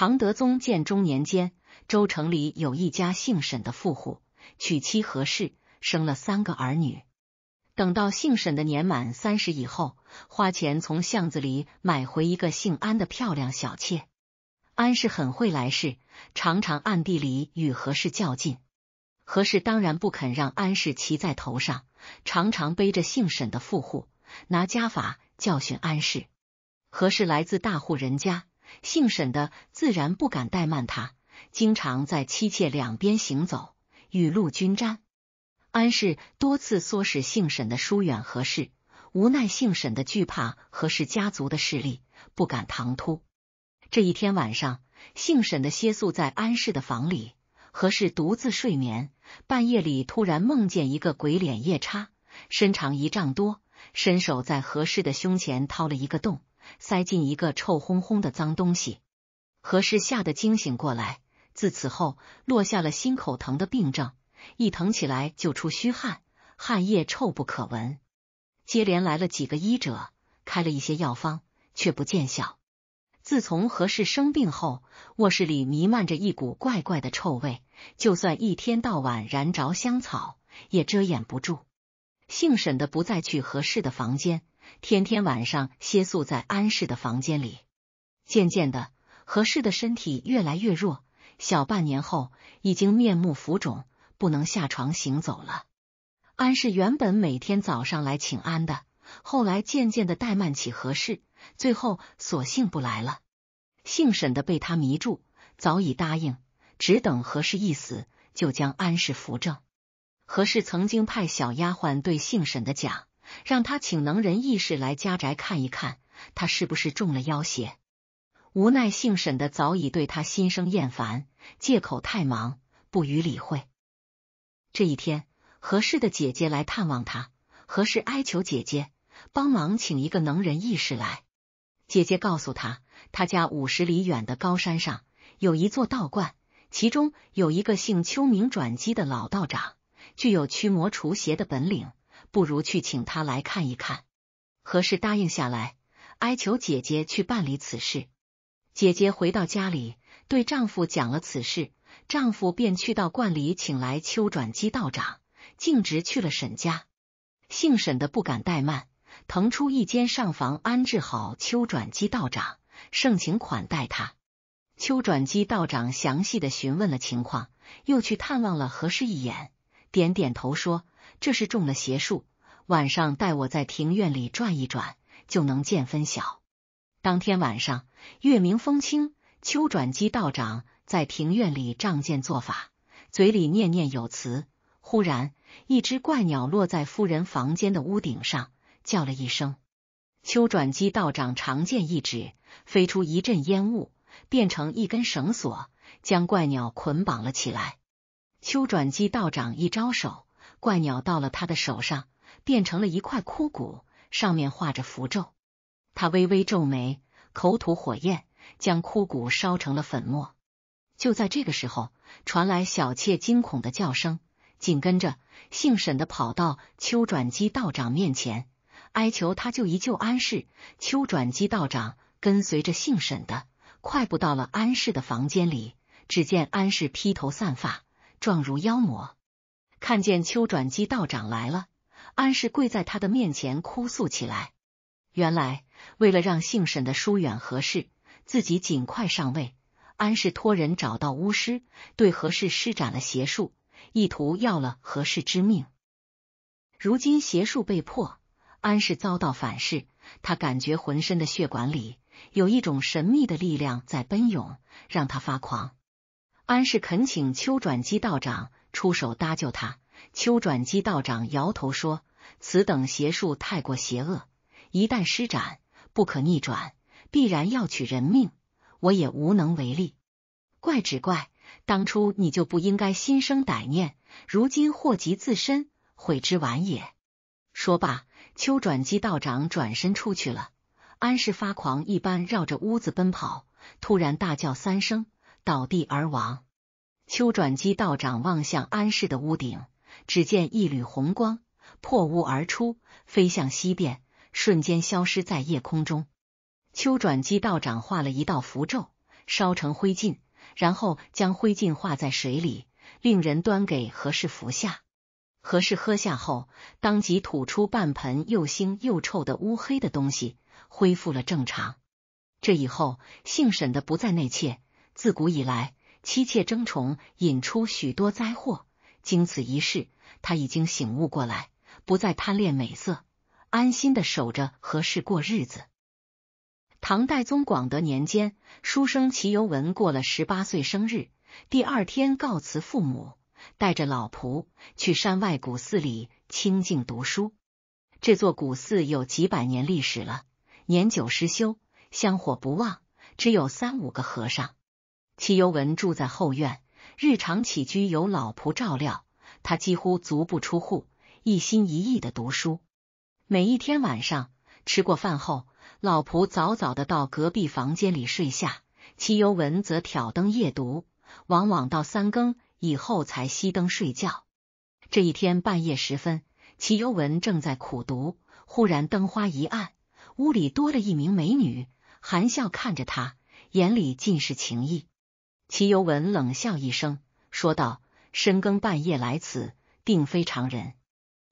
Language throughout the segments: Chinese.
唐德宗建中年间，州城里有一家姓沈的富户，娶妻何氏，生了三个儿女。等到姓沈的年满三十以后，花钱从巷子里买回一个姓安的漂亮小妾。安氏很会来事，常常暗地里与何氏较劲。何氏当然不肯让安氏骑在头上，常常背着姓沈的富户拿家法教训安氏。何氏来自大户人家。姓沈的自然不敢怠慢他，经常在妻妾两边行走，雨露均沾。安氏多次唆使姓沈的疏远何氏，无奈姓沈的惧怕何氏家族的势力，不敢唐突。这一天晚上，姓沈的歇宿在安氏的房里，何氏独自睡眠。半夜里，突然梦见一个鬼脸夜叉，身长一丈多，伸手在何氏的胸前掏了一个洞。塞进一个臭烘烘的脏东西，何氏吓得惊醒过来，自此后落下了心口疼的病症，一疼起来就出虚汗，汗液臭不可闻。接连来了几个医者，开了一些药方，却不见效。自从何氏生病后，卧室里弥漫着一股怪怪的臭味，就算一天到晚燃着香草，也遮掩不住。姓沈的不再去何氏的房间。天天晚上歇宿在安氏的房间里，渐渐的，何氏的身体越来越弱，小半年后已经面目浮肿，不能下床行走了。安氏原本每天早上来请安的，后来渐渐的怠慢起何氏，最后索性不来了。姓沈的被他迷住，早已答应，只等何氏一死，就将安氏扶正。何氏曾经派小丫鬟对姓沈的讲。让他请能人异士来家宅看一看，他是不是中了妖邪。无奈姓沈的早已对他心生厌烦，借口太忙不予理会。这一天，何氏的姐姐来探望他，何氏哀求姐姐帮忙请一个能人异士来。姐姐告诉他，他家五十里远的高山上有一座道观，其中有一个姓邱明转机的老道长，具有驱魔除邪的本领。不如去请他来看一看。何氏答应下来，哀求姐姐去办理此事。姐姐回到家里，对丈夫讲了此事，丈夫便去到观里请来丘转机道长，径直去了沈家。姓沈的不敢怠慢，腾出一间上房安置好丘转机道长，盛情款待他。丘转机道长详细的询问了情况，又去探望了何氏一眼，点点头说。这是中了邪术，晚上带我在庭院里转一转，就能见分晓。当天晚上，月明风清，秋转机道长在庭院里仗剑做法，嘴里念念有词。忽然，一只怪鸟落在夫人房间的屋顶上，叫了一声。秋转机道长长剑一指，飞出一阵烟雾，变成一根绳索，将怪鸟捆绑了起来。秋转机道长一招手。怪鸟到了他的手上，变成了一块枯骨，上面画着符咒。他微微皱眉，口吐火焰，将枯骨烧成了粉末。就在这个时候，传来小妾惊恐的叫声，紧跟着姓沈的跑到秋转机道长面前，哀求他救一救安氏。秋转机道长跟随着姓沈的快步到了安氏的房间里，只见安氏披头散发，状如妖魔。看见秋转机道长来了，安氏跪在他的面前哭诉起来。原来为了让姓沈的疏远何氏，自己尽快上位，安氏托人找到巫师，对何氏施展了邪术，意图要了何氏之命。如今邪术被破，安氏遭到反噬，他感觉浑身的血管里有一种神秘的力量在奔涌，让他发狂。安氏恳请秋转机道长。出手搭救他，秋转机道长摇头说：“此等邪术太过邪恶，一旦施展，不可逆转，必然要取人命，我也无能为力。怪只怪当初你就不应该心生歹念，如今祸及自身，悔之晚也。”说罢，秋转机道长转身出去了。安氏发狂一般绕着屋子奔跑，突然大叫三声，倒地而亡。丘转机道长望向安氏的屋顶，只见一缕红光破屋而出，飞向西边，瞬间消失在夜空中。丘转机道长画了一道符咒，烧成灰烬，然后将灰烬化在水里，令人端给何氏服下。何氏喝下后，当即吐出半盆又腥又臭的乌黑的东西，恢复了正常。这以后，姓沈的不再内怯。自古以来。妻妾争宠，引出许多灾祸。经此一事，他已经醒悟过来，不再贪恋美色，安心的守着和氏过日子。唐代宗广德年间，书生齐游文过了十八岁生日，第二天告辞父母，带着老仆去山外古寺里清静读书。这座古寺有几百年历史了，年久失修，香火不旺，只有三五个和尚。齐尤文住在后院，日常起居由老仆照料。他几乎足不出户，一心一意的读书。每一天晚上吃过饭后，老仆早早的到隔壁房间里睡下，齐尤文则挑灯夜读，往往到三更以后才熄灯睡觉。这一天半夜时分，齐尤文正在苦读，忽然灯花一暗，屋里多了一名美女，含笑看着他，眼里尽是情意。齐尤文冷笑一声，说道：“深更半夜来此，并非常人。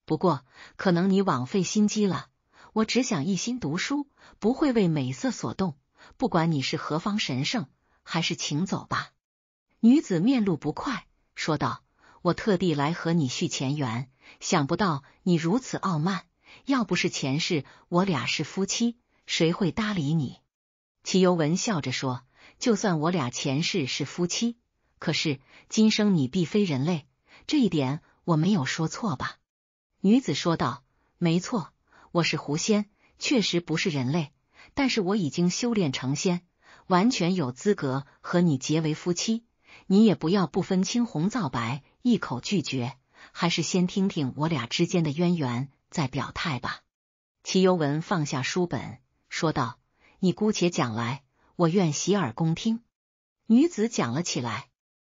不过，可能你枉费心机了。我只想一心读书，不会为美色所动。不管你是何方神圣，还是请走吧。”女子面露不快，说道：“我特地来和你续前缘，想不到你如此傲慢。要不是前世我俩是夫妻，谁会搭理你？”齐尤文笑着说。就算我俩前世是夫妻，可是今生你必非人类，这一点我没有说错吧？女子说道：“没错，我是狐仙，确实不是人类，但是我已经修炼成仙，完全有资格和你结为夫妻。你也不要不分青红皂白一口拒绝，还是先听听我俩之间的渊源，再表态吧。”齐尤文放下书本，说道：“你姑且讲来。”我愿洗耳恭听。女子讲了起来：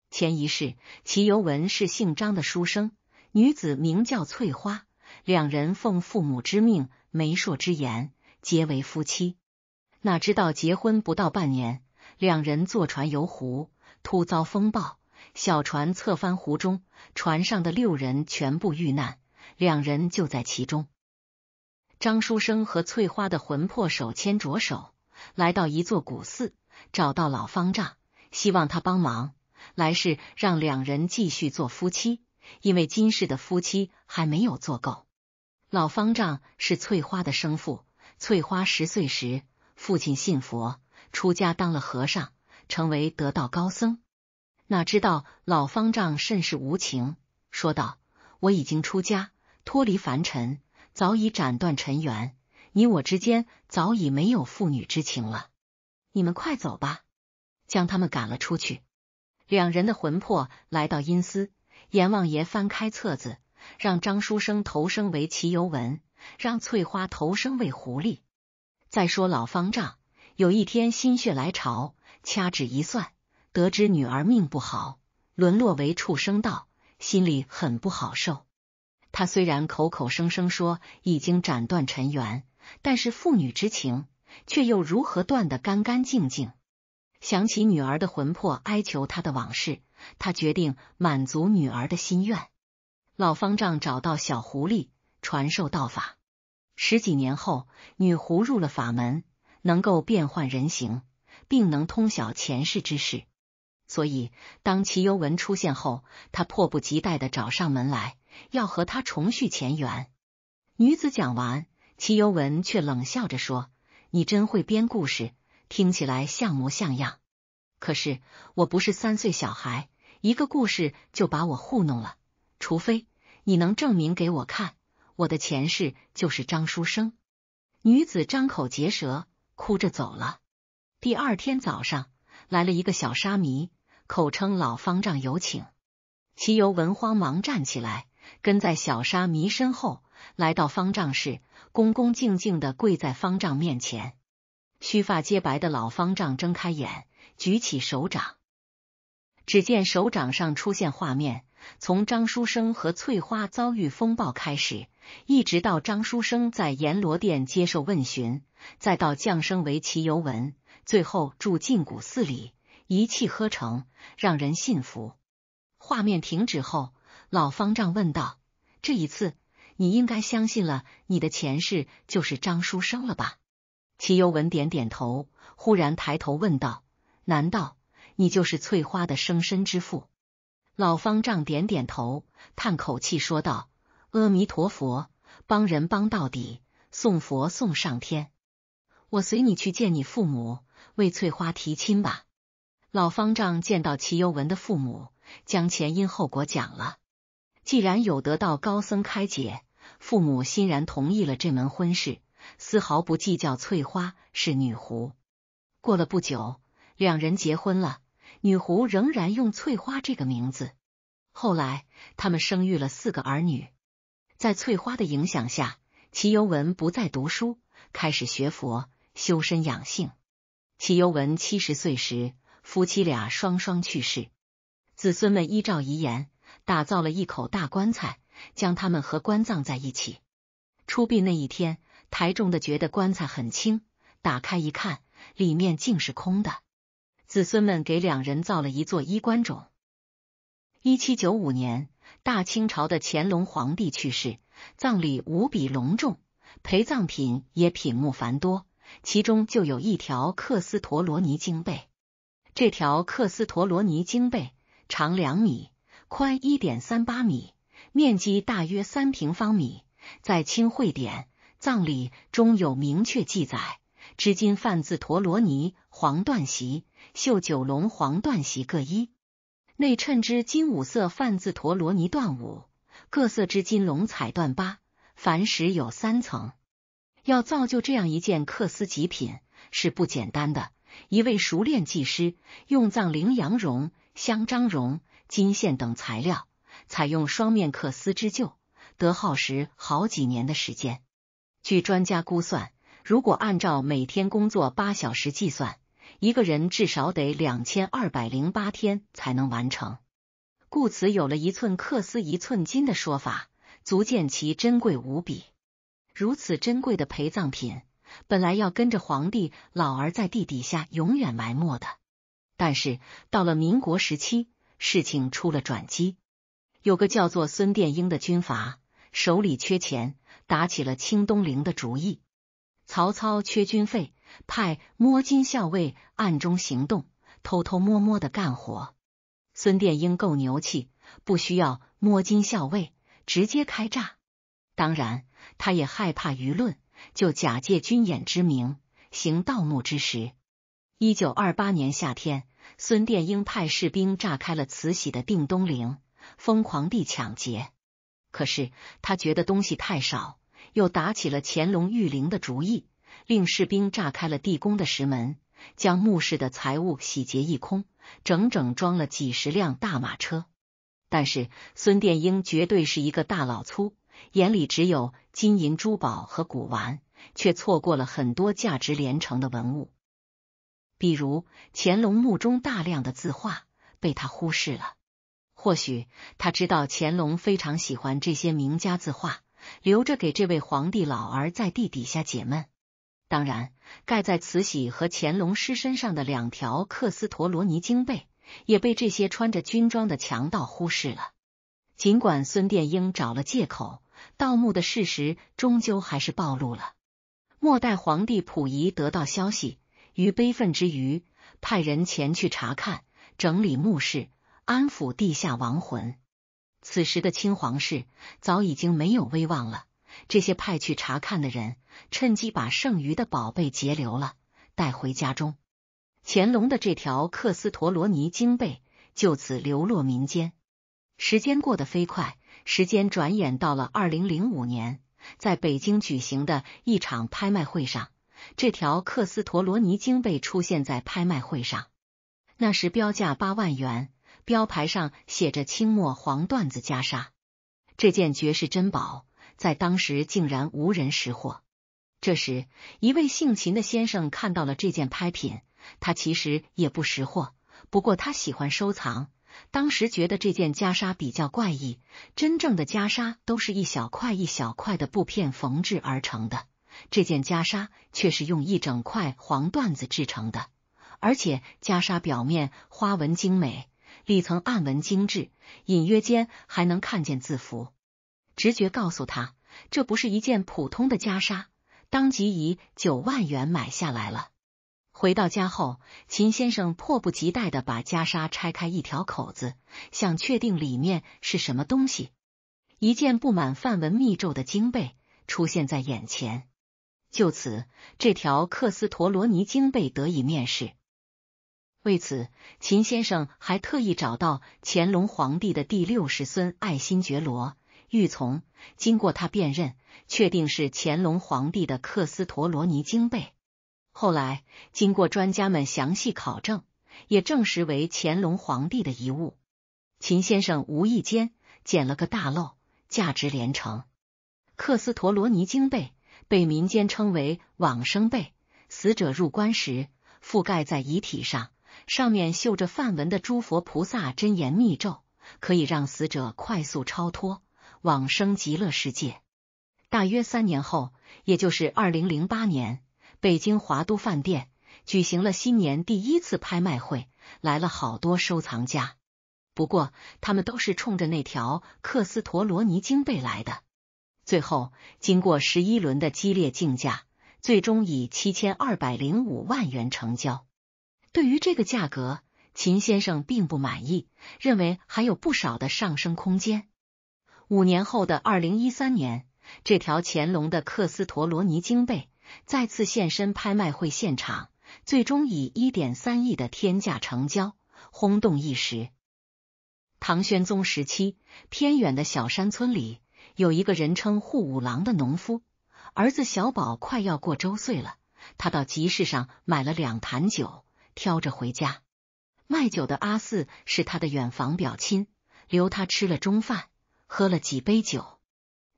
前一世，齐游文是姓张的书生，女子名叫翠花，两人奉父母之命、媒妁之言结为夫妻。哪知道结婚不到半年，两人坐船游湖，突遭风暴，小船侧翻湖中，船上的六人全部遇难，两人就在其中。张书生和翠花的魂魄手牵着手。来到一座古寺，找到老方丈，希望他帮忙来世让两人继续做夫妻，因为今世的夫妻还没有做够。老方丈是翠花的生父，翠花十岁时，父亲信佛出家当了和尚，成为得道高僧。哪知道老方丈甚是无情，说道：“我已经出家，脱离凡尘，早已斩断尘缘。”你我之间早已没有父女之情了，你们快走吧，将他们赶了出去。两人的魂魄来到阴司，阎王爷翻开册子，让张书生投生为骑游文，让翠花投生为狐狸。再说老方丈有一天心血来潮，掐指一算，得知女儿命不好，沦落为畜生道，心里很不好受。他虽然口口声声说已经斩断尘缘。但是父女之情却又如何断得干干净净？想起女儿的魂魄哀求她的往事，他决定满足女儿的心愿。老方丈找到小狐狸，传授道法。十几年后，女狐入了法门，能够变换人形，并能通晓前世之事。所以，当齐尤文出现后，他迫不及待的找上门来，要和他重续前缘。女子讲完。齐尤文却冷笑着说：“你真会编故事，听起来像模像样。可是我不是三岁小孩，一个故事就把我糊弄了。除非你能证明给我看，我的前世就是张书生。”女子张口结舌，哭着走了。第二天早上，来了一个小沙弥，口称老方丈有请。齐尤文慌忙站起来，跟在小沙弥身后，来到方丈室。恭恭敬敬的跪在方丈面前，须发皆白的老方丈睁开眼，举起手掌，只见手掌上出现画面，从张书生和翠花遭遇风暴开始，一直到张书生在阎罗殿接受问询，再到降生为齐游文，最后住进古寺里，一气呵成，让人信服。画面停止后，老方丈问道：“这一次？”你应该相信了，你的前世就是张书生了吧？齐幽文点点头，忽然抬头问道：“难道你就是翠花的生身之父？”老方丈点点头，叹口气说道：“阿弥陀佛，帮人帮到底，送佛送上天。我随你去见你父母，为翠花提亲吧。”老方丈见到齐幽文的父母，将前因后果讲了。既然有得到高僧开解。父母欣然同意了这门婚事，丝毫不计较翠花是女狐。过了不久，两人结婚了，女狐仍然用翠花这个名字。后来，他们生育了四个儿女。在翠花的影响下，齐尤文不再读书，开始学佛修身养性。齐尤文七十岁时，夫妻俩双双去世，子孙们依照遗言，打造了一口大棺材。将他们和棺葬在一起。出殡那一天，抬重的觉得棺材很轻，打开一看，里面竟是空的。子孙们给两人造了一座衣冠冢。一七九五年，大清朝的乾隆皇帝去世，葬礼无比隆重，陪葬品也品目繁多，其中就有一条克斯陀罗尼经背。这条克斯陀罗尼经背长两米，宽一点三八米。面积大约三平方米，在清会典葬礼中有明确记载。织金范字陀罗尼黄缎席、绣九龙黄缎席各一，内衬织金五色范字陀罗尼缎五，各色织金龙彩缎八。凡十有三层，要造就这样一件缂丝极品是不简单的。一位熟练技师用藏羚羊绒、香樟绒、金线等材料。采用双面刻丝织就，得耗时好几年的时间。据专家估算，如果按照每天工作八小时计算，一个人至少得两千二百零八天才能完成。故此，有了一寸刻丝一寸金的说法，足见其珍贵无比。如此珍贵的陪葬品，本来要跟着皇帝老儿在地底下永远埋没的，但是到了民国时期，事情出了转机。有个叫做孙殿英的军阀，手里缺钱，打起了清东陵的主意。曹操缺军费，派摸金校尉暗中行动，偷偷摸摸的干活。孙殿英够牛气，不需要摸金校尉，直接开炸。当然，他也害怕舆论，就假借军演之名行盗墓之实。一九二八年夏天，孙殿英派士兵炸开了慈禧的定东陵。疯狂地抢劫，可是他觉得东西太少，又打起了乾隆御灵的主意，令士兵炸开了地宫的石门，将墓室的财物洗劫一空，整整装了几十辆大马车。但是孙殿英绝对是一个大老粗，眼里只有金银珠宝和古玩，却错过了很多价值连城的文物，比如乾隆墓中大量的字画被他忽视了。或许他知道乾隆非常喜欢这些名家字画，留着给这位皇帝老儿在地底下解闷。当然，盖在慈禧和乾隆尸身上的两条克斯陀罗尼经被，也被这些穿着军装的强盗忽视了。尽管孙殿英找了借口盗墓的事实，终究还是暴露了。末代皇帝溥仪得到消息，于悲愤之余，派人前去查看，整理墓室。安抚地下亡魂。此时的清皇室早已经没有威望了，这些派去查看的人趁机把剩余的宝贝截留了，带回家中。乾隆的这条克斯陀罗尼经被就此流落民间。时间过得飞快，时间转眼到了二零零五年，在北京举行的一场拍卖会上，这条克斯陀罗尼经被出现在拍卖会上，那时标价八万元。标牌上写着“清末黄缎子袈裟”，这件绝世珍宝在当时竟然无人识货。这时，一位姓秦的先生看到了这件拍品，他其实也不识货，不过他喜欢收藏。当时觉得这件袈裟比较怪异，真正的袈裟都是一小块一小块的布片缝制而成的，这件袈裟却是用一整块黄缎子制成的，而且袈裟表面花纹精美。里层暗纹精致，隐约间还能看见字符。直觉告诉他，这不是一件普通的袈裟，当即以九万元买下来了。回到家后，秦先生迫不及待的把袈裟拆开一条口子，想确定里面是什么东西。一件布满梵文密咒的经贝出现在眼前，就此这条克斯陀罗尼经被得以面世。为此，秦先生还特意找到乾隆皇帝的第六世孙爱新觉罗玉琮，经过他辨认，确定是乾隆皇帝的克斯陀罗尼经贝。后来，经过专家们详细考证，也证实为乾隆皇帝的遗物。秦先生无意间捡了个大漏，价值连城。克斯陀罗尼经贝被民间称为“往生贝”，死者入棺时覆盖在遗体上。上面绣着梵文的诸佛菩萨真言密咒，可以让死者快速超脱往生极乐世界。大约三年后，也就是二零零八年，北京华都饭店举行了新年第一次拍卖会，来了好多收藏家。不过，他们都是冲着那条克斯陀罗尼经贝来的。最后，经过十一轮的激烈竞价，最终以七千二百零五万元成交。对于这个价格，秦先生并不满意，认为还有不少的上升空间。五年后的二零一三年，这条乾隆的克斯陀罗尼精贝再次现身拍卖会现场，最终以一点三亿的天价成交，轰动一时。唐玄宗时期，偏远的小山村里有一个人称护五郎的农夫，儿子小宝快要过周岁了，他到集市上买了两坛酒。挑着回家，卖酒的阿四是他的远房表亲，留他吃了中饭，喝了几杯酒。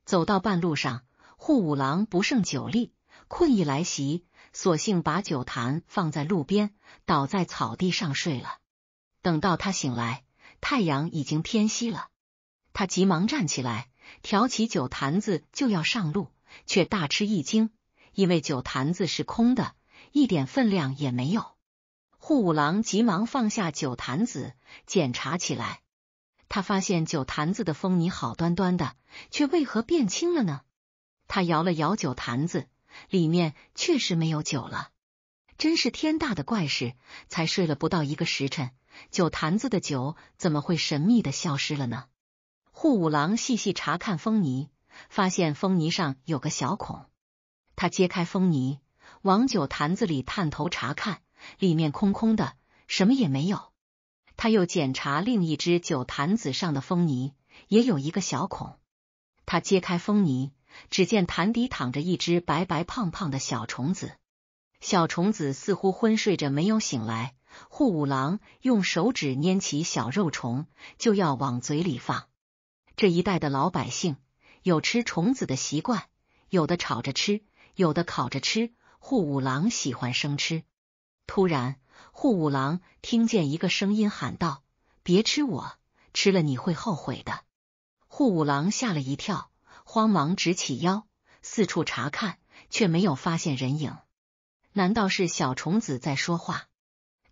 走到半路上，户五郎不胜酒力，困意来袭，索性把酒坛放在路边，倒在草地上睡了。等到他醒来，太阳已经偏西了。他急忙站起来，挑起酒坛子就要上路，却大吃一惊，因为酒坛子是空的，一点分量也没有。户五郎急忙放下酒坛子，检查起来。他发现酒坛子的风泥好端端的，却为何变轻了呢？他摇了摇酒坛子，里面确实没有酒了。真是天大的怪事！才睡了不到一个时辰，酒坛子的酒怎么会神秘的消失了呢？户五郎细细查看风泥，发现风泥上有个小孔。他揭开风泥，往酒坛子里探头查看。里面空空的，什么也没有。他又检查另一只酒坛子上的封泥，也有一个小孔。他揭开封泥，只见坛底躺着一只白白胖胖的小虫子。小虫子似乎昏睡着，没有醒来。户五郎用手指捏起小肉虫，就要往嘴里放。这一带的老百姓有吃虫子的习惯，有的炒着吃，有的烤着吃。户五郎喜欢生吃。突然，护五郎听见一个声音喊道：“别吃我，吃了你会后悔的。”护五郎吓了一跳，慌忙直起腰，四处查看，却没有发现人影。难道是小虫子在说话？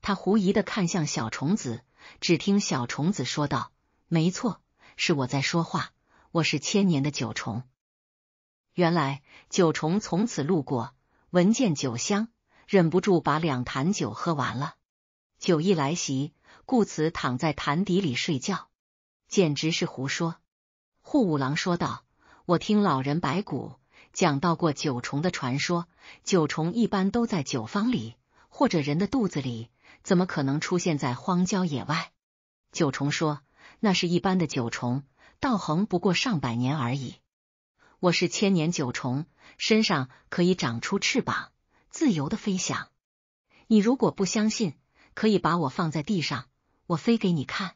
他狐疑的看向小虫子，只听小虫子说道：“没错，是我在说话，我是千年的九虫。原来九虫从此路过，闻见酒香。”忍不住把两坛酒喝完了，酒意来袭，顾此躺在坛底里睡觉，简直是胡说。护五郎说道：“我听老人白骨讲到过九重的传说，九重一般都在酒坊里或者人的肚子里，怎么可能出现在荒郊野外？”九重说：“那是一般的九重，道行不过上百年而已。我是千年九重，身上可以长出翅膀。”自由的飞翔。你如果不相信，可以把我放在地上，我飞给你看。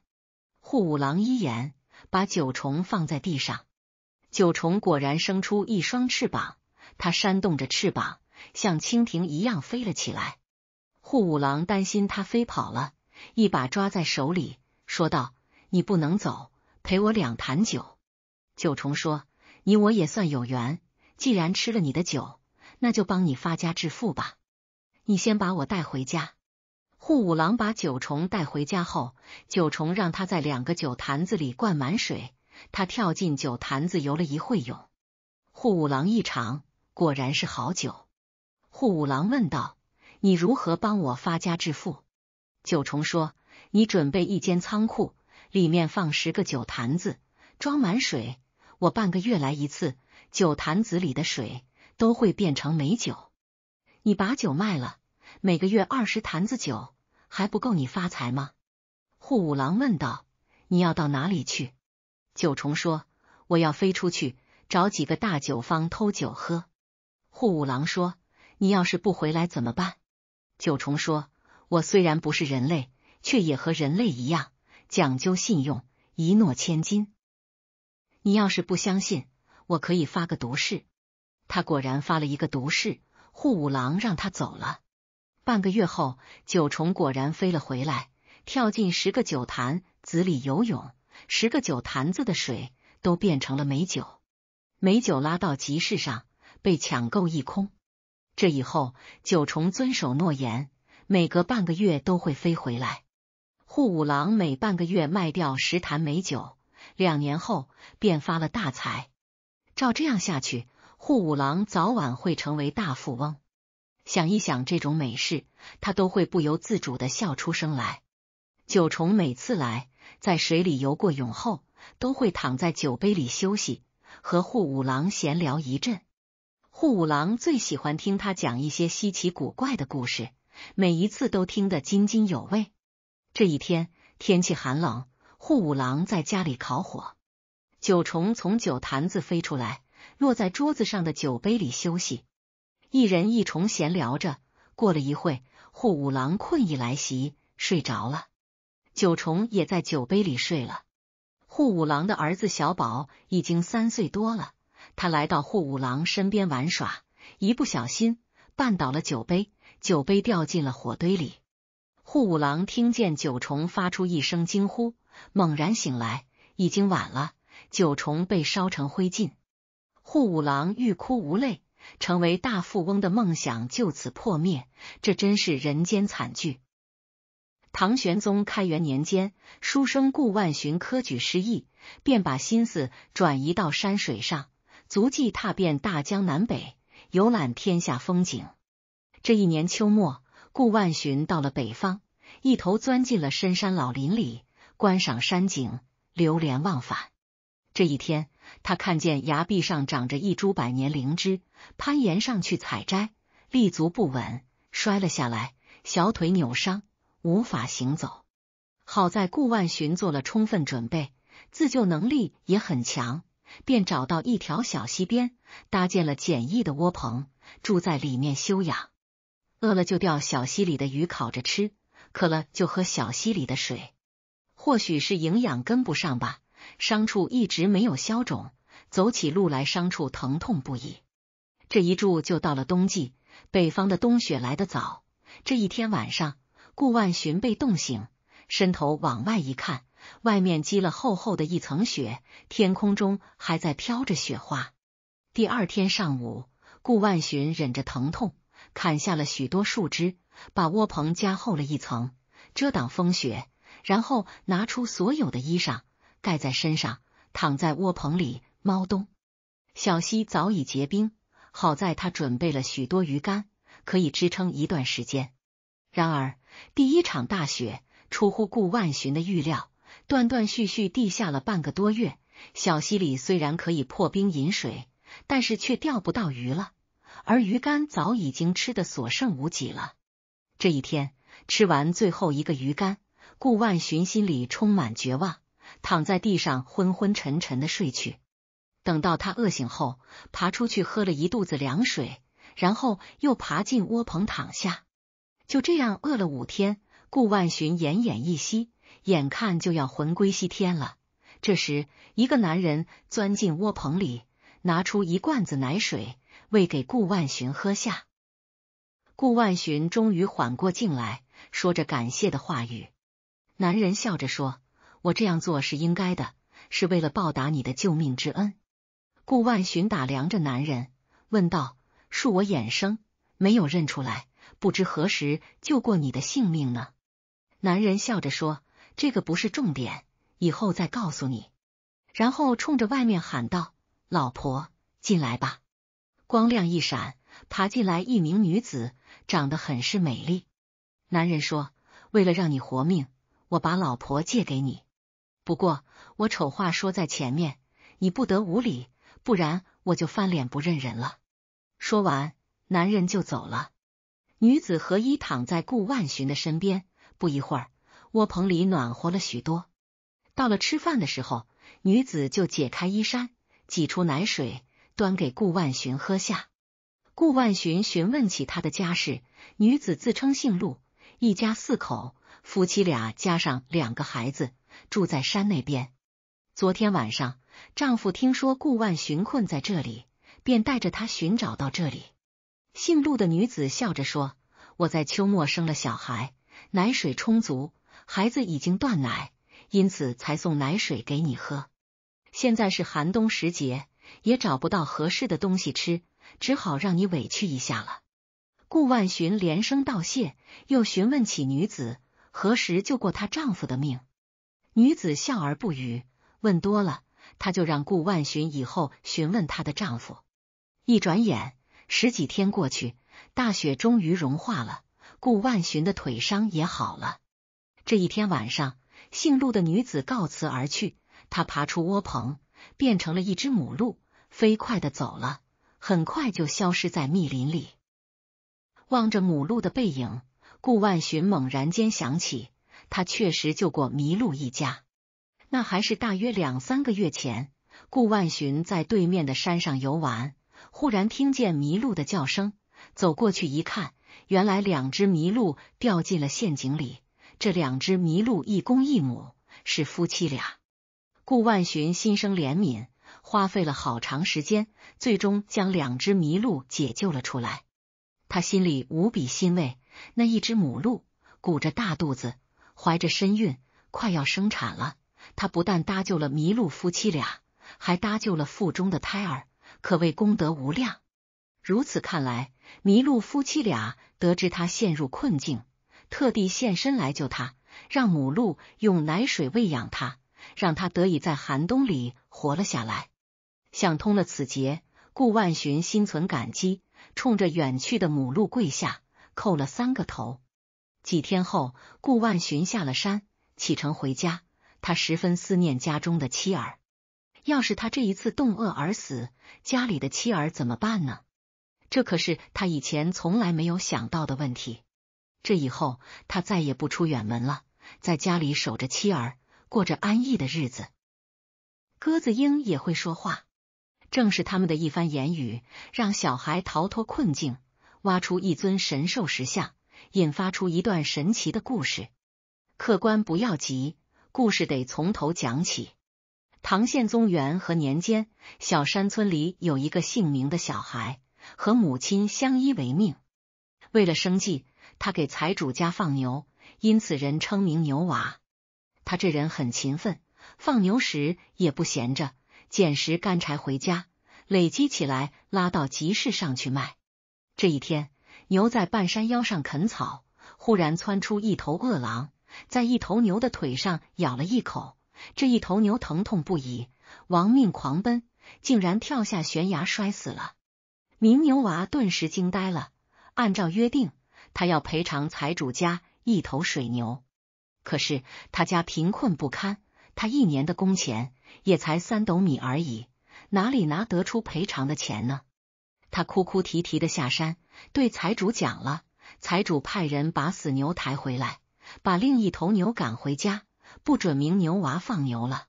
护五郎一言，把九重放在地上，九重果然生出一双翅膀，它扇动着翅膀，像蜻蜓一样飞了起来。护五郎担心它飞跑了，一把抓在手里，说道：“你不能走，陪我两坛酒。”九重说：“你我也算有缘，既然吃了你的酒。”那就帮你发家致富吧。你先把我带回家。护五郎把九重带回家后，九重让他在两个酒坛子里灌满水，他跳进酒坛子游了一会泳。护五郎一尝，果然是好酒。护五郎问道：“你如何帮我发家致富？”九重说：“你准备一间仓库，里面放十个酒坛子，装满水。我半个月来一次，酒坛子里的水。”都会变成美酒。你把酒卖了，每个月二十坛子酒还不够你发财吗？户五郎问道。你要到哪里去？九重说：“我要飞出去，找几个大酒坊偷酒喝。”户五郎说：“你要是不回来怎么办？”九重说：“我虽然不是人类，却也和人类一样讲究信用，一诺千金。你要是不相信，我可以发个毒誓。”他果然发了一个毒誓，户五郎让他走了。半个月后，九重果然飞了回来，跳进十个酒坛子里游泳，十个酒坛子的水都变成了美酒。美酒拉到集市上，被抢购一空。这以后，九重遵守诺言，每隔半个月都会飞回来。户五郎每半个月卖掉十坛美酒，两年后便发了大财。照这样下去。户五郎早晚会成为大富翁，想一想这种美事，他都会不由自主的笑出声来。九重每次来，在水里游过泳后，都会躺在酒杯里休息，和户五郎闲聊一阵。户五郎最喜欢听他讲一些稀奇古怪的故事，每一次都听得津津有味。这一天天气寒冷，户五郎在家里烤火，九重从酒坛子飞出来。落在桌子上的酒杯里休息，一人一虫闲聊着。过了一会，护五郎困意来袭，睡着了。九重也在酒杯里睡了。护五郎的儿子小宝已经三岁多了，他来到护五郎身边玩耍，一不小心绊倒了酒杯，酒杯掉进了火堆里。护五郎听见九重发出一声惊呼，猛然醒来，已经晚了，九重被烧成灰烬。户五郎欲哭无泪，成为大富翁的梦想就此破灭，这真是人间惨剧。唐玄宗开元年间，书生顾万寻科举失意，便把心思转移到山水上，足迹踏遍大江南北，游览天下风景。这一年秋末，顾万寻到了北方，一头钻进了深山老林里，观赏山景，流连忘返。这一天。他看见崖壁上长着一株百年灵芝，攀岩上去采摘，立足不稳，摔了下来，小腿扭伤，无法行走。好在顾万寻做了充分准备，自救能力也很强，便找到一条小溪边，搭建了简易的窝棚，住在里面休养。饿了就钓小溪里的鱼烤着吃，渴了就喝小溪里的水。或许是营养跟不上吧。伤处一直没有消肿，走起路来伤处疼痛不已。这一住就到了冬季，北方的冬雪来得早。这一天晚上，顾万寻被冻醒，伸头往外一看，外面积了厚厚的一层雪，天空中还在飘着雪花。第二天上午，顾万寻忍着疼痛砍下了许多树枝，把窝棚加厚了一层，遮挡风雪，然后拿出所有的衣裳。盖在身上，躺在窝棚里，猫冬。小溪早已结冰，好在他准备了许多鱼竿，可以支撑一段时间。然而，第一场大雪出乎顾万寻的预料，断断续续地下了半个多月。小溪里虽然可以破冰饮水，但是却钓不到鱼了，而鱼竿早已经吃的所剩无几了。这一天吃完最后一个鱼竿，顾万寻心里充满绝望。躺在地上昏昏沉沉的睡去。等到他饿醒后，爬出去喝了一肚子凉水，然后又爬进窝棚躺下。就这样饿了五天，顾万寻奄奄一息，眼看就要魂归西天了。这时，一个男人钻进窝棚里，拿出一罐子奶水喂给顾万寻喝下。顾万寻终于缓过劲来，说着感谢的话语。男人笑着说。我这样做是应该的，是为了报答你的救命之恩。顾万寻打量着男人，问道：“恕我眼生，没有认出来，不知何时救过你的性命呢？”男人笑着说：“这个不是重点，以后再告诉你。”然后冲着外面喊道：“老婆，进来吧！”光亮一闪，爬进来一名女子，长得很是美丽。男人说：“为了让你活命，我把老婆借给你。”不过，我丑话说在前面，你不得无礼，不然我就翻脸不认人了。说完，男人就走了。女子和衣躺在顾万寻的身边，不一会儿，窝棚里暖和了许多。到了吃饭的时候，女子就解开衣衫，挤出奶水，端给顾万寻喝下。顾万寻询问起他的家事，女子自称姓陆，一家四口，夫妻俩加上两个孩子。住在山那边。昨天晚上，丈夫听说顾万寻困在这里，便带着他寻找到这里。姓陆的女子笑着说：“我在秋末生了小孩，奶水充足，孩子已经断奶，因此才送奶水给你喝。现在是寒冬时节，也找不到合适的东西吃，只好让你委屈一下了。”顾万寻连声道谢，又询问起女子何时救过她丈夫的命。女子笑而不语，问多了，她就让顾万寻以后询问她的丈夫。一转眼，十几天过去，大雪终于融化了，顾万寻的腿伤也好了。这一天晚上，姓陆的女子告辞而去，她爬出窝棚，变成了一只母鹿，飞快的走了，很快就消失在密林里。望着母鹿的背影，顾万寻猛然间想起。他确实救过麋鹿一家，那还是大约两三个月前。顾万寻在对面的山上游玩，忽然听见麋鹿的叫声，走过去一看，原来两只麋鹿掉进了陷阱里。这两只麋鹿一公一母，是夫妻俩。顾万寻心生怜悯，花费了好长时间，最终将两只麋鹿解救了出来。他心里无比欣慰。那一只母鹿鼓着大肚子。怀着身孕，快要生产了，她不但搭救了麋鹿夫妻俩，还搭救了腹中的胎儿，可谓功德无量。如此看来，麋鹿夫妻俩得知他陷入困境，特地现身来救他，让母鹿用奶水喂养他，让他得以在寒冬里活了下来。想通了此劫，顾万寻心存感激，冲着远去的母鹿跪下，叩了三个头。几天后，顾万寻下了山，启程回家。他十分思念家中的妻儿。要是他这一次冻饿而死，家里的妻儿怎么办呢？这可是他以前从来没有想到的问题。这以后，他再也不出远门了，在家里守着妻儿，过着安逸的日子。鸽子鹰也会说话，正是他们的一番言语，让小孩逃脱困境，挖出一尊神兽石像。引发出一段神奇的故事。客官不要急，故事得从头讲起。唐宪宗元和年间，小山村里有一个姓名的小孩，和母亲相依为命。为了生计，他给财主家放牛，因此人称名牛娃。他这人很勤奋，放牛时也不闲着，捡拾干柴回家，累积起来拉到集市上去卖。这一天。牛在半山腰上啃草，忽然窜出一头恶狼，在一头牛的腿上咬了一口。这一头牛疼痛不已，亡命狂奔，竟然跳下悬崖摔死了。民牛娃顿时惊呆了。按照约定，他要赔偿财主家一头水牛，可是他家贫困不堪，他一年的工钱也才三斗米而已，哪里拿得出赔偿的钱呢？他哭哭啼啼的下山，对财主讲了。财主派人把死牛抬回来，把另一头牛赶回家，不准明牛娃放牛了。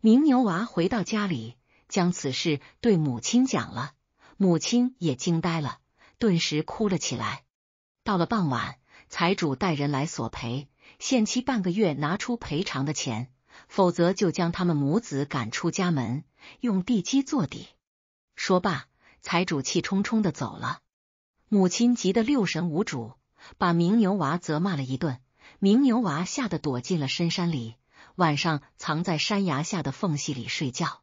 明牛娃回到家里，将此事对母亲讲了，母亲也惊呆了，顿时哭了起来。到了傍晚，财主带人来索赔，限期半个月拿出赔偿的钱，否则就将他们母子赶出家门，用地基做底。说罢。财主气冲冲的走了，母亲急得六神无主，把明牛娃责骂了一顿。明牛娃吓得躲进了深山里，晚上藏在山崖下的缝隙里睡觉。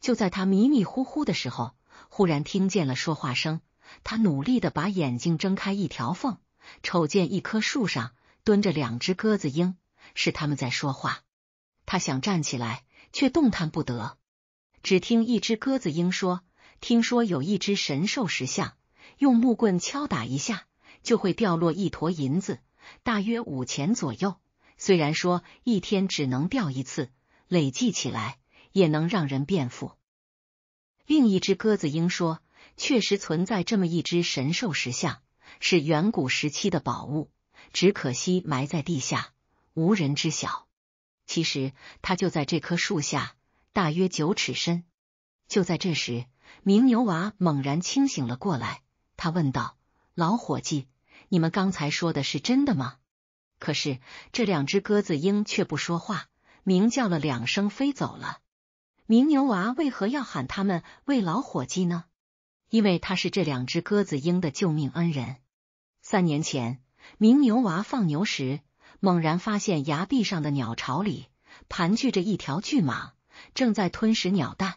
就在他迷迷糊糊的时候，忽然听见了说话声。他努力的把眼睛睁开一条缝，瞅见一棵树上蹲着两只鸽子鹰，是他们在说话。他想站起来，却动弹不得。只听一只鸽子鹰说。听说有一只神兽石像，用木棍敲打一下就会掉落一坨银子，大约五钱左右。虽然说一天只能掉一次，累计起来也能让人变富。另一只鸽子鹰说：“确实存在这么一只神兽石像，是远古时期的宝物，只可惜埋在地下，无人知晓。其实它就在这棵树下，大约九尺深。”就在这时。明牛娃猛然清醒了过来，他问道：“老伙计，你们刚才说的是真的吗？”可是这两只鸽子鹰却不说话，鸣叫了两声，飞走了。明牛娃为何要喊他们为老伙计呢？因为他是这两只鸽子鹰的救命恩人。三年前，明牛娃放牛时，猛然发现崖壁上的鸟巢里盘踞着一条巨蟒，正在吞食鸟蛋，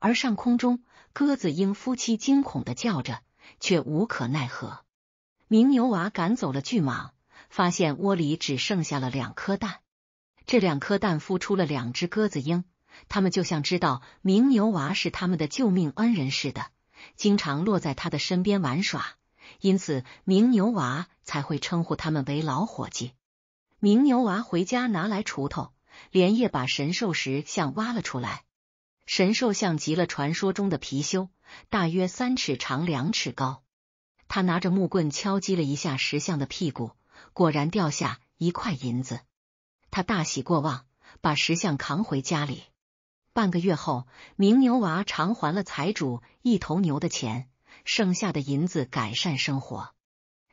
而上空中。鸽子鹰夫妻惊恐的叫着，却无可奈何。明牛娃赶走了巨蟒，发现窝里只剩下了两颗蛋。这两颗蛋孵出了两只鸽子鹰，它们就像知道明牛娃是他们的救命恩人似的，经常落在他的身边玩耍。因此，明牛娃才会称呼他们为老伙计。明牛娃回家拿来锄头，连夜把神兽石像挖了出来。神兽像极了传说中的貔貅，大约三尺长两尺高。他拿着木棍敲击了一下石像的屁股，果然掉下一块银子。他大喜过望，把石像扛回家里。半个月后，明牛娃偿还了财主一头牛的钱，剩下的银子改善生活。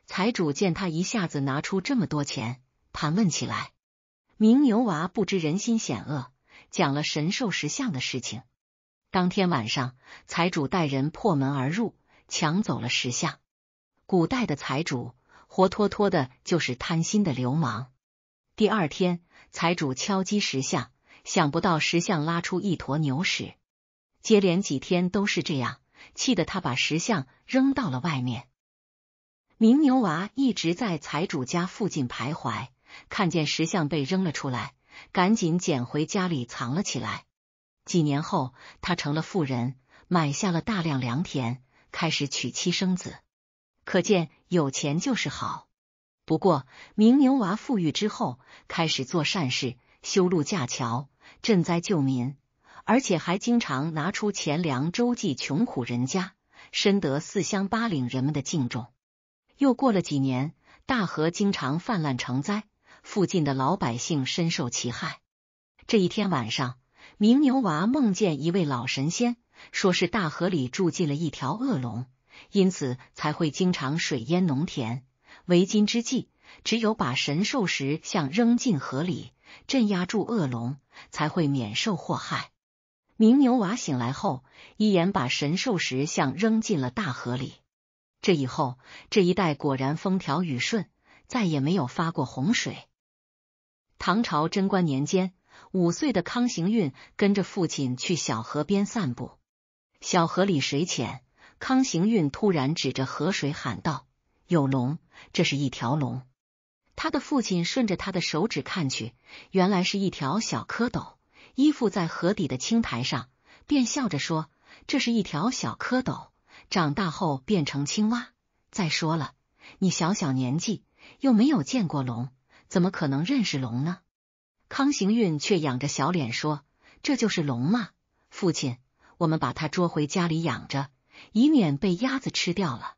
财主见他一下子拿出这么多钱，盘问起来。明牛娃不知人心险恶。讲了神兽石像的事情。当天晚上，财主带人破门而入，抢走了石像。古代的财主，活脱脱的就是贪心的流氓。第二天，财主敲击石像，想不到石像拉出一坨牛屎。接连几天都是这样，气得他把石像扔到了外面。明牛娃一直在财主家附近徘徊，看见石像被扔了出来。赶紧捡回家里藏了起来。几年后，他成了富人，买下了大量良田，开始娶妻生子。可见有钱就是好。不过，明牛娃富裕之后，开始做善事，修路架桥，赈灾救民，而且还经常拿出钱粮周济穷苦人家，深得四乡八岭人们的敬重。又过了几年，大河经常泛滥成灾。附近的老百姓深受其害。这一天晚上，明牛娃梦见一位老神仙，说是大河里住进了一条恶龙，因此才会经常水淹农田。为今之计，只有把神兽石像扔进河里，镇压住恶龙，才会免受祸害。明牛娃醒来后，一眼把神兽石像扔进了大河里。这以后，这一带果然风调雨顺，再也没有发过洪水。唐朝贞观年间，五岁的康行运跟着父亲去小河边散步。小河里水浅，康行运突然指着河水喊道：“有龙，这是一条龙！”他的父亲顺着他的手指看去，原来是一条小蝌蚪依附在河底的青苔上，便笑着说：“这是一条小蝌蚪，长大后变成青蛙。”再说了，你小小年纪又没有见过龙。怎么可能认识龙呢？康行运却仰着小脸说：“这就是龙吗？父亲，我们把它捉回家里养着，以免被鸭子吃掉了。”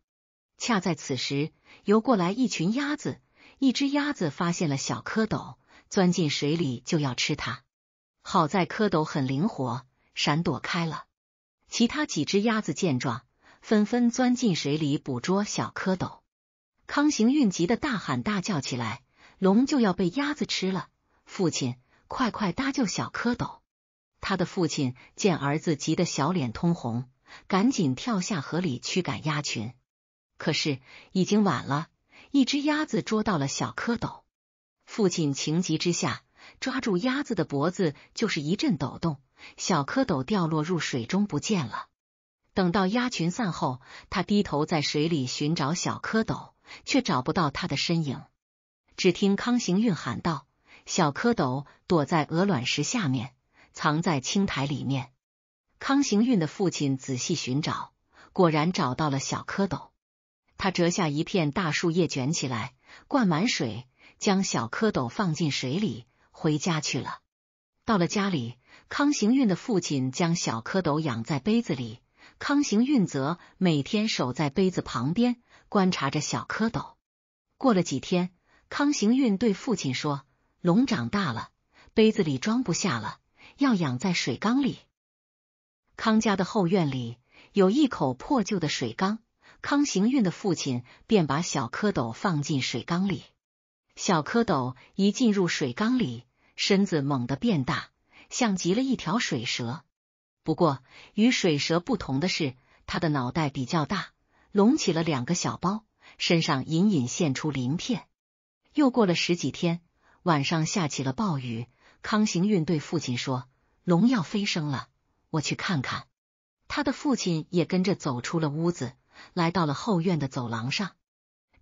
恰在此时，游过来一群鸭子，一只鸭子发现了小蝌蚪，钻进水里就要吃它。好在蝌蚪很灵活，闪躲开了。其他几只鸭子见状，纷纷钻进水里捕捉小蝌蚪。康行运急得大喊大叫起来。龙就要被鸭子吃了，父亲，快快搭救小蝌蚪！他的父亲见儿子急得小脸通红，赶紧跳下河里驱赶鸭群。可是已经晚了，一只鸭子捉到了小蝌蚪。父亲情急之下抓住鸭子的脖子，就是一阵抖动，小蝌蚪掉落入水中不见了。等到鸭群散后，他低头在水里寻找小蝌蚪，却找不到它的身影。只听康行运喊道：“小蝌蚪躲在鹅卵石下面，藏在青苔里面。”康行运的父亲仔细寻找，果然找到了小蝌蚪。他折下一片大树叶卷起来，灌满水，将小蝌蚪放进水里，回家去了。到了家里，康行运的父亲将小蝌蚪养在杯子里，康行运则每天守在杯子旁边，观察着小蝌蚪。过了几天。康行运对父亲说：“龙长大了，杯子里装不下了，要养在水缸里。”康家的后院里有一口破旧的水缸，康行运的父亲便把小蝌蚪放进水缸里。小蝌蚪一进入水缸里，身子猛地变大，像极了一条水蛇。不过与水蛇不同的是，它的脑袋比较大，隆起了两个小包，身上隐隐现出鳞片。又过了十几天，晚上下起了暴雨。康行运对父亲说：“龙要飞升了，我去看看。”他的父亲也跟着走出了屋子，来到了后院的走廊上。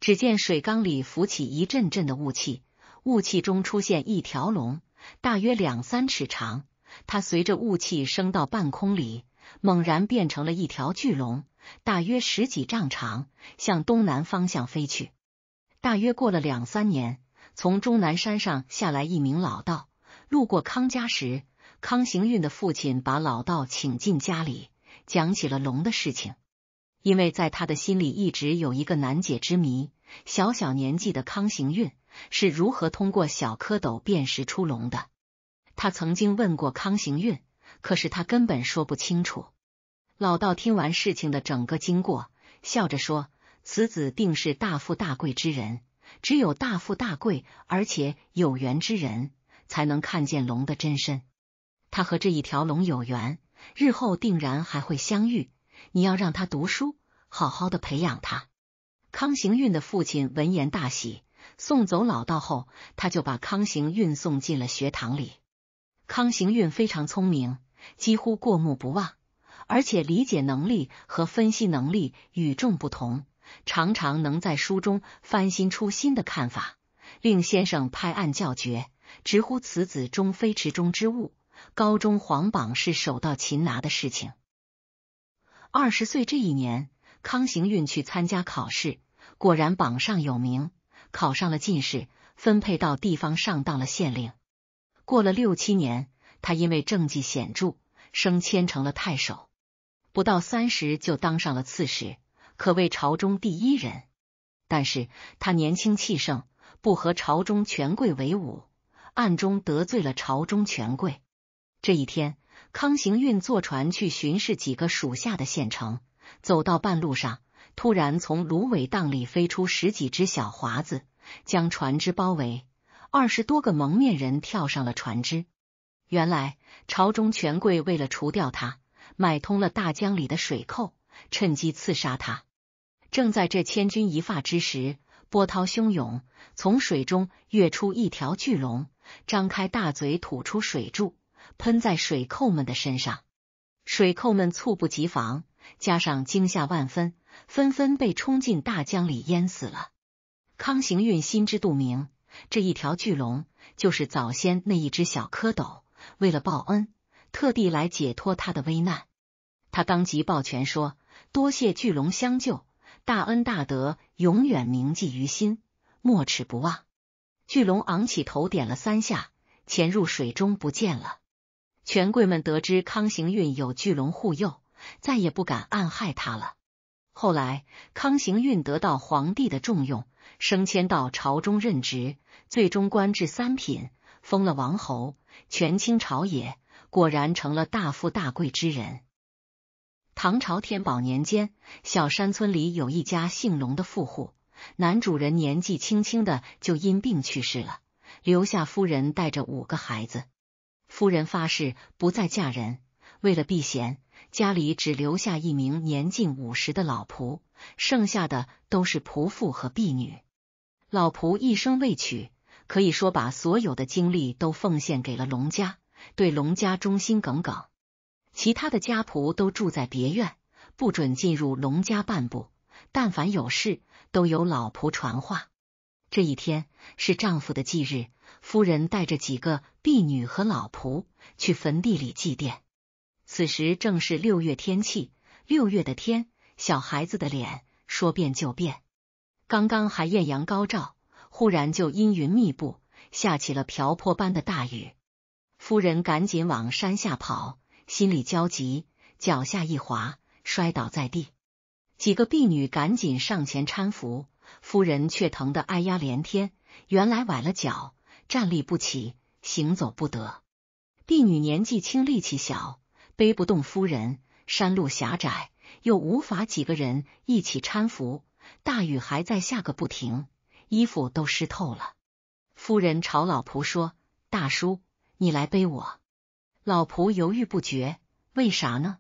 只见水缸里浮起一阵阵的雾气，雾气中出现一条龙，大约两三尺长。它随着雾气升到半空里，猛然变成了一条巨龙，大约十几丈长，向东南方向飞去。大约过了两三年，从终南山上下来一名老道，路过康家时，康行运的父亲把老道请进家里，讲起了龙的事情。因为在他的心里一直有一个难解之谜：小小年纪的康行运是如何通过小蝌蚪辨识出龙的？他曾经问过康行运，可是他根本说不清楚。老道听完事情的整个经过，笑着说。此子定是大富大贵之人，只有大富大贵而且有缘之人，才能看见龙的真身。他和这一条龙有缘，日后定然还会相遇。你要让他读书，好好的培养他。康行运的父亲闻言大喜，送走老道后，他就把康行运送进了学堂里。康行运非常聪明，几乎过目不忘，而且理解能力和分析能力与众不同。常常能在书中翻新出新的看法，令先生拍案叫绝，直呼此子终非池中之物。高中皇榜是手到擒拿的事情。二十岁这一年，康行运去参加考试，果然榜上有名，考上了进士，分配到地方上当了县令。过了六七年，他因为政绩显著，升迁成了太守。不到三十就当上了刺史。可谓朝中第一人，但是他年轻气盛，不和朝中权贵为伍，暗中得罪了朝中权贵。这一天，康行运坐船去巡视几个属下的县城，走到半路上，突然从芦苇荡里飞出十几只小华子，将船只包围。二十多个蒙面人跳上了船只。原来，朝中权贵为了除掉他，买通了大江里的水寇，趁机刺杀他。正在这千钧一发之时，波涛汹涌，从水中跃出一条巨龙，张开大嘴，吐出水柱，喷在水寇们的身上。水寇们猝不及防，加上惊吓万分，纷纷被冲进大江里淹死了。康行运心知肚明，这一条巨龙就是早先那一只小蝌蚪，为了报恩，特地来解脱他的危难。他当即抱拳说：“多谢巨龙相救。”大恩大德，永远铭记于心，莫齿不忘。巨龙昂起头，点了三下，潜入水中不见了。权贵们得知康行运有巨龙护佑，再也不敢暗害他了。后来，康行运得到皇帝的重用，升迁到朝中任职，最终官至三品，封了王侯，权倾朝野，果然成了大富大贵之人。唐朝天宝年间，小山村里有一家姓龙的富户，男主人年纪轻轻的就因病去世了，留下夫人带着五个孩子。夫人发誓不再嫁人，为了避嫌，家里只留下一名年近五十的老仆，剩下的都是仆妇和婢女。老仆一生未娶，可以说把所有的精力都奉献给了龙家，对龙家忠心耿耿。其他的家仆都住在别院，不准进入龙家半步。但凡有事，都由老仆传话。这一天是丈夫的忌日，夫人带着几个婢女和老仆去坟地里祭奠。此时正是六月天气，六月的天，小孩子的脸说变就变。刚刚还艳阳高照，忽然就阴云密布，下起了瓢泼般的大雨。夫人赶紧往山下跑。心里焦急，脚下一滑，摔倒在地。几个婢女赶紧上前搀扶，夫人却疼得哎呀连天。原来崴了脚，站立不起，行走不得。婢女年纪轻，力气小，背不动夫人。山路狭窄，又无法几个人一起搀扶。大雨还在下个不停，衣服都湿透了。夫人朝老仆说：“大叔，你来背我。”老仆犹豫不决，为啥呢？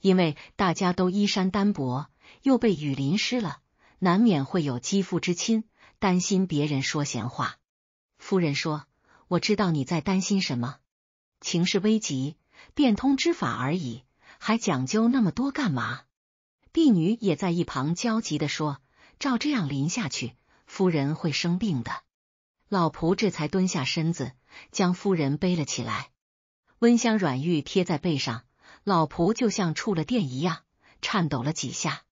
因为大家都衣衫单薄，又被雨淋湿了，难免会有肌肤之亲，担心别人说闲话。夫人说：“我知道你在担心什么，情势危急，变通之法而已，还讲究那么多干嘛？”婢女也在一旁焦急的说：“照这样淋下去，夫人会生病的。”老仆这才蹲下身子，将夫人背了起来。温香软玉贴在背上，老仆就像触了电一样，颤抖了几下。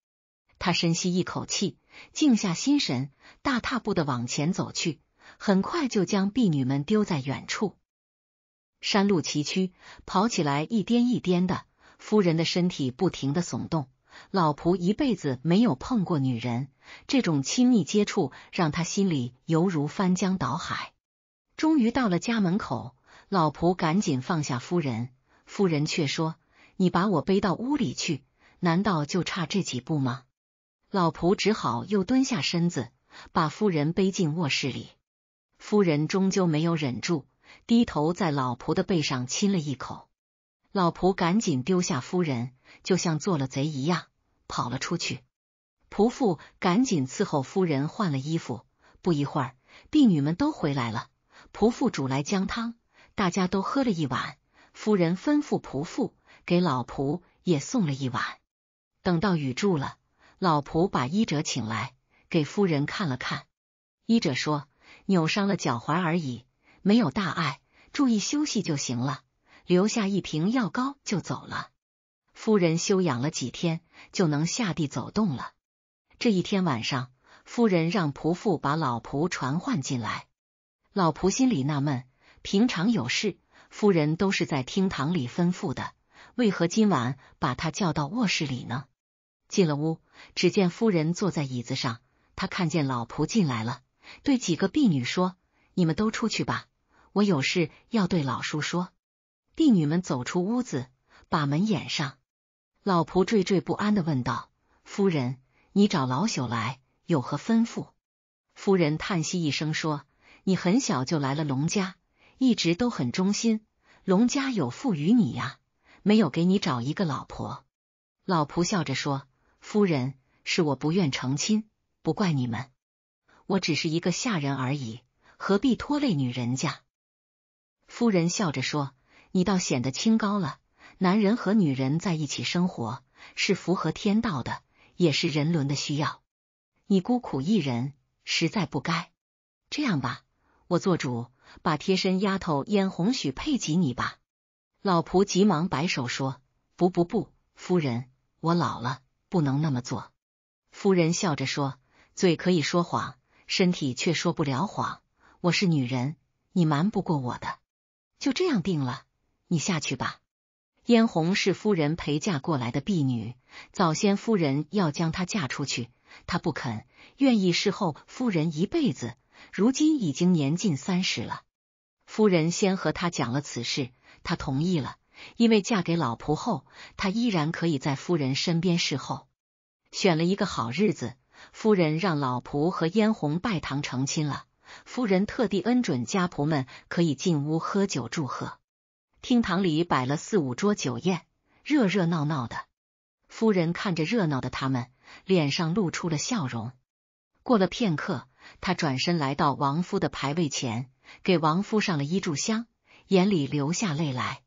他深吸一口气，静下心神，大踏步的往前走去。很快就将婢女们丢在远处。山路崎岖，跑起来一颠一颠的。夫人的身体不停的耸动。老仆一辈子没有碰过女人，这种亲密接触让他心里犹如翻江倒海。终于到了家门口。老仆赶紧放下夫人，夫人却说：“你把我背到屋里去，难道就差这几步吗？”老仆只好又蹲下身子，把夫人背进卧室里。夫人终究没有忍住，低头在老仆的背上亲了一口。老仆赶紧丢下夫人，就像做了贼一样跑了出去。仆妇赶紧伺候夫人换了衣服，不一会儿，婢女们都回来了。仆妇煮来姜汤。大家都喝了一碗，夫人吩咐仆妇给老仆也送了一碗。等到雨住了，老仆把医者请来，给夫人看了看。医者说：“扭伤了脚踝而已，没有大碍，注意休息就行了。”留下一瓶药膏就走了。夫人休养了几天，就能下地走动了。这一天晚上，夫人让仆妇把老仆传唤进来。老仆心里纳闷。平常有事，夫人都是在厅堂里吩咐的，为何今晚把她叫到卧室里呢？进了屋，只见夫人坐在椅子上。他看见老仆进来了，对几个婢女说：“你们都出去吧，我有事要对老叔说。”婢女们走出屋子，把门掩上。老仆惴惴不安的问道：“夫人，你找老朽来有何吩咐？”夫人叹息一声说：“你很小就来了龙家。”一直都很忠心，龙家有负于你呀，没有给你找一个老婆。老仆笑着说：“夫人，是我不愿成亲，不怪你们，我只是一个下人而已，何必拖累女人家？”夫人笑着说：“你倒显得清高了，男人和女人在一起生活是符合天道的，也是人伦的需要。你孤苦一人，实在不该。这样吧，我做主。”把贴身丫头嫣红许配给你吧，老仆急忙摆手说：“不不不，夫人，我老了，不能那么做。”夫人笑着说：“嘴可以说谎，身体却说不了谎。我是女人，你瞒不过我的。”就这样定了，你下去吧。嫣红是夫人陪嫁过来的婢女，早先夫人要将她嫁出去，她不肯，愿意侍候夫人一辈子。如今已经年近三十了，夫人先和他讲了此事，他同意了，因为嫁给老仆后，他依然可以在夫人身边侍候。选了一个好日子，夫人让老仆和嫣红拜堂成亲了。夫人特地恩准家仆们可以进屋喝酒祝贺。厅堂里摆了四五桌酒宴，热热闹闹的。夫人看着热闹的他们，脸上露出了笑容。过了片刻。他转身来到王夫的牌位前，给王夫上了一炷香，眼里流下泪来。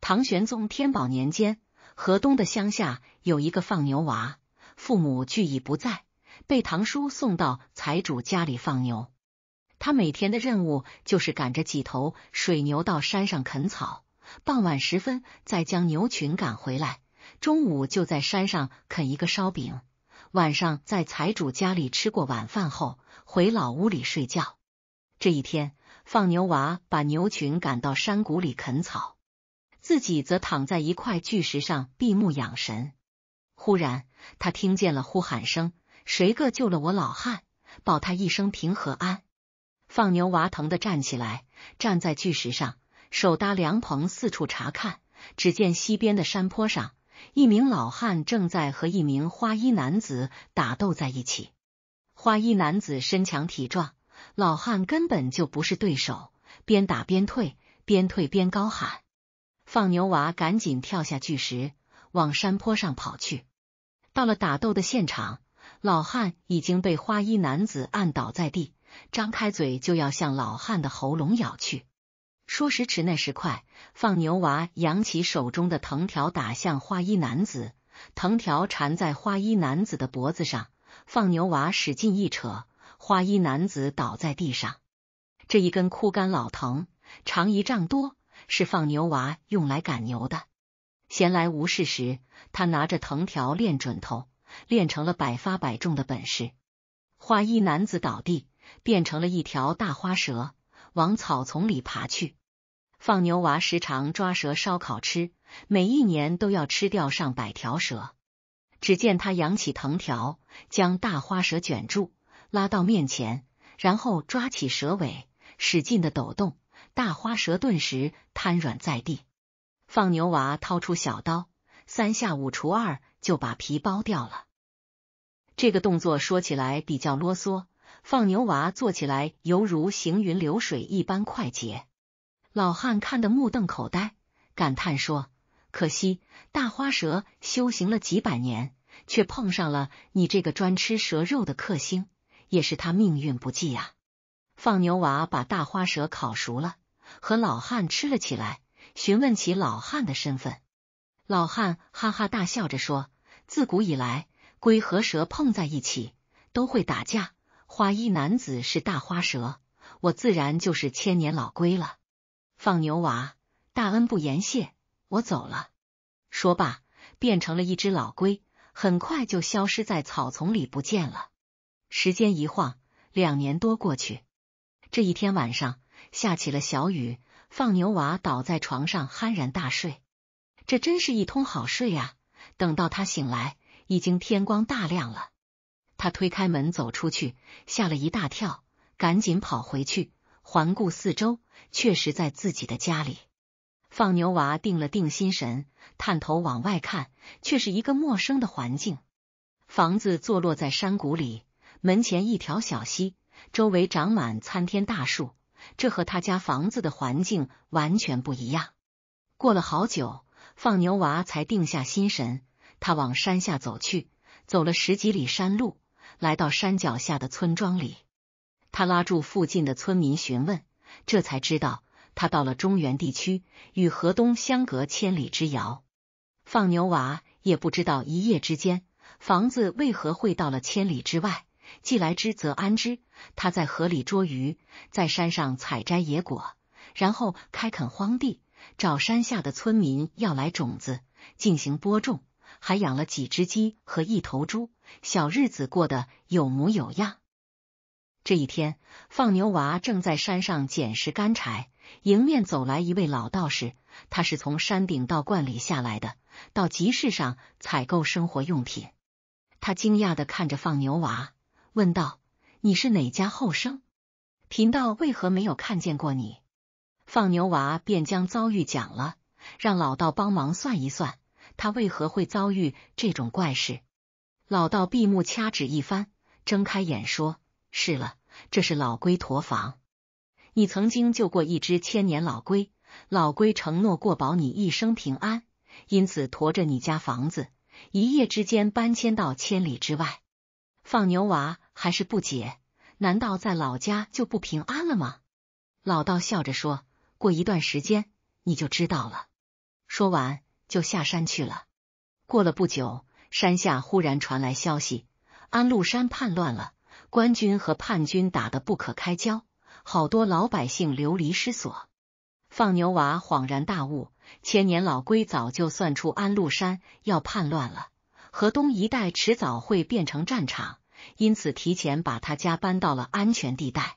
唐玄宗天宝年间，河东的乡下有一个放牛娃，父母俱已不在，被堂叔送到财主家里放牛。他每天的任务就是赶着几头水牛到山上啃草，傍晚时分再将牛群赶回来，中午就在山上啃一个烧饼。晚上在财主家里吃过晚饭后，回老屋里睡觉。这一天，放牛娃把牛群赶到山谷里啃草，自己则躺在一块巨石上闭目养神。忽然，他听见了呼喊声：“谁个救了我老汉，保他一生平和安？”放牛娃疼得站起来，站在巨石上，手搭凉棚四处查看。只见西边的山坡上。一名老汉正在和一名花衣男子打斗在一起，花衣男子身强体壮，老汉根本就不是对手，边打边退，边退边高喊。放牛娃赶紧跳下巨石，往山坡上跑去。到了打斗的现场，老汉已经被花衣男子按倒在地，张开嘴就要向老汉的喉咙咬去。说时迟，那时快，放牛娃扬起手中的藤条，打向花衣男子。藤条缠在花衣男子的脖子上，放牛娃使劲一扯，花衣男子倒在地上。这一根枯干老藤长一丈多，是放牛娃用来赶牛的。闲来无事时，他拿着藤条练准头，练成了百发百中的本事。花衣男子倒地，变成了一条大花蛇，往草丛里爬去。放牛娃时常抓蛇烧烤吃，每一年都要吃掉上百条蛇。只见他扬起藤条，将大花蛇卷住，拉到面前，然后抓起蛇尾，使劲的抖动，大花蛇顿时瘫软在地。放牛娃掏出小刀，三下五除二就把皮剥掉了。这个动作说起来比较啰嗦，放牛娃做起来犹如行云流水一般快捷。老汉看得目瞪口呆，感叹说：“可惜大花蛇修行了几百年，却碰上了你这个专吃蛇肉的克星，也是他命运不济呀。”放牛娃把大花蛇烤熟了，和老汉吃了起来，询问起老汉的身份。老汉哈哈大笑着说：“自古以来，龟和蛇碰在一起都会打架。花衣男子是大花蛇，我自然就是千年老龟了。”放牛娃大恩不言谢，我走了。说罢，变成了一只老龟，很快就消失在草丛里不见了。时间一晃，两年多过去。这一天晚上，下起了小雨，放牛娃倒在床上酣然大睡。这真是一通好睡呀！等到他醒来，已经天光大亮了。他推开门走出去，吓了一大跳，赶紧跑回去。环顾四周，确实在自己的家里。放牛娃定了定心神，探头往外看，却是一个陌生的环境。房子坐落在山谷里，门前一条小溪，周围长满参天大树，这和他家房子的环境完全不一样。过了好久，放牛娃才定下心神，他往山下走去，走了十几里山路，来到山脚下的村庄里。他拉住附近的村民询问，这才知道他到了中原地区，与河东相隔千里之遥。放牛娃也不知道一夜之间房子为何会到了千里之外。既来之则安之，他在河里捉鱼，在山上采摘野果，然后开垦荒地，找山下的村民要来种子进行播种，还养了几只鸡和一头猪，小日子过得有模有样。这一天，放牛娃正在山上捡拾干柴，迎面走来一位老道士。他是从山顶道观里下来的，到集市上采购生活用品。他惊讶的看着放牛娃，问道：“你是哪家后生？贫道为何没有看见过你？”放牛娃便将遭遇讲了，让老道帮忙算一算他为何会遭遇这种怪事。老道闭目掐指一番，睁开眼说。是了，这是老龟驮房。你曾经救过一只千年老龟，老龟承诺过保你一生平安，因此驮着你家房子，一夜之间搬迁到千里之外。放牛娃还是不解，难道在老家就不平安了吗？老道笑着说：“过一段时间你就知道了。”说完就下山去了。过了不久，山下忽然传来消息：安禄山叛乱了。官军和叛军打得不可开交，好多老百姓流离失所。放牛娃恍然大悟，千年老龟早就算出安禄山要叛乱了，河东一带迟早会变成战场，因此提前把他家搬到了安全地带。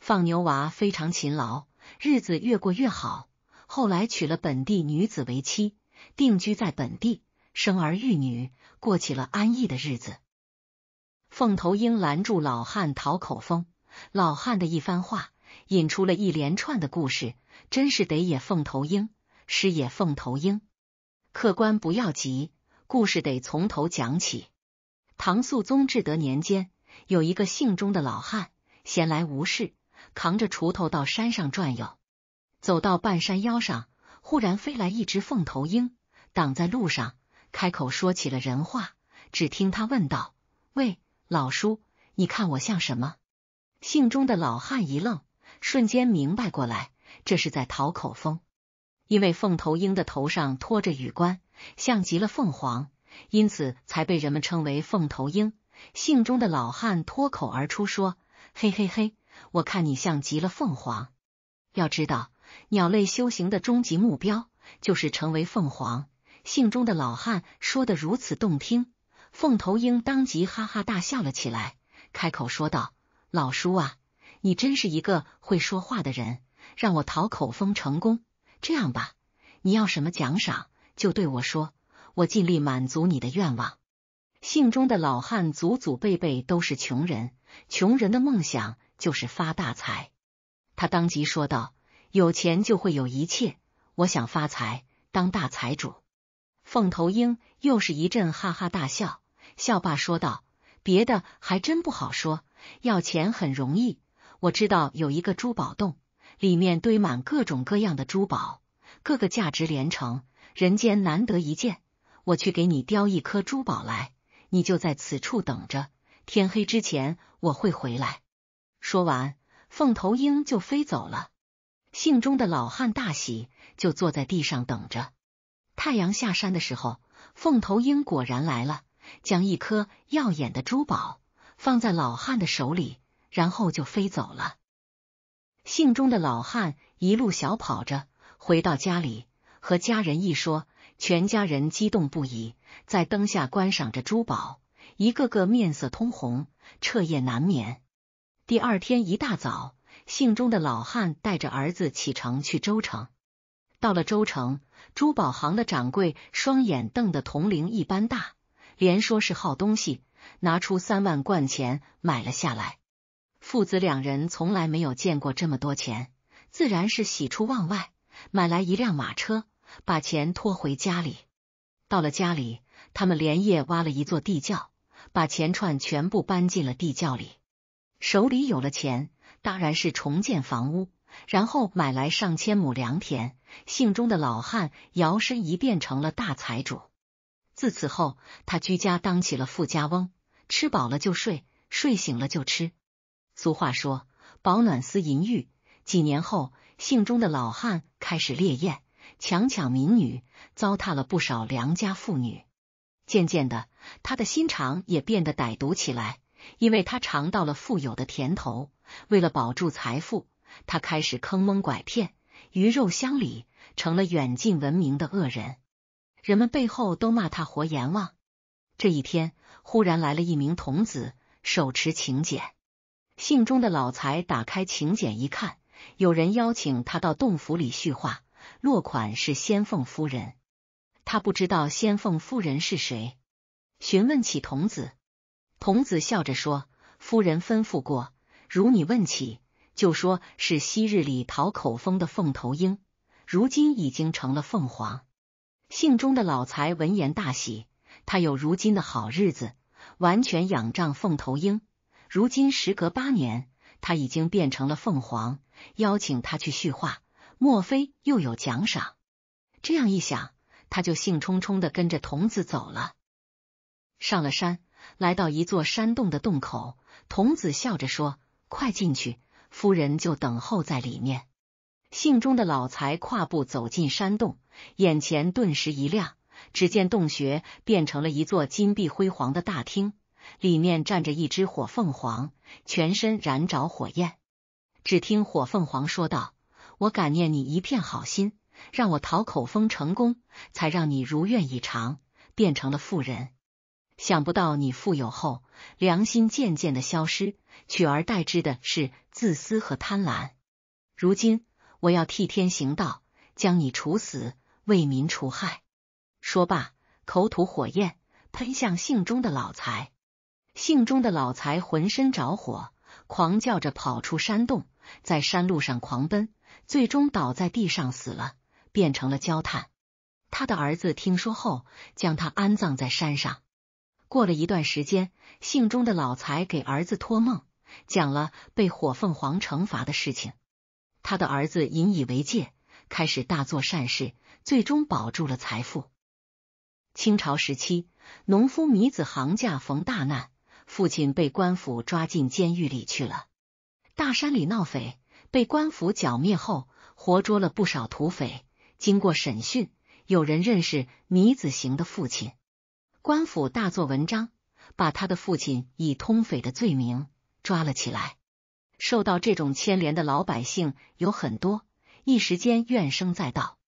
放牛娃非常勤劳，日子越过越好。后来娶了本地女子为妻，定居在本地，生儿育女，过起了安逸的日子。凤头鹰拦住老汉讨口风，老汉的一番话引出了一连串的故事，真是得也凤头鹰失也凤头鹰。客官不要急，故事得从头讲起。唐肃宗至德年间，有一个姓钟的老汉，闲来无事，扛着锄头到山上转悠。走到半山腰上，忽然飞来一只凤头鹰，挡在路上，开口说起了人话。只听他问道：“喂？”老叔，你看我像什么？信中的老汉一愣，瞬间明白过来，这是在讨口风。因为凤头鹰的头上托着羽冠，像极了凤凰，因此才被人们称为凤头鹰。信中的老汉脱口而出说：“嘿嘿嘿，我看你像极了凤凰。”要知道，鸟类修行的终极目标就是成为凤凰。信中的老汉说的如此动听。凤头鹰当即哈哈大笑了起来，开口说道：“老叔啊，你真是一个会说话的人，让我讨口风成功。这样吧，你要什么奖赏，就对我说，我尽力满足你的愿望。”信中的老汉祖祖辈辈都是穷人，穷人的梦想就是发大财。他当即说道：“有钱就会有一切，我想发财，当大财主。”凤头鹰又是一阵哈哈大笑。校霸说道：“别的还真不好说，要钱很容易。我知道有一个珠宝洞，里面堆满各种各样的珠宝，各个价值连城，人间难得一见。我去给你雕一颗珠宝来，你就在此处等着。天黑之前我会回来。”说完，凤头鹰就飞走了。信中的老汉大喜，就坐在地上等着。太阳下山的时候，凤头鹰果然来了。将一颗耀眼的珠宝放在老汉的手里，然后就飞走了。信中的老汉一路小跑着回到家里，和家人一说，全家人激动不已，在灯下观赏着珠宝，一个个面色通红，彻夜难眠。第二天一大早，信中的老汉带着儿子启程去州城。到了州城，珠宝行的掌柜双眼瞪得铜铃一般大。连说是好东西，拿出三万贯钱买了下来。父子两人从来没有见过这么多钱，自然是喜出望外，买来一辆马车，把钱拖回家里。到了家里，他们连夜挖了一座地窖，把钱串全部搬进了地窖里。手里有了钱，当然是重建房屋，然后买来上千亩良田。姓钟的老汉摇身一变成了大财主。自此后，他居家当起了富家翁，吃饱了就睡，睡醒了就吃。俗话说：“饱暖思淫欲。”几年后，姓钟的老汉开始猎艳，强抢民女，糟蹋了不少良家妇女。渐渐的，他的心肠也变得歹毒起来，因为他尝到了富有的甜头。为了保住财富，他开始坑蒙拐骗，鱼肉乡里，成了远近闻名的恶人。人们背后都骂他活阎王。这一天忽然来了一名童子，手持请柬。姓钟的老财打开请柬一看，有人邀请他到洞府里叙话，落款是仙凤夫人。他不知道仙凤夫人是谁，询问起童子，童子笑着说：“夫人吩咐过，如你问起，就说，是昔日里讨口风的凤头鹰，如今已经成了凤凰。”姓钟的老财闻言大喜，他有如今的好日子，完全仰仗凤头鹰。如今时隔八年，他已经变成了凤凰，邀请他去叙话，莫非又有奖赏？这样一想，他就兴冲冲的跟着童子走了，上了山，来到一座山洞的洞口，童子笑着说：“快进去，夫人就等候在里面。”信中的老财跨步走进山洞，眼前顿时一亮，只见洞穴变成了一座金碧辉煌的大厅，里面站着一只火凤凰，全身燃着火焰。只听火凤凰说道：“我感念你一片好心，让我讨口风成功，才让你如愿以偿，变成了富人。想不到你富有后，良心渐渐的消失，取而代之的是自私和贪婪。如今。”我要替天行道，将你处死，为民除害。说罢，口吐火焰，喷向姓中的老财。姓中的老财浑身着火，狂叫着跑出山洞，在山路上狂奔，最终倒在地上死了，变成了焦炭。他的儿子听说后，将他安葬在山上。过了一段时间，姓中的老财给儿子托梦，讲了被火凤凰惩罚的事情。他的儿子引以为戒，开始大做善事，最终保住了财富。清朝时期，农夫米子行家逢大难，父亲被官府抓进监狱里去了。大山里闹匪，被官府剿灭后，活捉了不少土匪。经过审讯，有人认识米子行的父亲，官府大做文章，把他的父亲以通匪的罪名抓了起来。受到这种牵连的老百姓有很多，一时间怨声载道。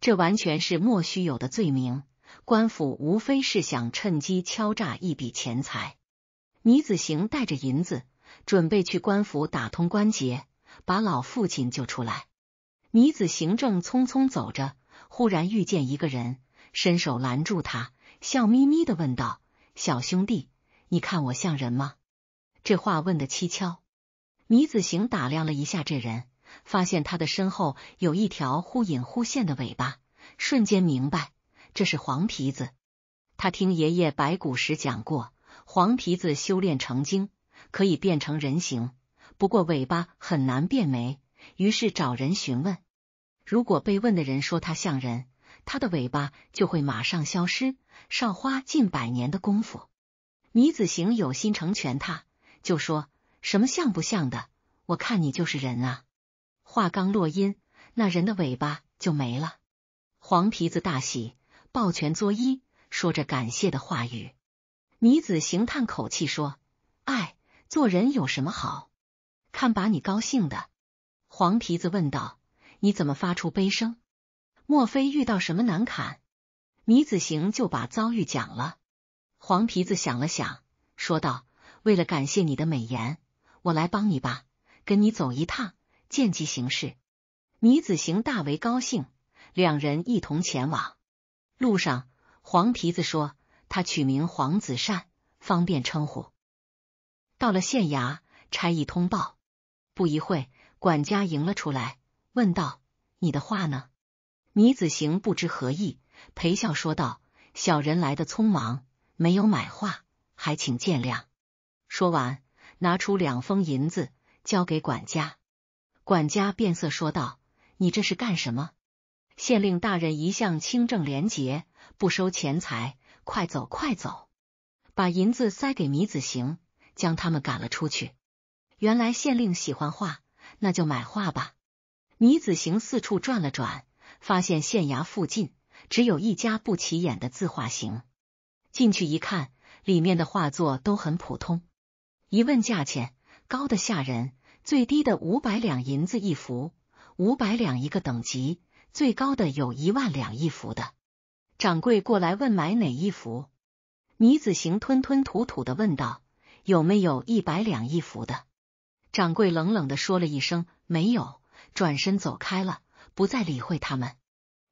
这完全是莫须有的罪名，官府无非是想趁机敲诈一笔钱财。倪子行带着银子，准备去官府打通关节，把老父亲救出来。倪子行正匆匆走着，忽然遇见一个人，伸手拦住他，笑眯眯的问道：“小兄弟，你看我像人吗？”这话问的蹊跷。米子行打量了一下这人，发现他的身后有一条忽隐忽现的尾巴，瞬间明白这是黄皮子。他听爷爷白骨石讲过，黄皮子修炼成精可以变成人形，不过尾巴很难变没。于是找人询问，如果被问的人说他像人，他的尾巴就会马上消失。少花近百年的功夫，米子行有心成全他，就说。什么像不像的？我看你就是人啊！话刚落音，那人的尾巴就没了。黄皮子大喜，抱拳作揖，说着感谢的话语。女子行叹口气说：“哎，做人有什么好？看把你高兴的。”黄皮子问道：“你怎么发出悲声？莫非遇到什么难堪？”女子行就把遭遇讲了。黄皮子想了想，说道：“为了感谢你的美言。”我来帮你吧，跟你走一趟，见机行事。米子行大为高兴，两人一同前往。路上，黄皮子说：“他取名黄子善，方便称呼。”到了县衙，差役通报，不一会，管家迎了出来，问道：“你的话呢？”米子行不知何意，陪笑说道：“小人来的匆忙，没有买画，还请见谅。”说完。拿出两封银子交给管家，管家变色说道：“你这是干什么？县令大人一向清正廉洁，不收钱财。快走，快走！把银子塞给米子行，将他们赶了出去。原来县令喜欢画，那就买画吧。”米子行四处转了转，发现县衙附近只有一家不起眼的字画行。进去一看，里面的画作都很普通。一问价钱高的吓人，最低的五百两银子一幅，五百两一个等级，最高的有一万两一幅的。掌柜过来问买哪一幅，倪子行吞吞吐吐的问道：“有没有一百两一幅的？”掌柜冷冷的说了一声“没有”，转身走开了，不再理会他们。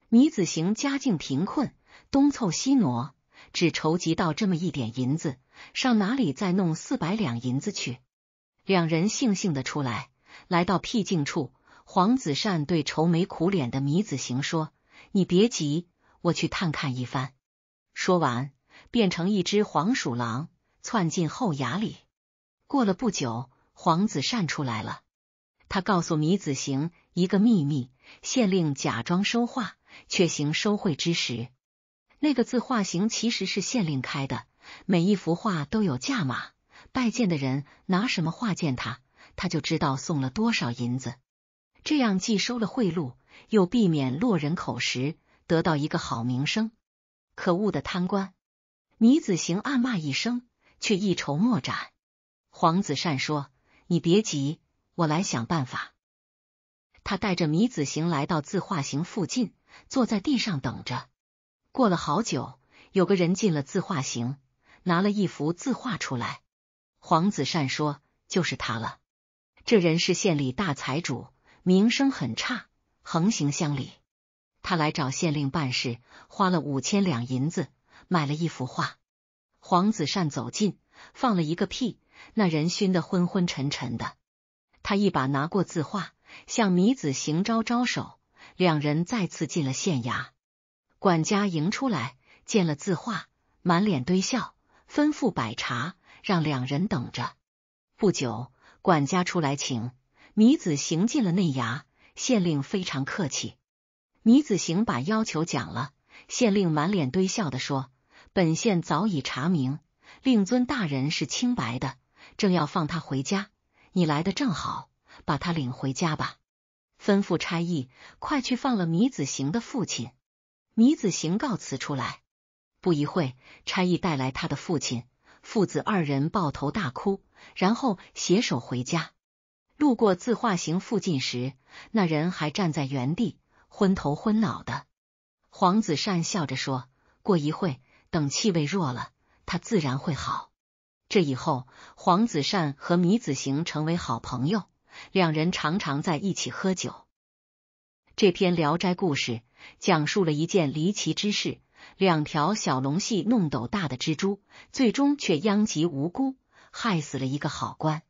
倪子行家境贫困，东凑西挪。只筹集到这么一点银子，上哪里再弄四百两银子去？两人悻悻的出来，来到僻静处。黄子善对愁眉苦脸的米子行说：“你别急，我去探看一番。”说完，变成一只黄鼠狼，窜进后衙里。过了不久，黄子善出来了，他告诉米子行一个秘密：县令假装收画，却行收贿之时。那个字画行其实是县令开的，每一幅画都有价码。拜见的人拿什么画见他，他就知道送了多少银子。这样既收了贿赂，又避免落人口实，得到一个好名声。可恶的贪官！米子行暗骂一声，却一筹莫展。黄子善说：“你别急，我来想办法。”他带着米子行来到字画行附近，坐在地上等着。过了好久，有个人进了字画行，拿了一幅字画出来。黄子善说：“就是他了。”这人是县里大财主，名声很差，横行乡里。他来找县令办事，花了五千两银子买了一幅画。黄子善走近，放了一个屁，那人熏得昏昏沉沉的。他一把拿过字画，向米子行招招手，两人再次进了县衙。管家迎出来，见了字画，满脸堆笑，吩咐摆茶，让两人等着。不久，管家出来请米子行进了内衙，县令非常客气。米子行把要求讲了，县令满脸堆笑的说：“本县早已查明，令尊大人是清白的，正要放他回家，你来的正好，把他领回家吧。”吩咐差役，快去放了米子行的父亲。米子行告辞出来，不一会，差役带来他的父亲，父子二人抱头大哭，然后携手回家。路过字画行附近时，那人还站在原地，昏头昏脑的。黄子善笑着说：“过一会，等气味弱了，他自然会好。”这以后，黄子善和米子行成为好朋友，两人常常在一起喝酒。这篇《聊斋》故事讲述了一件离奇之事：两条小龙戏弄斗大的蜘蛛，最终却殃及无辜，害死了一个好官。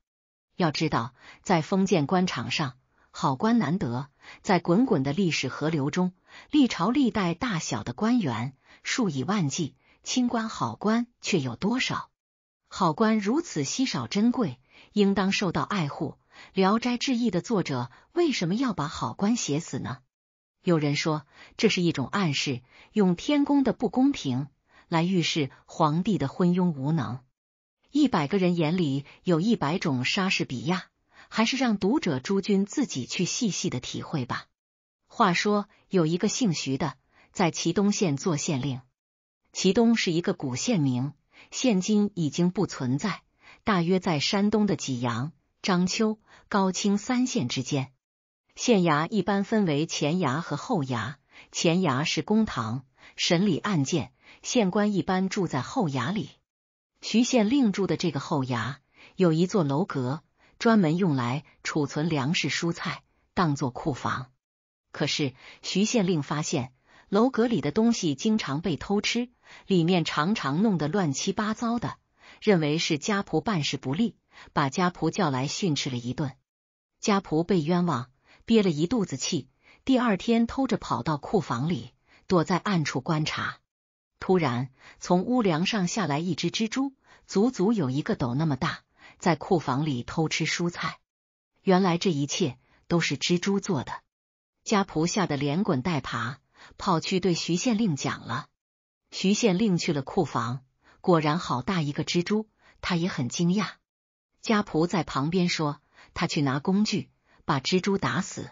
要知道，在封建官场上，好官难得，在滚滚的历史河流中，历朝历代大小的官员数以万计，清官好官却有多少？好官如此稀少珍贵，应当受到爱护。《聊斋志异》的作者为什么要把好官写死呢？有人说这是一种暗示，用天宫的不公平来预示皇帝的昏庸无能。一百个人眼里有一百种莎士比亚，还是让读者诸君自己去细细的体会吧。话说，有一个姓徐的在祁东县做县令，祁东是一个古县名，现今已经不存在，大约在山东的济阳。章丘、高青三县之间，县衙一般分为前衙和后衙。前衙是公堂，审理案件；县官一般住在后衙里。徐县令住的这个后衙有一座楼阁，专门用来储存粮食、蔬菜，当做库房。可是徐县令发现，楼阁里的东西经常被偷吃，里面常常弄得乱七八糟的，认为是家仆办事不力。把家仆叫来训斥了一顿，家仆被冤枉，憋了一肚子气。第二天，偷着跑到库房里，躲在暗处观察。突然，从屋梁上下来一只蜘蛛，足足有一个斗那么大，在库房里偷吃蔬菜。原来这一切都是蜘蛛做的。家仆吓得连滚带爬，跑去对徐县令讲了。徐县令去了库房，果然好大一个蜘蛛，他也很惊讶。家仆在旁边说：“他去拿工具，把蜘蛛打死。”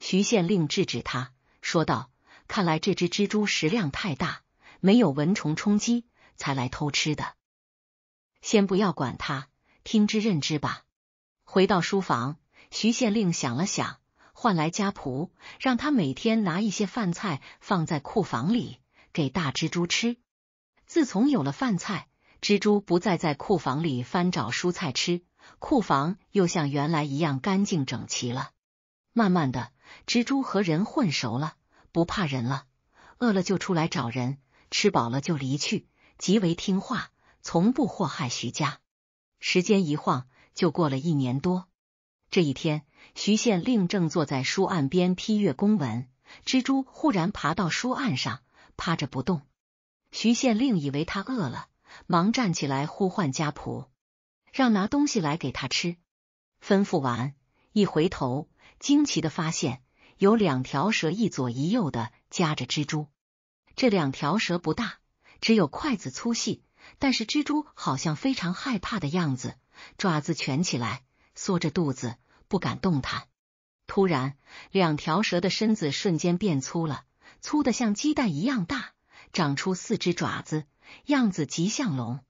徐县令制止他，说道：“看来这只蜘蛛食量太大，没有蚊虫充饥，才来偷吃的。先不要管它，听之任之吧。”回到书房，徐县令想了想，唤来家仆，让他每天拿一些饭菜放在库房里给大蜘蛛吃。自从有了饭菜。蜘蛛不再在库房里翻找蔬菜吃，库房又像原来一样干净整齐了。慢慢的，蜘蛛和人混熟了，不怕人了。饿了就出来找人，吃饱了就离去，极为听话，从不祸害徐家。时间一晃就过了一年多。这一天，徐县令正坐在书案边批阅公文，蜘蛛忽然爬到书案上，趴着不动。徐县令以为他饿了。忙站起来呼唤家仆，让拿东西来给他吃。吩咐完，一回头，惊奇的发现有两条蛇一左一右的夹着蜘蛛。这两条蛇不大，只有筷子粗细，但是蜘蛛好像非常害怕的样子，爪子蜷起来，缩着肚子不敢动弹。突然，两条蛇的身子瞬间变粗了，粗的像鸡蛋一样大，长出四只爪子。样子极像龙，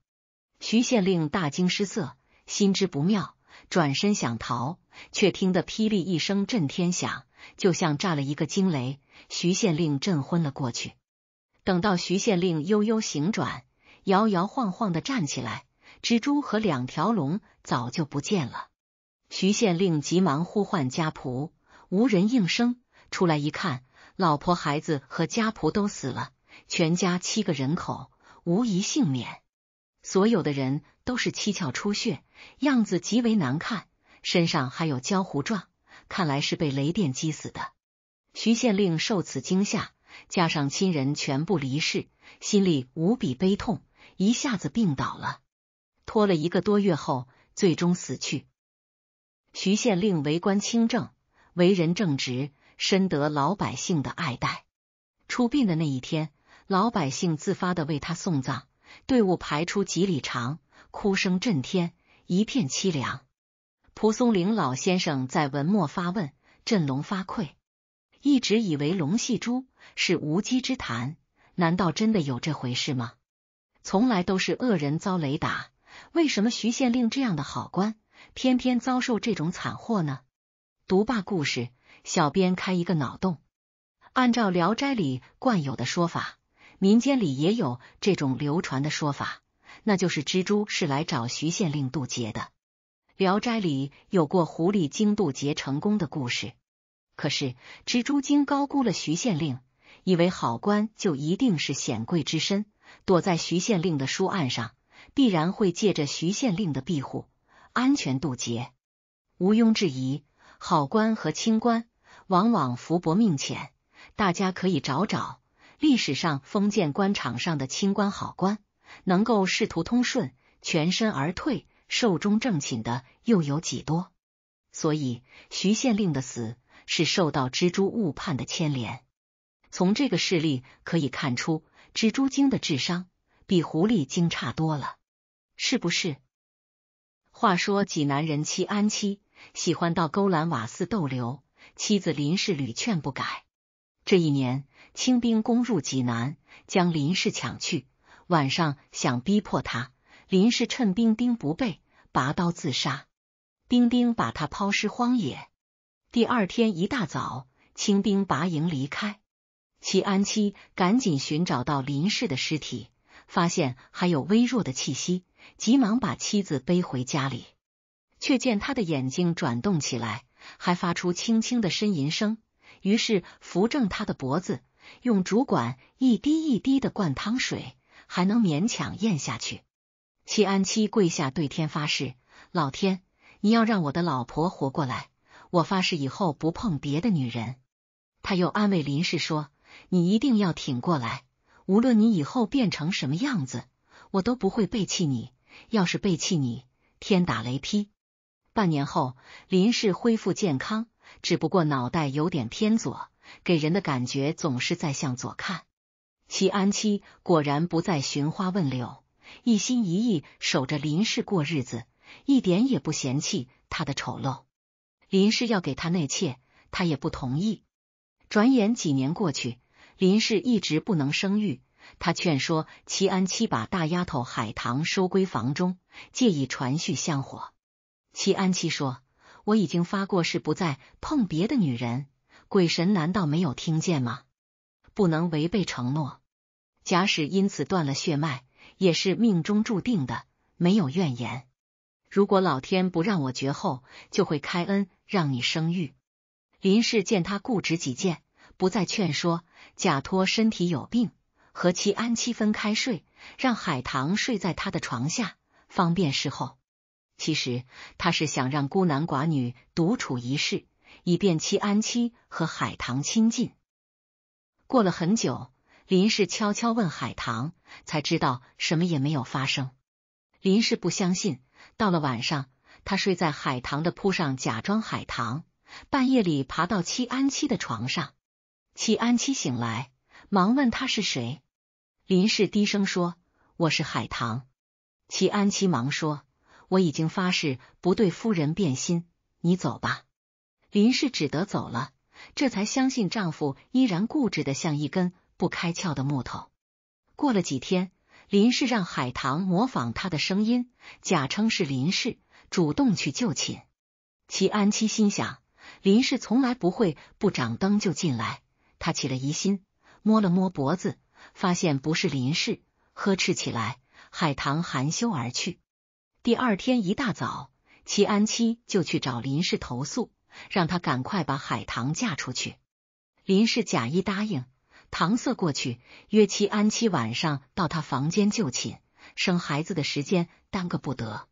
徐县令大惊失色，心知不妙，转身想逃，却听得霹雳一声震天响，就像炸了一个惊雷，徐县令震昏了过去。等到徐县令悠悠醒转，摇摇晃晃的站起来，蜘蛛和两条龙早就不见了。徐县令急忙呼唤家仆，无人应声。出来一看，老婆、孩子和家仆都死了，全家七个人口。无一幸免，所有的人都是七窍出血，样子极为难看，身上还有焦糊状，看来是被雷电击死的。徐县令受此惊吓，加上亲人全部离世，心里无比悲痛，一下子病倒了，拖了一个多月后，最终死去。徐县令为官清正，为人正直，深得老百姓的爱戴。出殡的那一天。老百姓自发的为他送葬，队伍排出几里长，哭声震天，一片凄凉。蒲松龄老先生在文末发问，振聋发聩：一直以为龙戏珠是无稽之谈，难道真的有这回事吗？从来都是恶人遭雷打，为什么徐县令这样的好官，偏偏遭受这种惨祸呢？读罢故事，小编开一个脑洞：按照《聊斋》里惯有的说法。民间里也有这种流传的说法，那就是蜘蛛是来找徐县令渡劫的。聊斋里有过狐狸精渡劫成功的故事，可是蜘蛛精高估了徐县令，以为好官就一定是显贵之身，躲在徐县令的书案上，必然会借着徐县令的庇护安全渡劫。毋庸置疑，好官和清官往往福薄命浅，大家可以找找。历史上封建官场上的清官好官，能够仕途通顺、全身而退、寿终正寝的又有几多？所以徐县令的死是受到蜘蛛误判的牵连。从这个事例可以看出，蜘蛛精的智商比狐狸精差多了，是不是？话说济南人妻安妻喜欢到勾栏瓦肆逗留，妻子林氏屡劝不改。这一年，清兵攻入济南，将林氏抢去。晚上想逼迫他，林氏趁兵冰不备，拔刀自杀。兵冰把他抛尸荒野。第二天一大早，清兵拔营离开。齐安七赶紧寻找到林氏的尸体，发现还有微弱的气息，急忙把妻子背回家里，却见他的眼睛转动起来，还发出轻轻的呻吟声。于是扶正他的脖子，用竹管一滴一滴的灌汤水，还能勉强咽下去。齐安七跪下对天发誓：老天，你要让我的老婆活过来！我发誓以后不碰别的女人。他又安慰林氏说：你一定要挺过来，无论你以后变成什么样子，我都不会背弃你。要是背弃你，天打雷劈！半年后，林氏恢复健康。只不过脑袋有点偏左，给人的感觉总是在向左看。齐安七果然不再寻花问柳，一心一意守着林氏过日子，一点也不嫌弃他的丑陋。林氏要给他内妾，他也不同意。转眼几年过去，林氏一直不能生育，他劝说齐安七把大丫头海棠收归房中，借以传续香火。齐安七说。我已经发过誓，不再碰别的女人，鬼神难道没有听见吗？不能违背承诺，假使因此断了血脉，也是命中注定的，没有怨言。如果老天不让我绝后，就会开恩让你生育。林氏见他固执己见，不再劝说，假托身体有病，和妻安妻分开睡，让海棠睡在他的床下，方便事后。其实他是想让孤男寡女独处一室，以便齐安妻和海棠亲近。过了很久，林氏悄悄问海棠，才知道什么也没有发生。林氏不相信，到了晚上，他睡在海棠的铺上，假装海棠。半夜里爬到齐安七的床上，齐安七醒来，忙问他是谁。林氏低声说：“我是海棠。”齐安七忙说。我已经发誓不对夫人变心，你走吧。林氏只得走了，这才相信丈夫依然固执的像一根不开窍的木头。过了几天，林氏让海棠模仿她的声音，假称是林氏主动去就寝。齐安七心想，林氏从来不会不掌灯就进来，他起了疑心，摸了摸脖子，发现不是林氏，呵斥起来。海棠含羞而去。第二天一大早，齐安七就去找林氏投诉，让他赶快把海棠嫁出去。林氏假意答应，搪塞过去，约齐安七晚上到他房间就寝，生孩子的时间耽搁不得。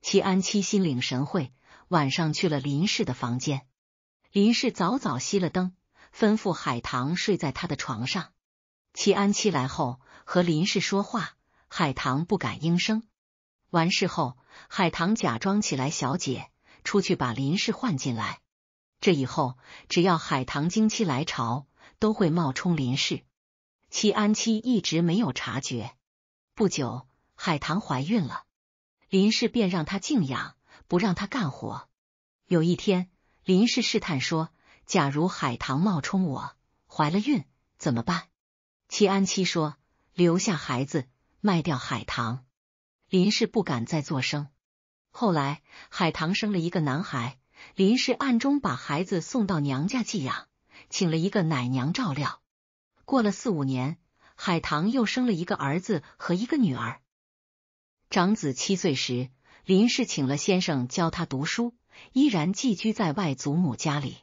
齐安七心领神会，晚上去了林氏的房间。林氏早早熄了灯，吩咐海棠睡在他的床上。齐安七来后和林氏说话，海棠不敢应声。完事后，海棠假装起来，小姐出去把林氏换进来。这以后，只要海棠经期来潮，都会冒充林氏。齐安七一直没有察觉。不久，海棠怀孕了，林氏便让她静养，不让她干活。有一天，林氏试探说：“假如海棠冒充我怀了孕，怎么办？”齐安七说：“留下孩子，卖掉海棠。”林氏不敢再作声。后来，海棠生了一个男孩，林氏暗中把孩子送到娘家寄养，请了一个奶娘照料。过了四五年，海棠又生了一个儿子和一个女儿。长子七岁时，林氏请了先生教他读书，依然寄居在外祖母家里。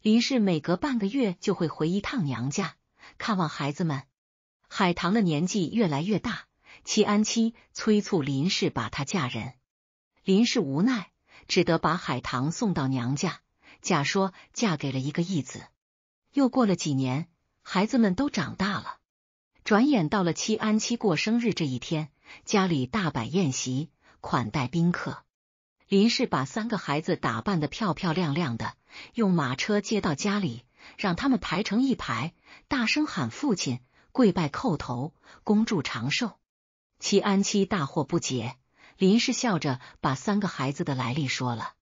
林氏每隔半个月就会回一趟娘家看望孩子们。海棠的年纪越来越大。七安七催促林氏把她嫁人，林氏无奈只得把海棠送到娘家，假说嫁给了一个义子。又过了几年，孩子们都长大了。转眼到了七安七过生日这一天，家里大摆宴席，款待宾客。林氏把三个孩子打扮的漂漂亮亮的，用马车接到家里，让他们排成一排，大声喊父亲，跪拜叩头，恭祝长寿。齐安七大惑不解，林氏笑着把三个孩子的来历说了。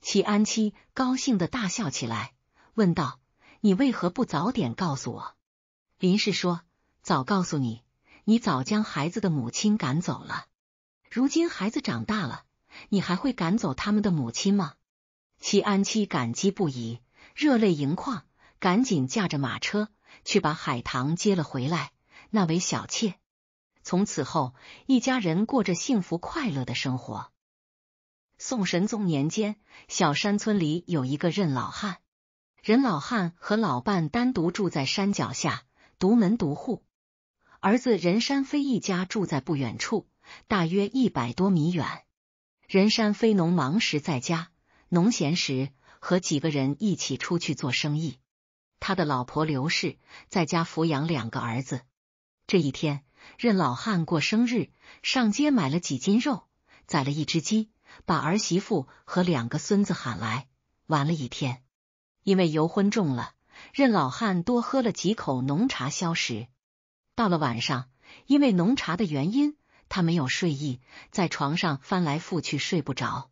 齐安七高兴的大笑起来，问道：“你为何不早点告诉我？”林氏说：“早告诉你，你早将孩子的母亲赶走了。如今孩子长大了，你还会赶走他们的母亲吗？”齐安七感激不已，热泪盈眶，赶紧驾着马车去把海棠接了回来，那为小妾。从此后，一家人过着幸福快乐的生活。宋神宗年间，小山村里有一个任老汉，任老汉和老伴单独住在山脚下，独门独户。儿子任山飞一家住在不远处，大约一百多米远。任山飞农忙时在家，农闲时和几个人一起出去做生意。他的老婆刘氏在家抚养两个儿子。这一天。任老汉过生日，上街买了几斤肉，宰了一只鸡，把儿媳妇和两个孙子喊来玩了一天。因为油荤重了，任老汉多喝了几口浓茶消食。到了晚上，因为浓茶的原因，他没有睡意，在床上翻来覆去睡不着。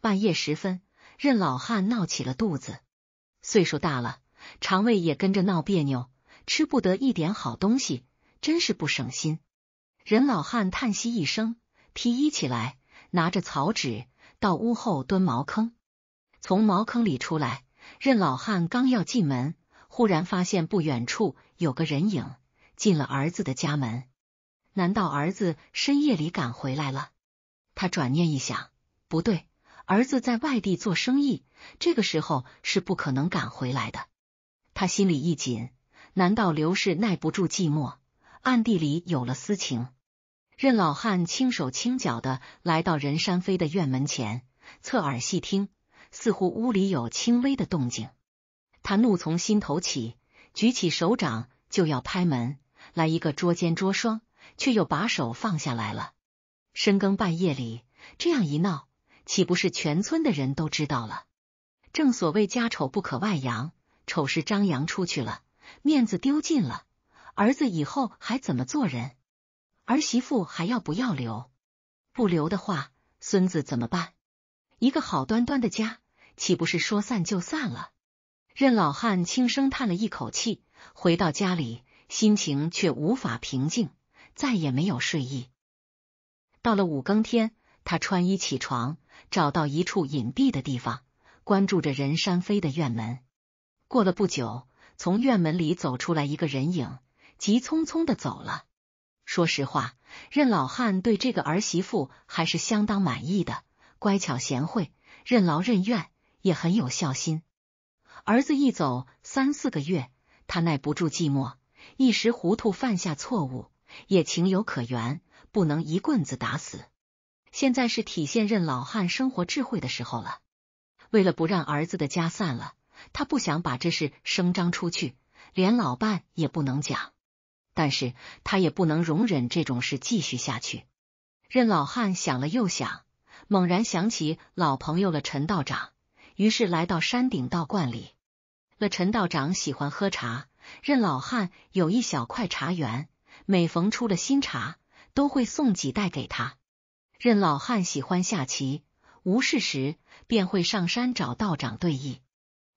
半夜时分，任老汉闹起了肚子。岁数大了，肠胃也跟着闹别扭，吃不得一点好东西。真是不省心，任老汉叹息一声，披衣起来，拿着草纸到屋后蹲茅坑。从茅坑里出来，任老汉刚要进门，忽然发现不远处有个人影进了儿子的家门。难道儿子深夜里赶回来了？他转念一想，不对，儿子在外地做生意，这个时候是不可能赶回来的。他心里一紧，难道刘氏耐不住寂寞？暗地里有了私情，任老汉轻手轻脚的来到任山飞的院门前，侧耳细听，似乎屋里有轻微的动静。他怒从心头起，举起手掌就要拍门，来一个捉奸捉双，却又把手放下来了。深更半夜里这样一闹，岂不是全村的人都知道了？正所谓家丑不可外扬，丑事张扬出去了，面子丢尽了。儿子以后还怎么做人？儿媳妇还要不要留？不留的话，孙子怎么办？一个好端端的家，岂不是说散就散了？任老汉轻声叹了一口气，回到家里，心情却无法平静，再也没有睡意。到了五更天，他穿衣起床，找到一处隐蔽的地方，关注着任山飞的院门。过了不久，从院门里走出来一个人影。急匆匆的走了。说实话，任老汉对这个儿媳妇还是相当满意的，乖巧贤惠，任劳任怨，也很有孝心。儿子一走三四个月，他耐不住寂寞，一时糊涂犯下错误，也情有可原，不能一棍子打死。现在是体现任老汉生活智慧的时候了。为了不让儿子的家散了，他不想把这事声张出去，连老伴也不能讲。但是他也不能容忍这种事继续下去。任老汉想了又想，猛然想起老朋友了陈道长，于是来到山顶道观里。了陈道长喜欢喝茶，任老汉有一小块茶园，每逢出了新茶，都会送几袋给他。任老汉喜欢下棋，无事时便会上山找道长对弈。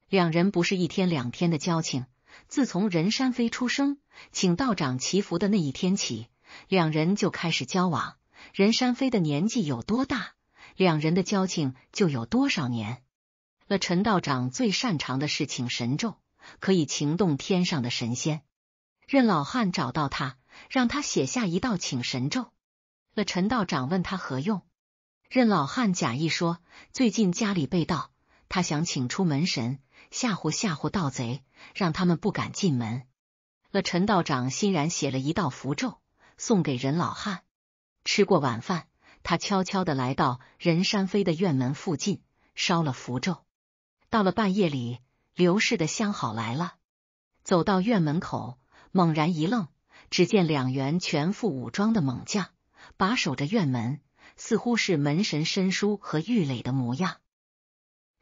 两人不是一天两天的交情，自从任山飞出生。请道长祈福的那一天起，两人就开始交往。任山飞的年纪有多大，两人的交情就有多少年那陈道长最擅长的是请神咒，可以情动天上的神仙。任老汉找到他，让他写下一道请神咒。那陈道长问他何用？任老汉假意说，最近家里被盗，他想请出门神吓唬吓唬盗贼，让他们不敢进门。了陈道长欣然写了一道符咒送给任老汉。吃过晚饭，他悄悄的来到任山飞的院门附近，烧了符咒。到了半夜里，刘氏的相好来了，走到院门口，猛然一愣，只见两员全副武装的猛将把守着院门，似乎是门神申叔和玉垒的模样。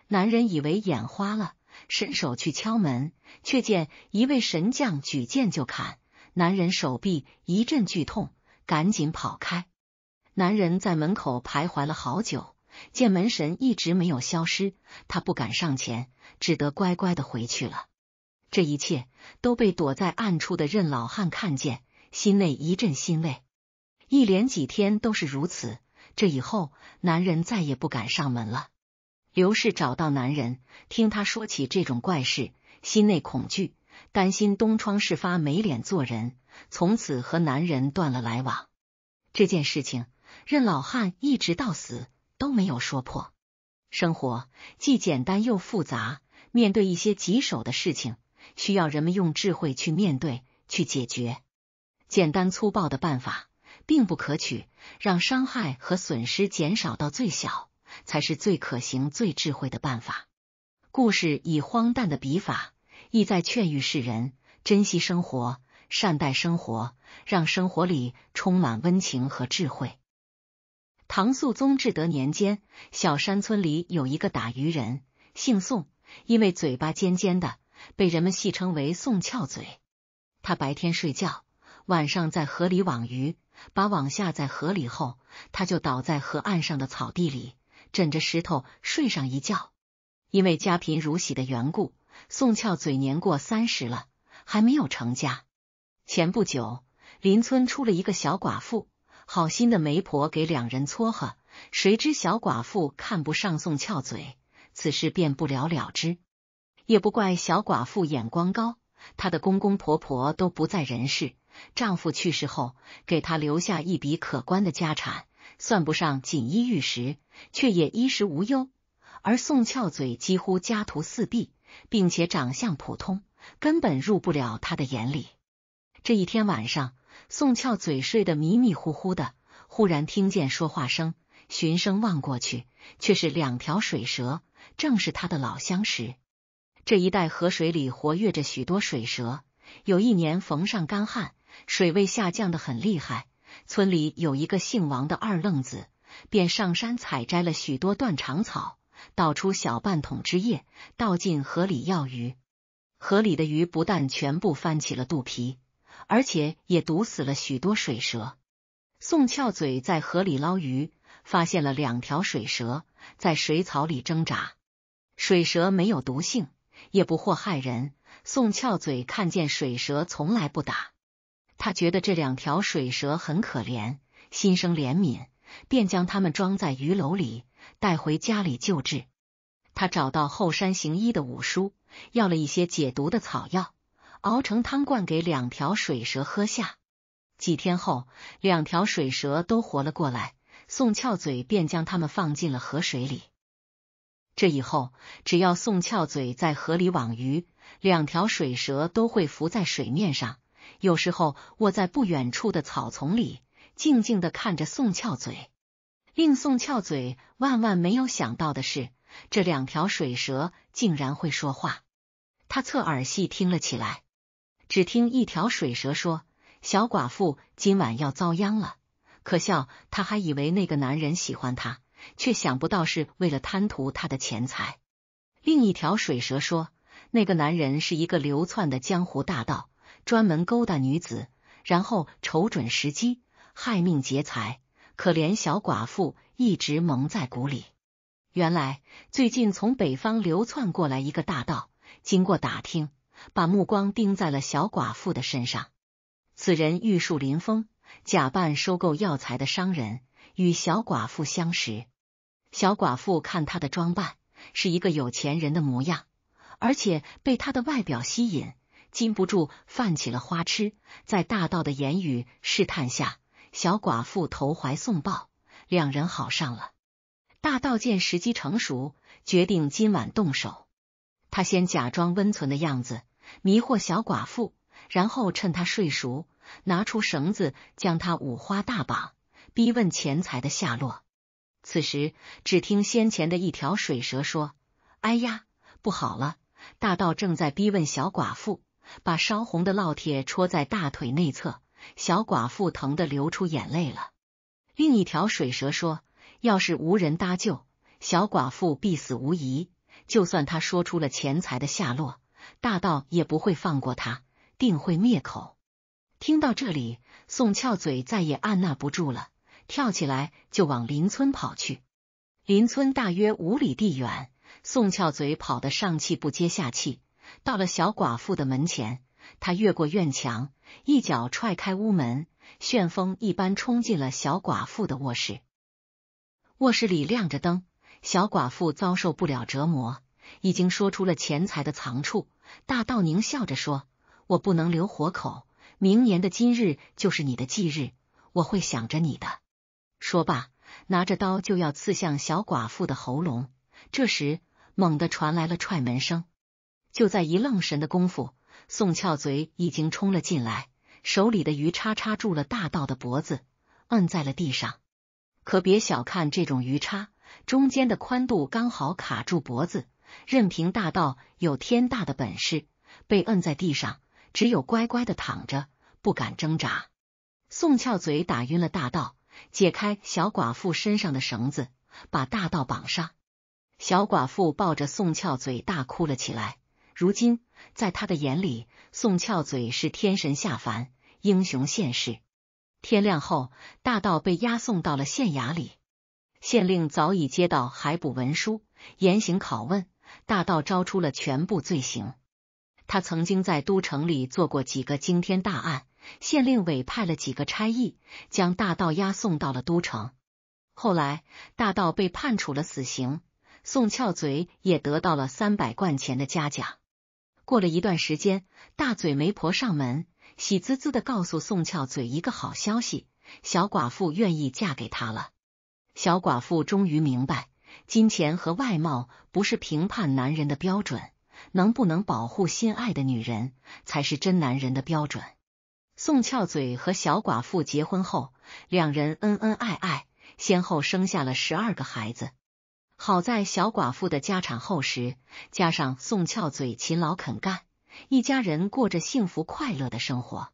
男人以为眼花了。伸手去敲门，却见一位神将举剑就砍，男人手臂一阵剧痛，赶紧跑开。男人在门口徘徊了好久，见门神一直没有消失，他不敢上前，只得乖乖的回去了。这一切都被躲在暗处的任老汉看见，心内一阵欣慰。一连几天都是如此，这以后男人再也不敢上门了。刘氏找到男人，听他说起这种怪事，心内恐惧，担心东窗事发没脸做人，从此和男人断了来往。这件事情，任老汉一直到死都没有说破。生活既简单又复杂，面对一些棘手的事情，需要人们用智慧去面对、去解决。简单粗暴的办法并不可取，让伤害和损失减少到最小。才是最可行、最智慧的办法。故事以荒诞的笔法，意在劝喻世人珍惜生活、善待生活，让生活里充满温情和智慧。唐肃宗至德年间，小山村里有一个打鱼人，姓宋，因为嘴巴尖尖的，被人们戏称为“宋翘嘴”。他白天睡觉，晚上在河里网鱼。把网下在河里后，他就倒在河岸上的草地里。枕着石头睡上一觉。因为家贫如洗的缘故，宋翘嘴年过三十了还没有成家。前不久，邻村出了一个小寡妇，好心的媒婆给两人撮合，谁知小寡妇看不上宋翘嘴，此事便不了了之。也不怪小寡妇眼光高，她的公公婆婆都不在人世，丈夫去世后给她留下一笔可观的家产。算不上锦衣玉食，却也衣食无忧。而宋翘嘴几乎家徒四壁，并且长相普通，根本入不了他的眼里。这一天晚上，宋翘嘴睡得迷迷糊糊的，忽然听见说话声，循声望过去，却是两条水蛇，正是他的老相识。这一带河水里活跃着许多水蛇。有一年逢上干旱，水位下降的很厉害。村里有一个姓王的二愣子，便上山采摘了许多断肠草，倒出小半桶汁液，倒进河里药鱼。河里的鱼不但全部翻起了肚皮，而且也毒死了许多水蛇。宋翘嘴在河里捞鱼，发现了两条水蛇在水草里挣扎。水蛇没有毒性，也不祸害人。宋翘嘴看见水蛇，从来不打。他觉得这两条水蛇很可怜，心生怜悯，便将它们装在鱼篓里带回家里救治。他找到后山行医的五叔，要了一些解毒的草药，熬成汤灌给两条水蛇喝下。几天后，两条水蛇都活了过来。宋翘嘴便将它们放进了河水里。这以后，只要宋翘嘴在河里网鱼，两条水蛇都会浮在水面上。有时候，卧在不远处的草丛里，静静的看着宋翘嘴。令宋翘嘴万万没有想到的是，这两条水蛇竟然会说话。他侧耳细听了起来，只听一条水蛇说：“小寡妇今晚要遭殃了。”可笑，他还以为那个男人喜欢他，却想不到是为了贪图他的钱财。另一条水蛇说：“那个男人是一个流窜的江湖大盗。”专门勾搭女子，然后瞅准时机害命劫财。可怜小寡妇一直蒙在鼓里。原来最近从北方流窜过来一个大盗，经过打听，把目光盯在了小寡妇的身上。此人玉树临风，假扮收购药材的商人，与小寡妇相识。小寡妇看他的装扮，是一个有钱人的模样，而且被他的外表吸引。禁不住犯起了花痴，在大道的言语试探下，小寡妇投怀送抱，两人好上了。大道见时机成熟，决定今晚动手。他先假装温存的样子迷惑小寡妇，然后趁她睡熟，拿出绳子将她五花大绑，逼问钱财的下落。此时，只听先前的一条水蛇说：“哎呀，不好了！大道正在逼问小寡妇。”把烧红的烙铁戳在大腿内侧，小寡妇疼得流出眼泪了。另一条水蛇说：“要是无人搭救，小寡妇必死无疑。就算她说出了钱财的下落，大盗也不会放过他，定会灭口。”听到这里，宋翘嘴再也按捺不住了，跳起来就往邻村跑去。邻村大约五里地远，宋翘嘴跑得上气不接下气。到了小寡妇的门前，他越过院墙，一脚踹开屋门，旋风一般冲进了小寡妇的卧室。卧室里亮着灯，小寡妇遭受不了折磨，已经说出了钱财的藏处。大道宁笑着说：“我不能留活口，明年的今日就是你的忌日，我会想着你的。”说罢，拿着刀就要刺向小寡妇的喉咙。这时，猛地传来了踹门声。就在一愣神的功夫，宋翘嘴已经冲了进来，手里的鱼叉插住了大道的脖子，摁在了地上。可别小看这种鱼叉，中间的宽度刚好卡住脖子，任凭大道有天大的本事，被摁在地上，只有乖乖的躺着，不敢挣扎。宋翘嘴打晕了大道，解开小寡妇身上的绳子，把大道绑上。小寡妇抱着宋翘嘴大哭了起来。如今，在他的眼里，宋翘嘴是天神下凡、英雄现世。天亮后，大道被押送到了县衙里，县令早已接到海捕文书，严刑拷问，大道招出了全部罪行。他曾经在都城里做过几个惊天大案，县令委派了几个差役将大道押送到了都城。后来，大道被判处了死刑，宋翘嘴也得到了三百贯钱的嘉奖。过了一段时间，大嘴媒婆上门，喜滋滋的告诉宋俏嘴一个好消息：小寡妇愿意嫁给他了。小寡妇终于明白，金钱和外貌不是评判男人的标准，能不能保护心爱的女人才是真男人的标准。宋俏嘴和小寡妇结婚后，两人恩恩爱爱，先后生下了十二个孩子。好在小寡妇的家产厚实，加上宋翘嘴勤劳肯干，一家人过着幸福快乐的生活。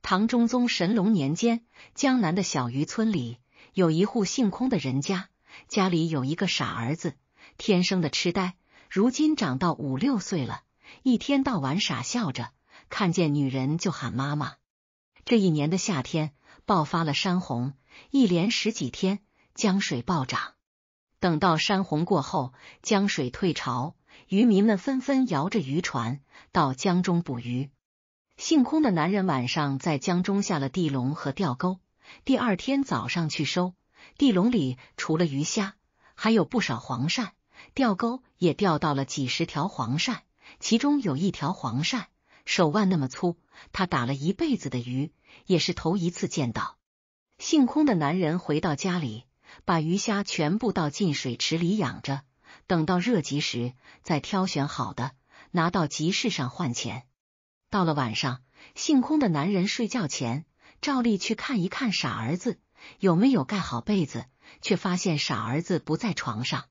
唐中宗神龙年间，江南的小渔村里有一户姓空的人家，家里有一个傻儿子，天生的痴呆，如今长到五六岁了，一天到晚傻笑着，看见女人就喊妈妈。这一年的夏天爆发了山洪，一连十几天江水暴涨。等到山洪过后，江水退潮，渔民们纷纷摇着渔船到江中捕鱼。姓空的男人晚上在江中下了地笼和钓钩，第二天早上去收，地笼里除了鱼虾，还有不少黄鳝，钓钩也钓到了几十条黄鳝。其中有一条黄鳝，手腕那么粗，他打了一辈子的鱼，也是头一次见到。姓空的男人回到家里。把鱼虾全部倒进水池里养着，等到热极时再挑选好的拿到集市上换钱。到了晚上，姓空的男人睡觉前照例去看一看傻儿子有没有盖好被子，却发现傻儿子不在床上。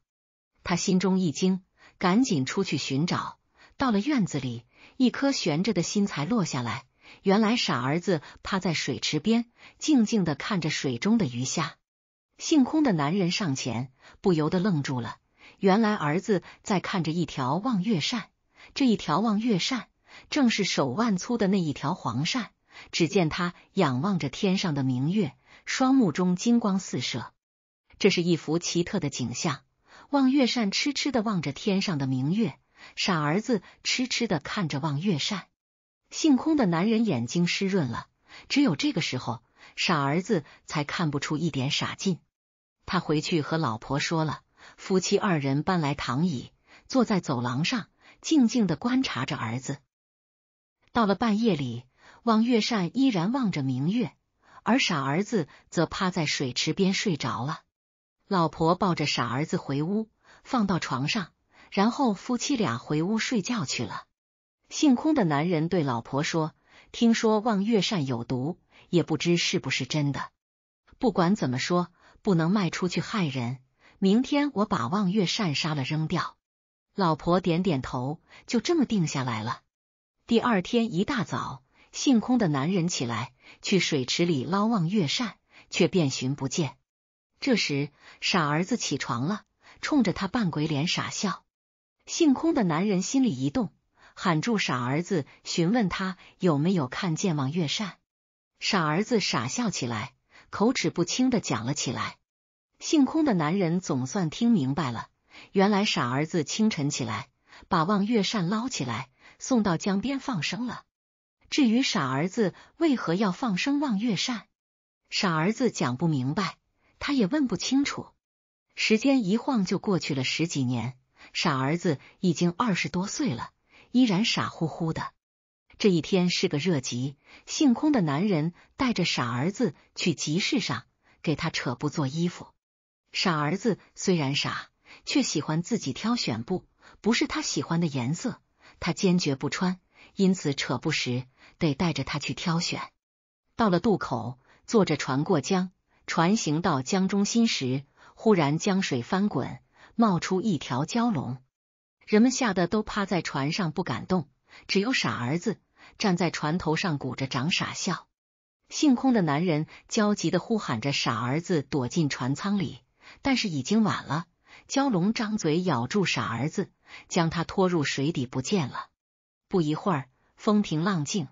他心中一惊，赶紧出去寻找。到了院子里，一颗悬着的心才落下来。原来傻儿子趴在水池边，静静的看着水中的鱼虾。姓空的男人上前，不由得愣住了。原来儿子在看着一条望月扇，这一条望月扇正是手腕粗的那一条黄扇。只见他仰望着天上的明月，双目中金光四射，这是一幅奇特的景象。望月扇痴痴的望着天上的明月，傻儿子痴痴的看着望月扇。姓空的男人眼睛湿润了，只有这个时候，傻儿子才看不出一点傻劲。他回去和老婆说了，夫妻二人搬来躺椅，坐在走廊上，静静的观察着儿子。到了半夜里，望月扇依然望着明月，而傻儿子则趴在水池边睡着了。老婆抱着傻儿子回屋，放到床上，然后夫妻俩回屋睡觉去了。姓空的男人对老婆说：“听说望月扇有毒，也不知是不是真的。不管怎么说。”不能卖出去害人。明天我把望月扇杀了扔掉。老婆点点头，就这么定下来了。第二天一大早，姓空的男人起来去水池里捞望月扇，却遍寻不见。这时，傻儿子起床了，冲着他扮鬼脸傻笑。姓空的男人心里一动，喊住傻儿子，询问他有没有看见望月扇。傻儿子傻笑起来。口齿不清的讲了起来，姓空的男人总算听明白了，原来傻儿子清晨起来把望月扇捞起来送到江边放生了。至于傻儿子为何要放生望月扇，傻儿子讲不明白，他也问不清楚。时间一晃就过去了十几年，傻儿子已经二十多岁了，依然傻乎乎的。这一天是个热集，姓空的男人带着傻儿子去集市上给他扯布做衣服。傻儿子虽然傻，却喜欢自己挑选布，不是他喜欢的颜色，他坚决不穿，因此扯布时得带着他去挑选。到了渡口，坐着船过江，船行到江中心时，忽然江水翻滚，冒出一条蛟龙，人们吓得都趴在船上不敢动，只有傻儿子。站在船头上鼓着掌傻笑，姓空的男人焦急的呼喊着：“傻儿子，躲进船舱里！”但是已经晚了，蛟龙张嘴咬住傻儿子，将他拖入水底不见了。不一会儿，风平浪静，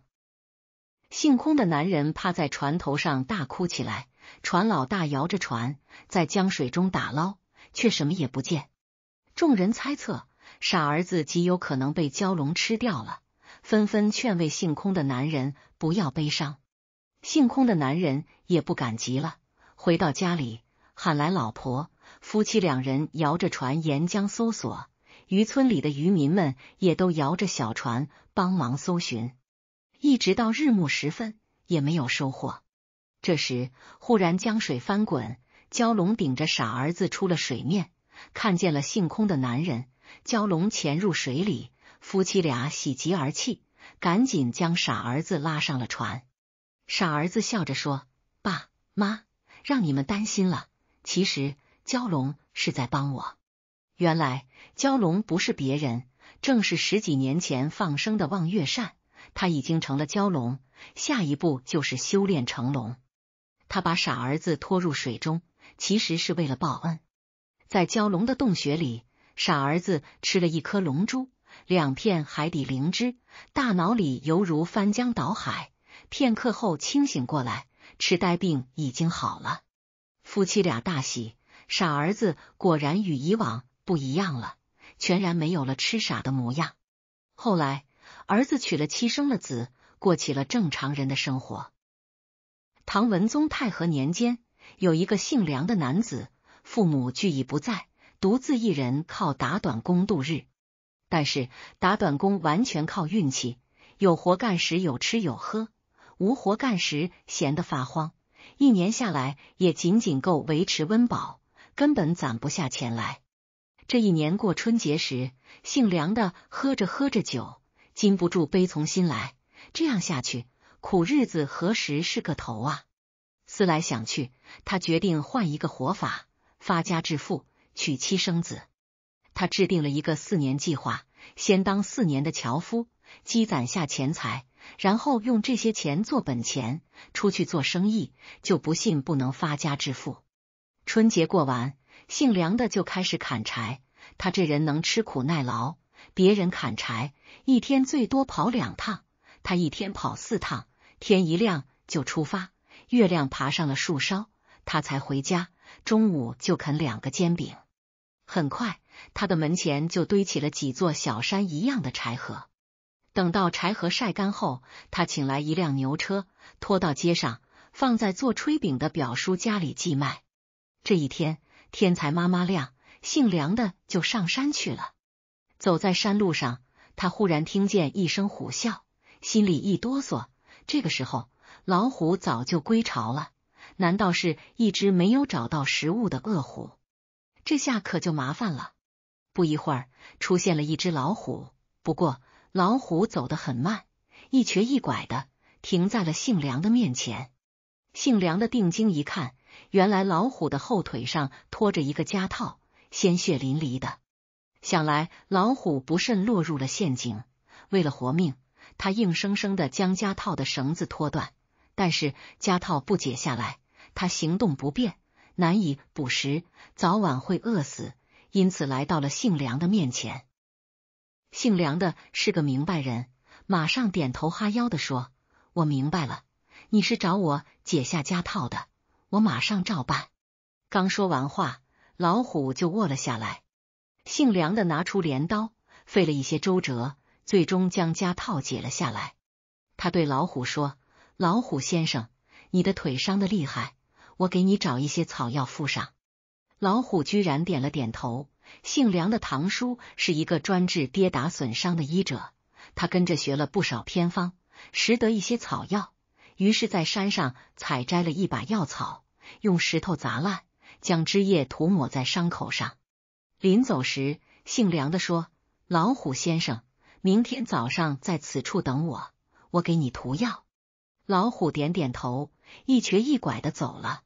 姓空的男人趴在船头上大哭起来。船老大摇着船在江水中打捞，却什么也不见。众人猜测，傻儿子极有可能被蛟龙吃掉了。纷纷劝慰姓空的男人不要悲伤，姓空的男人也不敢急了，回到家里喊来老婆，夫妻两人摇着船沿江搜索，渔村里的渔民们也都摇着小船帮忙搜寻，一直到日暮时分也没有收获。这时忽然江水翻滚，蛟龙顶着傻儿子出了水面，看见了姓空的男人，蛟龙潜入水里。夫妻俩喜极而泣，赶紧将傻儿子拉上了船。傻儿子笑着说：“爸妈让你们担心了，其实蛟龙是在帮我。原来蛟龙不是别人，正是十几年前放生的望月扇，他已经成了蛟龙，下一步就是修炼成龙。他把傻儿子拖入水中，其实是为了报恩。在蛟龙的洞穴里，傻儿子吃了一颗龙珠。”两片海底灵芝，大脑里犹如翻江倒海。片刻后清醒过来，痴呆病已经好了。夫妻俩大喜，傻儿子果然与以往不一样了，全然没有了痴傻的模样。后来，儿子娶了妻，生了子，过起了正常人的生活。唐文宗太和年间，有一个姓梁的男子，父母俱已不在，独自一人靠打短工度日。但是打短工完全靠运气，有活干时有吃有喝，无活干时闲得发慌，一年下来也仅仅够维持温饱，根本攒不下钱来。这一年过春节时，姓梁的喝着喝着酒，禁不住悲从心来，这样下去苦日子何时是个头啊？思来想去，他决定换一个活法，发家致富，娶妻生子。他制定了一个四年计划，先当四年的樵夫，积攒下钱财，然后用这些钱做本钱出去做生意，就不信不能发家致富。春节过完，姓梁的就开始砍柴。他这人能吃苦耐劳，别人砍柴一天最多跑两趟，他一天跑四趟。天一亮就出发，月亮爬上了树梢，他才回家。中午就啃两个煎饼，很快。他的门前就堆起了几座小山一样的柴禾。等到柴禾晒干后，他请来一辆牛车，拖到街上，放在做炊饼的表叔家里寄卖。这一天天才妈妈亮，姓梁的就上山去了。走在山路上，他忽然听见一声虎啸，心里一哆嗦。这个时候，老虎早就归巢了。难道是一只没有找到食物的恶虎？这下可就麻烦了。不一会儿，出现了一只老虎。不过，老虎走得很慢，一瘸一拐的，停在了姓梁的面前。姓梁的定睛一看，原来老虎的后腿上拖着一个夹套，鲜血淋漓的。想来老虎不慎落入了陷阱，为了活命，他硬生生的将夹套的绳子拖断。但是夹套不解下来，他行动不便，难以捕食，早晚会饿死。因此来到了姓梁的面前，姓梁的是个明白人，马上点头哈腰的说：“我明白了，你是找我解下家套的，我马上照办。”刚说完话，老虎就卧了下来。姓梁的拿出镰刀，费了一些周折，最终将家套解了下来。他对老虎说：“老虎先生，你的腿伤的厉害，我给你找一些草药敷上。”老虎居然点了点头。姓梁的堂叔是一个专治跌打损伤的医者，他跟着学了不少偏方，识得一些草药，于是，在山上采摘了一把药草，用石头砸烂，将枝叶涂抹在伤口上。临走时，姓梁的说：“老虎先生，明天早上在此处等我，我给你涂药。”老虎点点头，一瘸一拐的走了。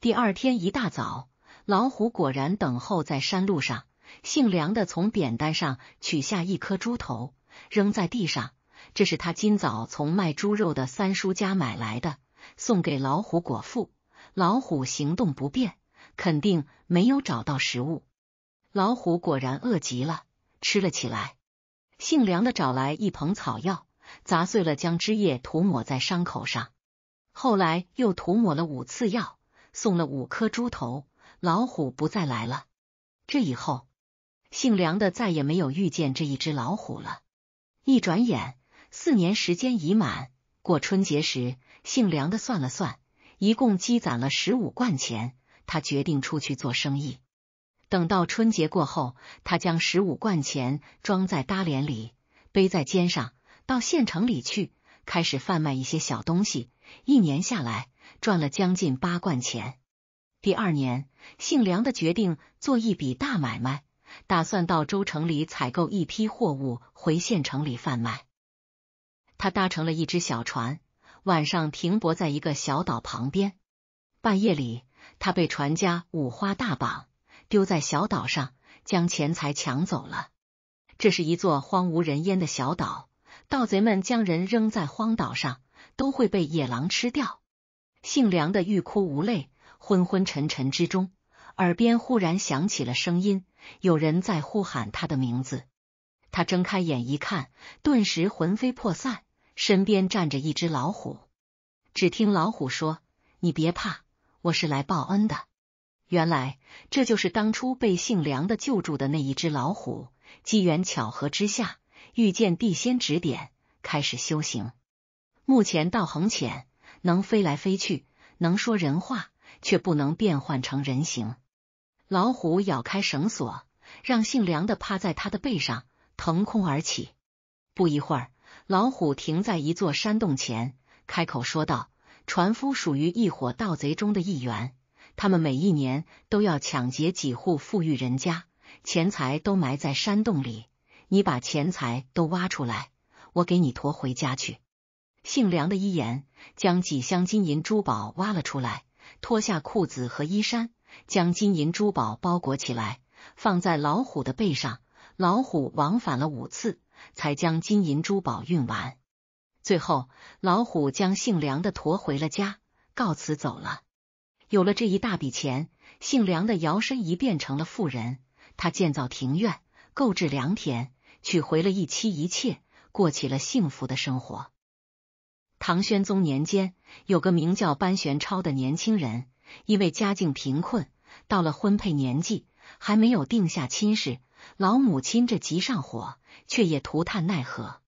第二天一大早。老虎果然等候在山路上。姓梁的从扁担上取下一颗猪头，扔在地上。这是他今早从卖猪肉的三叔家买来的，送给老虎果腹。老虎行动不便，肯定没有找到食物。老虎果然饿极了，吃了起来。姓梁的找来一捧草药，砸碎了，将汁液涂抹在伤口上。后来又涂抹了五次药，送了五颗猪头。老虎不再来了。这以后，姓梁的再也没有遇见这一只老虎了。一转眼，四年时间已满。过春节时，姓梁的算了算，一共积攒了十五贯钱。他决定出去做生意。等到春节过后，他将十五贯钱装在褡裢里，背在肩上，到县城里去，开始贩卖一些小东西。一年下来，赚了将近八贯钱。第二年，姓梁的决定做一笔大买卖，打算到州城里采购一批货物回县城里贩卖。他搭乘了一只小船，晚上停泊在一个小岛旁边。半夜里，他被船家五花大绑，丢在小岛上，将钱财抢走了。这是一座荒无人烟的小岛，盗贼们将人扔在荒岛上，都会被野狼吃掉。姓梁的欲哭无泪。昏昏沉沉之中，耳边忽然响起了声音，有人在呼喊他的名字。他睁开眼一看，顿时魂飞魄散，身边站着一只老虎。只听老虎说：“你别怕，我是来报恩的。”原来这就是当初被姓梁的救助的那一只老虎。机缘巧合之下，遇见地仙指点，开始修行。目前道行浅，能飞来飞去，能说人话。却不能变换成人形。老虎咬开绳索，让姓梁的趴在他的背上腾空而起。不一会儿，老虎停在一座山洞前，开口说道：“船夫属于一伙盗贼中的一员，他们每一年都要抢劫几户富裕人家，钱财都埋在山洞里。你把钱财都挖出来，我给你驮回家去。”姓梁的一言将几箱金银珠宝挖了出来。脱下裤子和衣衫，将金银珠宝包裹起来，放在老虎的背上。老虎往返了五次，才将金银珠宝运完。最后，老虎将姓梁的驮回了家，告辞走了。有了这一大笔钱，姓梁的摇身一变成了富人。他建造庭院，购置良田，娶回了一妻一妾，过起了幸福的生活。唐宣宗年间，有个名叫班玄超的年轻人，因为家境贫困，到了婚配年纪还没有定下亲事，老母亲这急上火，却也涂炭奈何。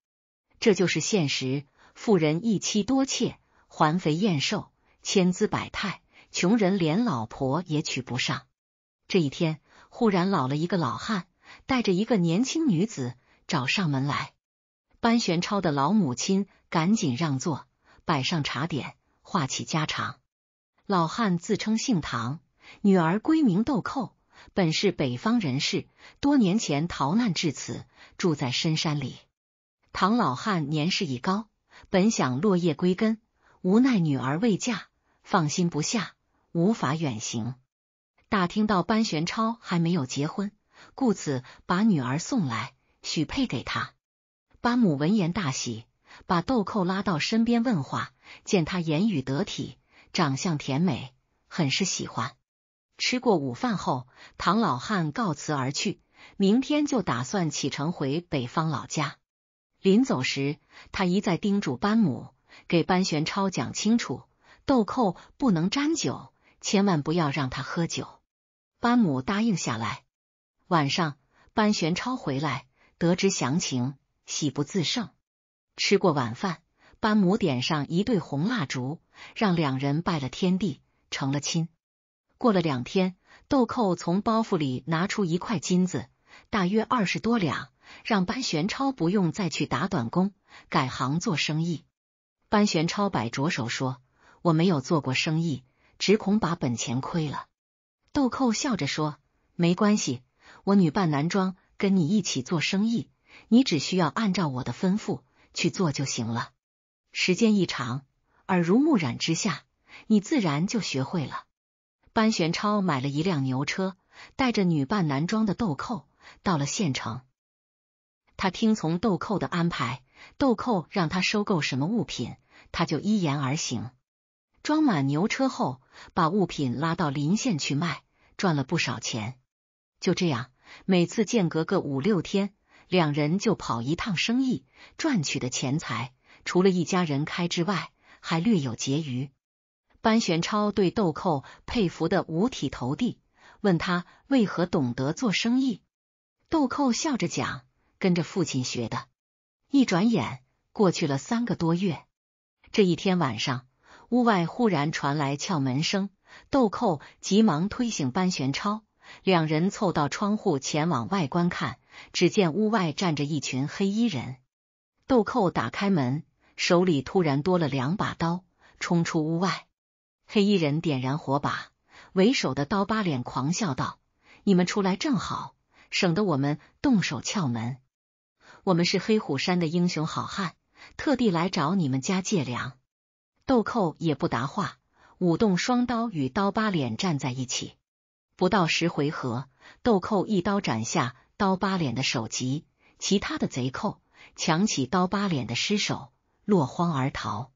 这就是现实：富人一妻多妾，环肥燕瘦，千姿百态；穷人连老婆也娶不上。这一天，忽然老了一个老汉，带着一个年轻女子找上门来，班玄超的老母亲。赶紧让座，摆上茶点，话起家常。老汉自称姓唐，女儿闺名豆蔻，本是北方人士，多年前逃难至此，住在深山里。唐老汉年事已高，本想落叶归根，无奈女儿未嫁，放心不下，无法远行。打听到班玄超还没有结婚，故此把女儿送来，许配给他。班母闻言大喜。把豆蔻拉到身边问话，见他言语得体，长相甜美，很是喜欢。吃过午饭后，唐老汉告辞而去，明天就打算启程回北方老家。临走时，他一再叮嘱班母，给班玄超讲清楚，豆蔻不能沾酒，千万不要让他喝酒。班母答应下来。晚上，班玄超回来，得知详情，喜不自胜。吃过晚饭，班母点上一对红蜡烛，让两人拜了天地，成了亲。过了两天，豆蔻从包袱里拿出一块金子，大约二十多两，让班玄超不用再去打短工，改行做生意。班玄超摆着手说：“我没有做过生意，只恐把本钱亏了。”豆蔻笑着说：“没关系，我女扮男装跟你一起做生意，你只需要按照我的吩咐。”去做就行了，时间一长，耳濡目染之下，你自然就学会了。班玄超买了一辆牛车，带着女扮男装的豆蔻到了县城。他听从豆蔻的安排，豆蔻让他收购什么物品，他就依言而行。装满牛车后，把物品拉到邻县去卖，赚了不少钱。就这样，每次间隔个五六天。两人就跑一趟生意，赚取的钱财，除了一家人开支外，还略有结余。班玄超对豆蔻佩服的五体投地，问他为何懂得做生意。豆蔻笑着讲：“跟着父亲学的。”一转眼过去了三个多月。这一天晚上，屋外忽然传来敲门声，豆蔻急忙推醒班玄超，两人凑到窗户前往外观看。只见屋外站着一群黑衣人，豆蔻打开门，手里突然多了两把刀，冲出屋外。黑衣人点燃火把，为首的刀疤脸狂笑道：“你们出来正好，省得我们动手撬门。我们是黑虎山的英雄好汉，特地来找你们家借粮。”豆蔻也不答话，舞动双刀与刀疤脸站在一起。不到十回合，豆蔻一刀斩下。刀疤脸的首级，其他的贼寇抢起刀疤脸的尸首，落荒而逃。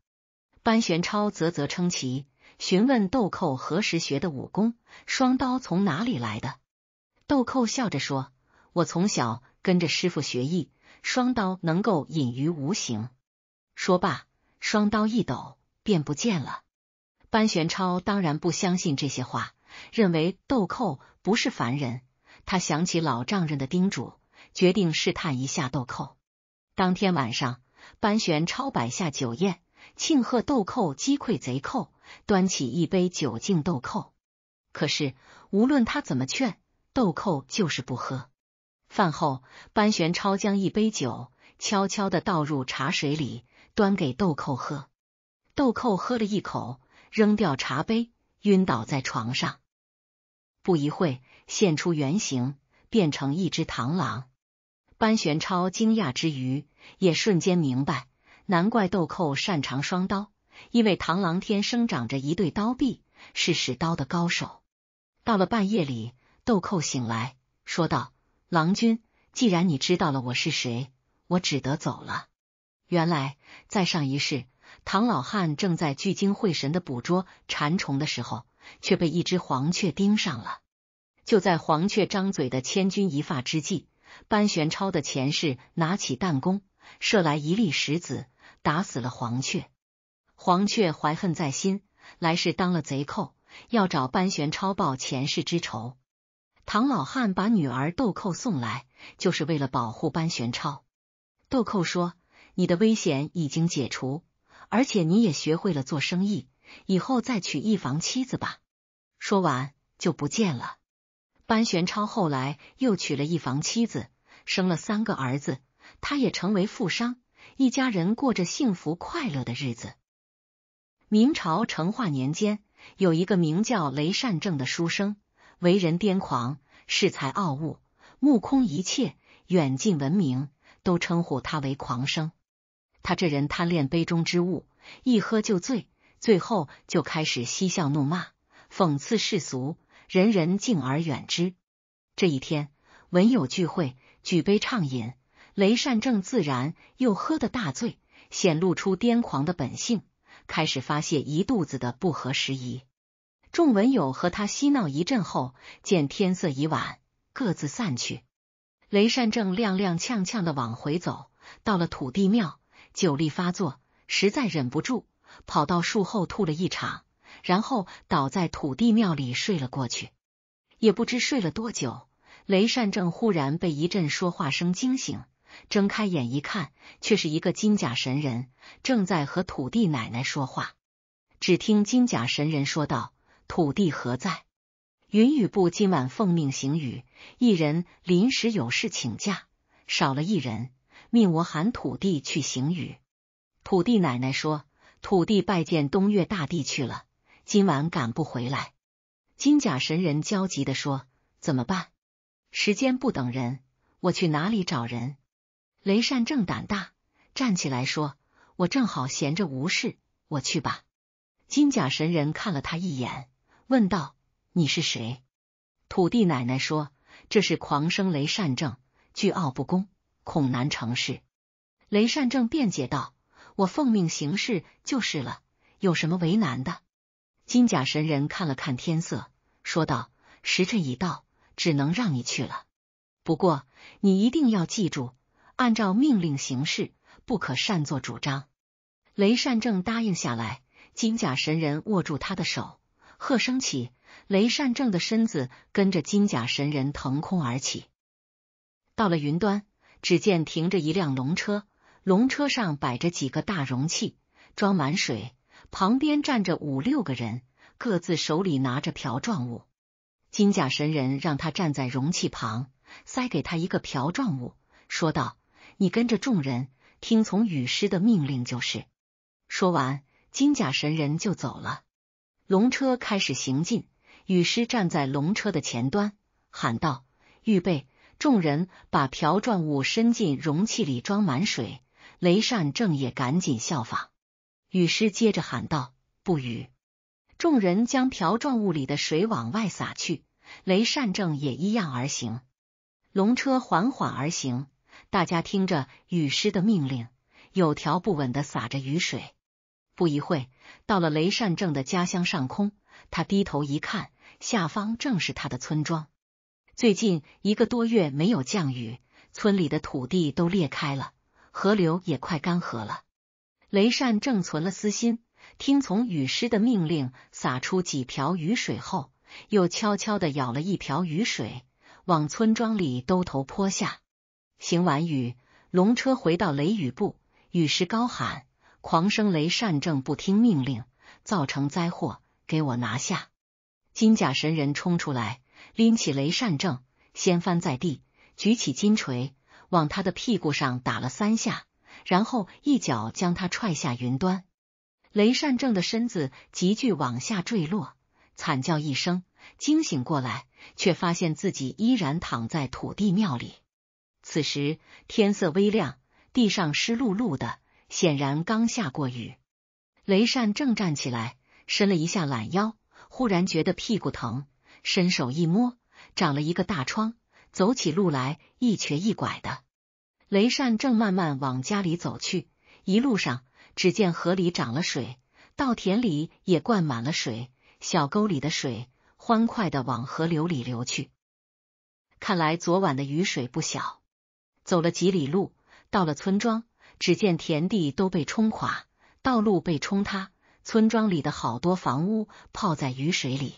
班玄超啧啧称奇，询问豆蔻何时学的武功，双刀从哪里来的。豆蔻笑着说：“我从小跟着师傅学艺，双刀能够隐于无形。”说罢，双刀一抖，便不见了。班玄超当然不相信这些话，认为豆蔻不是凡人。他想起老丈人的叮嘱，决定试探一下豆蔻。当天晚上，班玄超摆下酒宴，庆贺豆蔻击溃贼寇。端起一杯酒敬豆蔻，可是无论他怎么劝，豆蔻就是不喝。饭后，班玄超将一杯酒悄悄的倒入茶水里，端给豆蔻喝。豆蔻喝了一口，扔掉茶杯，晕倒在床上。不一会现出原形，变成一只螳螂。班玄超惊讶之余，也瞬间明白，难怪豆蔻擅长双刀，因为螳螂天生长着一对刀臂，是使刀的高手。到了半夜里，豆蔻醒来，说道：“郎君，既然你知道了我是谁，我只得走了。”原来，在上一世，唐老汉正在聚精会神的捕捉蝉虫的时候。却被一只黄雀盯上了。就在黄雀张嘴的千钧一发之际，班玄超的前世拿起弹弓，射来一粒石子，打死了黄雀。黄雀怀恨在心，来世当了贼寇，要找班玄超报前世之仇。唐老汉把女儿豆蔻送来，就是为了保护班玄超。豆蔻说：“你的危险已经解除，而且你也学会了做生意。”以后再娶一房妻子吧。说完就不见了。班玄超后来又娶了一房妻子，生了三个儿子，他也成为富商，一家人过着幸福快乐的日子。明朝成化年间，有一个名叫雷善正的书生，为人癫狂，恃才傲物，目空一切，远近闻名，都称呼他为狂生。他这人贪恋杯中之物，一喝就醉。最后就开始嬉笑怒骂，讽刺世俗，人人敬而远之。这一天文友聚会，举杯畅饮，雷善正自然又喝得大醉，显露出癫狂的本性，开始发泄一肚子的不合时宜。众文友和他嬉闹一阵后，见天色已晚，各自散去。雷善正踉踉跄跄的往回走，到了土地庙，酒力发作，实在忍不住。跑到树后吐了一场，然后倒在土地庙里睡了过去，也不知睡了多久。雷善正忽然被一阵说话声惊醒，睁开眼一看，却是一个金甲神人正在和土地奶奶说话。只听金甲神人说道：“土地何在？云雨部今晚奉命行雨，一人临时有事请假，少了一人，命我喊土地去行雨。”土地奶奶说。土地拜见东岳大帝去了，今晚赶不回来。金甲神人焦急的说：“怎么办？时间不等人，我去哪里找人？”雷善正胆大，站起来说：“我正好闲着无事，我去吧。”金甲神人看了他一眼，问道：“你是谁？”土地奶奶说：“这是狂生雷善正，据傲不恭，恐难成事。”雷善正辩解道。我奉命行事就是了，有什么为难的？金甲神人看了看天色，说道：“时辰已到，只能让你去了。不过你一定要记住，按照命令行事，不可擅作主张。”雷善正答应下来。金甲神人握住他的手，喝声起，雷善正的身子跟着金甲神人腾空而起，到了云端，只见停着一辆龙车。龙车上摆着几个大容器，装满水。旁边站着五六个人，各自手里拿着瓢状物。金甲神人让他站在容器旁，塞给他一个瓢状物，说道：“你跟着众人，听从雨师的命令就是。”说完，金甲神人就走了。龙车开始行进，雨师站在龙车的前端，喊道：“预备！”众人把瓢状物伸进容器里，装满水。雷善正也赶紧效仿，雨师接着喊道：“不雨！”众人将条状物里的水往外洒去，雷善正也一样而行。龙车缓缓而行，大家听着雨师的命令，有条不紊的洒着雨水。不一会到了雷善正的家乡上空，他低头一看，下方正是他的村庄。最近一个多月没有降雨，村里的土地都裂开了。河流也快干涸了。雷善正存了私心，听从雨师的命令，洒出几瓢雨水后，又悄悄地舀了一瓢雨水，往村庄里兜头泼下。行完雨，龙车回到雷雨部，雨师高喊：“狂生雷善正不听命令，造成灾祸，给我拿下！”金甲神人冲出来，拎起雷善正，掀翻在地，举起金锤。往他的屁股上打了三下，然后一脚将他踹下云端。雷善正的身子急剧往下坠落，惨叫一声，惊醒过来，却发现自己依然躺在土地庙里。此时天色微亮，地上湿漉漉的，显然刚下过雨。雷善正站起来，伸了一下懒腰，忽然觉得屁股疼，伸手一摸，长了一个大疮。走起路来一瘸一拐的，雷善正慢慢往家里走去。一路上，只见河里涨了水，稻田里也灌满了水，小沟里的水欢快的往河流里流去。看来昨晚的雨水不小。走了几里路，到了村庄，只见田地都被冲垮，道路被冲塌，村庄里的好多房屋泡在雨水里。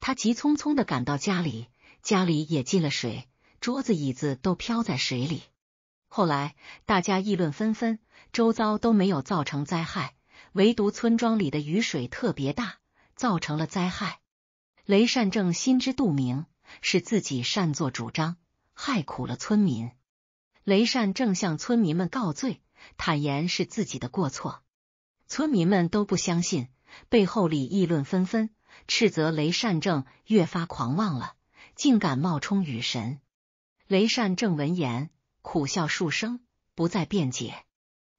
他急匆匆的赶到家里。家里也进了水，桌子椅子都飘在水里。后来大家议论纷纷，周遭都没有造成灾害，唯独村庄里的雨水特别大，造成了灾害。雷善正心知肚明，是自己擅作主张，害苦了村民。雷善正向村民们告罪，坦言是自己的过错。村民们都不相信，背后里议论纷纷，斥责雷善正越发狂妄了。竟敢冒充雨神！雷善正闻言苦笑数声，不再辩解。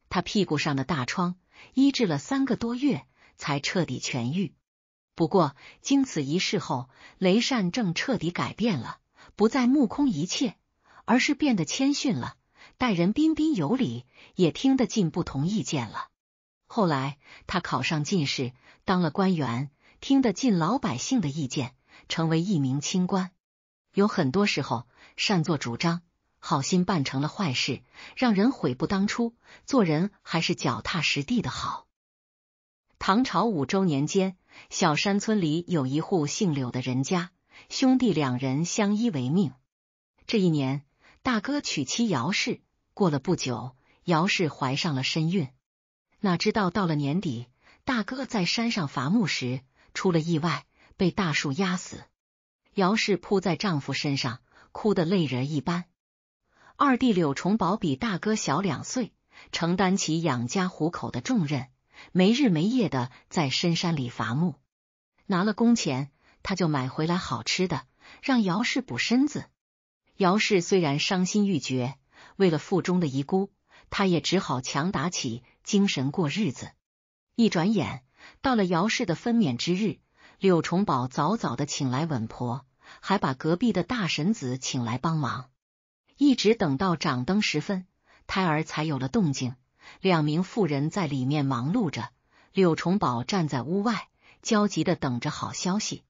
他屁股上的大疮医治了三个多月才彻底痊愈。不过，经此一事后，雷善正彻底改变了，不再目空一切，而是变得谦逊了，待人彬彬有礼，也听得进不同意见了。后来，他考上进士，当了官员，听得进老百姓的意见，成为一名清官。有很多时候，擅作主张，好心办成了坏事，让人悔不当初。做人还是脚踏实地的好。唐朝五周年间，小山村里有一户姓柳的人家，兄弟两人相依为命。这一年，大哥娶妻姚氏，过了不久，姚氏怀上了身孕。哪知道到了年底，大哥在山上伐木时出了意外，被大树压死。姚氏扑在丈夫身上，哭得泪人一般。二弟柳重宝比大哥小两岁，承担起养家糊口的重任，没日没夜的在深山里伐木。拿了工钱，他就买回来好吃的，让姚氏补身子。姚氏虽然伤心欲绝，为了腹中的遗孤，她也只好强打起精神过日子。一转眼，到了姚氏的分娩之日。柳重宝早早的请来稳婆，还把隔壁的大神子请来帮忙。一直等到掌灯时分，胎儿才有了动静。两名妇人在里面忙碌着，柳重宝站在屋外焦急的等着好消息。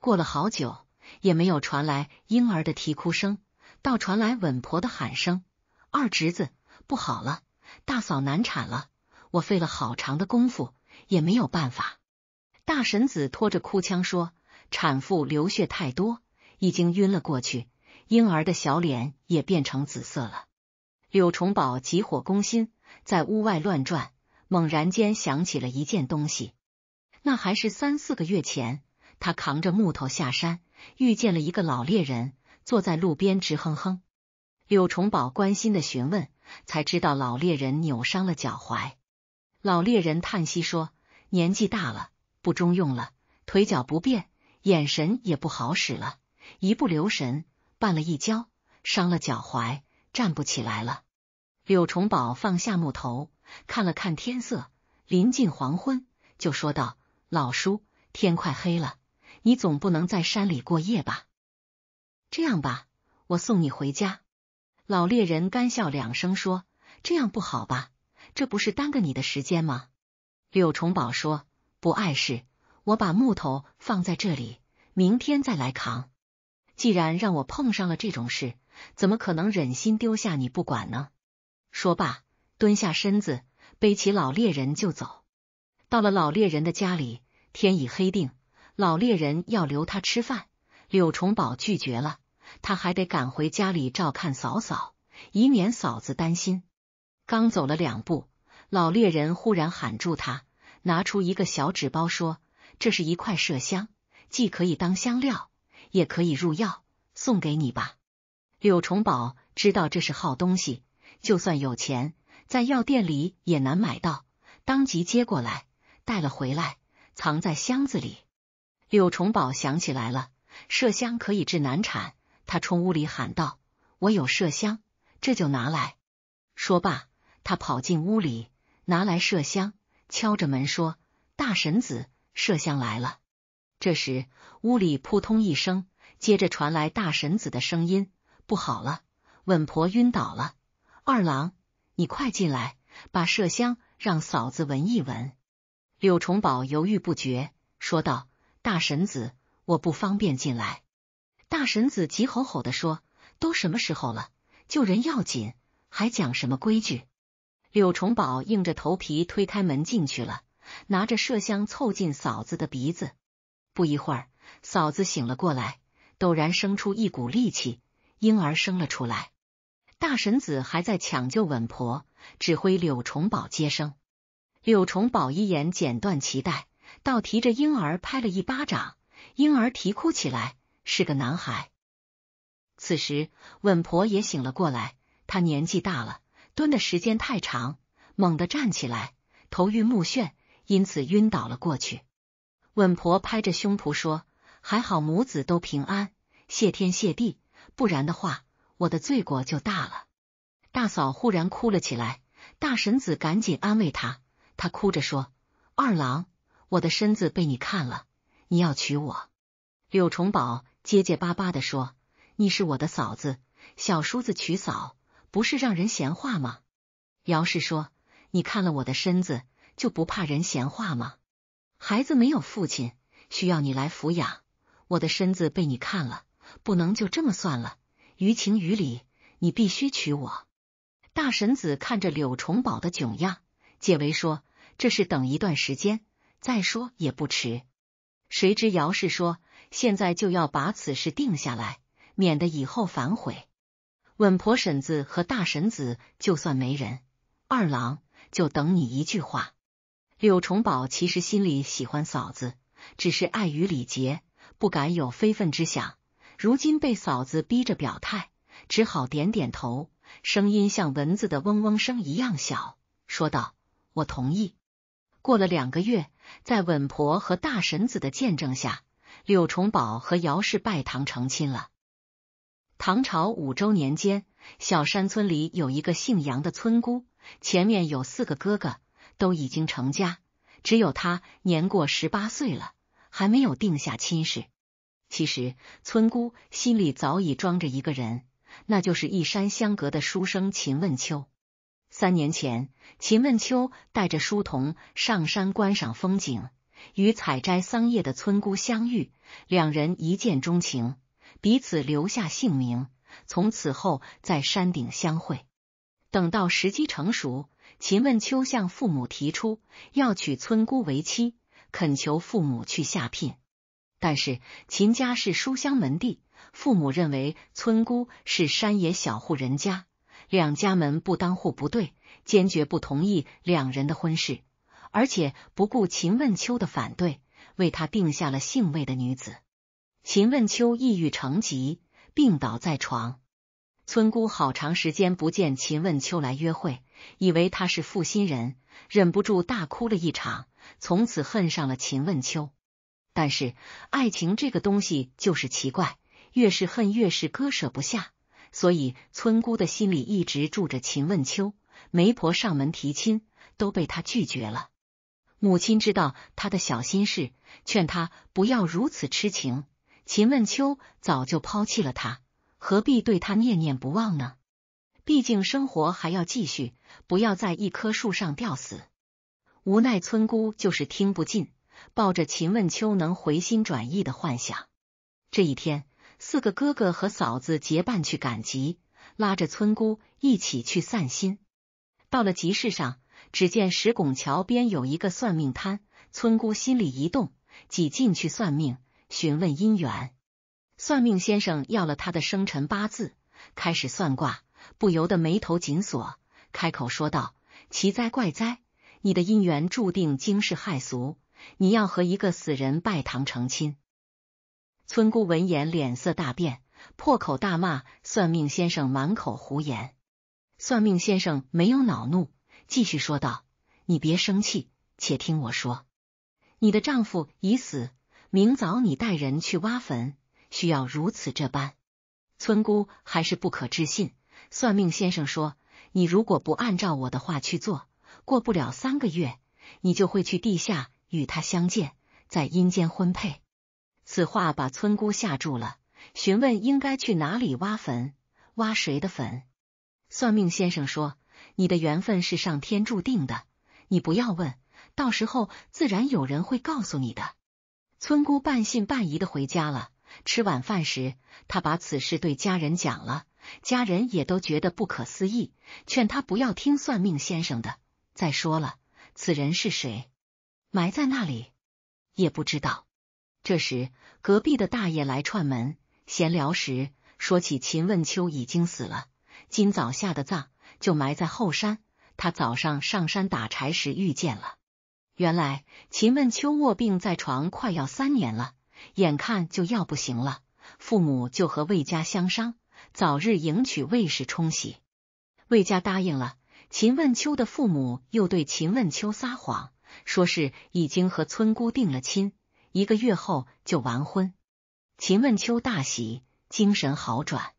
过了好久，也没有传来婴儿的啼哭声，倒传来稳婆的喊声：“二侄子，不好了，大嫂难产了！我费了好长的功夫，也没有办法。”大神子拖着哭腔说：“产妇流血太多，已经晕了过去，婴儿的小脸也变成紫色了。”柳重宝急火攻心，在屋外乱转，猛然间想起了一件东西。那还是三四个月前，他扛着木头下山，遇见了一个老猎人，坐在路边直哼哼。柳重宝关心的询问，才知道老猎人扭伤了脚踝。老猎人叹息说：“年纪大了。”不中用了，腿脚不便，眼神也不好使了，一不留神绊了一跤，伤了脚踝，站不起来了。柳崇宝放下木头，看了看天色，临近黄昏，就说道：“老叔，天快黑了，你总不能在山里过夜吧？这样吧，我送你回家。”老猎人干笑两声说：“这样不好吧？这不是耽搁你的时间吗？”柳崇宝说。不碍事，我把木头放在这里，明天再来扛。既然让我碰上了这种事，怎么可能忍心丢下你不管呢？说罢，蹲下身子，背起老猎人就走。到了老猎人的家里，天已黑定，老猎人要留他吃饭，柳崇宝拒绝了，他还得赶回家里照看嫂嫂，以免嫂子担心。刚走了两步，老猎人忽然喊住他。拿出一个小纸包，说：“这是一块麝香，既可以当香料，也可以入药，送给你吧。”柳重宝知道这是好东西，就算有钱，在药店里也难买到，当即接过来，带了回来，藏在箱子里。柳重宝想起来了，麝香可以治难产，他冲屋里喊道：“我有麝香，这就拿来。”说罢，他跑进屋里，拿来麝香。敲着门说：“大神子，麝香来了。”这时屋里扑通一声，接着传来大神子的声音：“不好了，稳婆晕倒了。二郎，你快进来，把麝香让嫂子闻一闻。”柳重宝犹豫不决，说道：“大神子，我不方便进来。”大神子急吼吼的说：“都什么时候了，救人要紧，还讲什么规矩？”柳重宝硬着头皮推开门进去了，拿着麝香凑近嫂子的鼻子。不一会儿，嫂子醒了过来，陡然生出一股力气，婴儿生了出来。大神子还在抢救稳婆，指挥柳重宝接生。柳重宝一眼剪断脐带，倒提着婴儿拍了一巴掌，婴儿啼哭起来，是个男孩。此时稳婆也醒了过来，她年纪大了。蹲的时间太长，猛地站起来，头晕目眩，因此晕倒了过去。稳婆拍着胸脯说：“还好母子都平安，谢天谢地，不然的话，我的罪过就大了。”大嫂忽然哭了起来，大婶子赶紧安慰她。她哭着说：“二郎，我的身子被你看了，你要娶我。”柳重宝结结巴巴的说：“你是我的嫂子，小叔子娶嫂。”不是让人闲话吗？姚氏说：“你看了我的身子，就不怕人闲话吗？孩子没有父亲，需要你来抚养。我的身子被你看了，不能就这么算了。于情于理，你必须娶我。”大神子看着柳重宝的窘样，解围说：“这是等一段时间再说也不迟。”谁知姚氏说：“现在就要把此事定下来，免得以后反悔。”稳婆婶子和大婶子就算没人，二郎就等你一句话。柳重宝其实心里喜欢嫂子，只是碍于礼节，不敢有非分之想。如今被嫂子逼着表态，只好点点头，声音像蚊子的嗡嗡声一样小，说道：“我同意。”过了两个月，在稳婆和大婶子的见证下，柳重宝和姚氏拜堂成亲了。唐朝五周年间，小山村里有一个姓杨的村姑，前面有四个哥哥，都已经成家，只有他年过十八岁了，还没有定下亲事。其实村姑心里早已装着一个人，那就是一山相隔的书生秦问秋。三年前，秦问秋带着书童上山观赏风景，与采摘桑叶的村姑相遇，两人一见钟情。彼此留下姓名，从此后在山顶相会。等到时机成熟，秦问秋向父母提出要娶村姑为妻，恳求父母去下聘。但是秦家是书香门第，父母认为村姑是山野小户人家，两家门不当户不对，坚决不同意两人的婚事。而且不顾秦问秋的反对，为他定下了姓魏的女子。秦问秋抑郁成疾，病倒在床。村姑好长时间不见秦问秋来约会，以为他是负心人，忍不住大哭了一场。从此恨上了秦问秋。但是爱情这个东西就是奇怪，越是恨越是割舍不下。所以村姑的心里一直住着秦问秋。媒婆上门提亲都被他拒绝了。母亲知道他的小心事，劝他不要如此痴情。秦问秋早就抛弃了他，何必对他念念不忘呢？毕竟生活还要继续，不要在一棵树上吊死。无奈村姑就是听不进，抱着秦问秋能回心转意的幻想。这一天，四个哥哥和嫂子结伴去赶集，拉着村姑一起去散心。到了集市上，只见石拱桥边有一个算命摊，村姑心里一动，挤进去算命。询问姻缘，算命先生要了他的生辰八字，开始算卦，不由得眉头紧锁，开口说道：“奇哉怪哉，你的姻缘注定惊世骇俗，你要和一个死人拜堂成亲。”村姑闻言脸色大变，破口大骂：“算命先生满口胡言！”算命先生没有恼怒，继续说道：“你别生气，且听我说，你的丈夫已死。”明早你带人去挖坟，需要如此这般。村姑还是不可置信。算命先生说：“你如果不按照我的话去做，过不了三个月，你就会去地下与他相见，在阴间婚配。”此话把村姑吓住了，询问应该去哪里挖坟，挖谁的坟。算命先生说：“你的缘分是上天注定的，你不要问，到时候自然有人会告诉你的。”村姑半信半疑的回家了。吃晚饭时，她把此事对家人讲了，家人也都觉得不可思议，劝她不要听算命先生的。再说了，此人是谁，埋在那里，也不知道。这时，隔壁的大爷来串门，闲聊时说起秦问秋已经死了，今早下的葬，就埋在后山。他早上上山打柴时遇见了。原来秦问秋卧病在床，快要三年了，眼看就要不行了。父母就和魏家相商，早日迎娶魏氏冲喜。魏家答应了。秦问秋的父母又对秦问秋撒谎，说是已经和村姑定了亲，一个月后就完婚。秦问秋大喜，精神好转。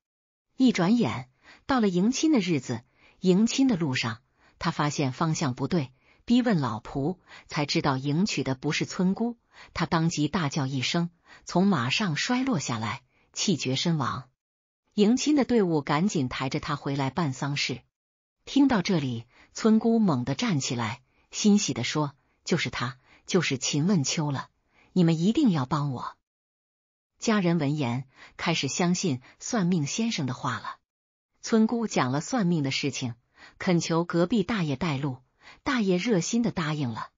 一转眼到了迎亲的日子，迎亲的路上，他发现方向不对。逼问老仆，才知道迎娶的不是村姑。他当即大叫一声，从马上摔落下来，气绝身亡。迎亲的队伍赶紧抬着他回来办丧事。听到这里，村姑猛地站起来，欣喜地说：“就是他，就是秦问秋了！你们一定要帮我！”家人闻言，开始相信算命先生的话了。村姑讲了算命的事情，恳求隔壁大爷带路。大爷热心的答应了，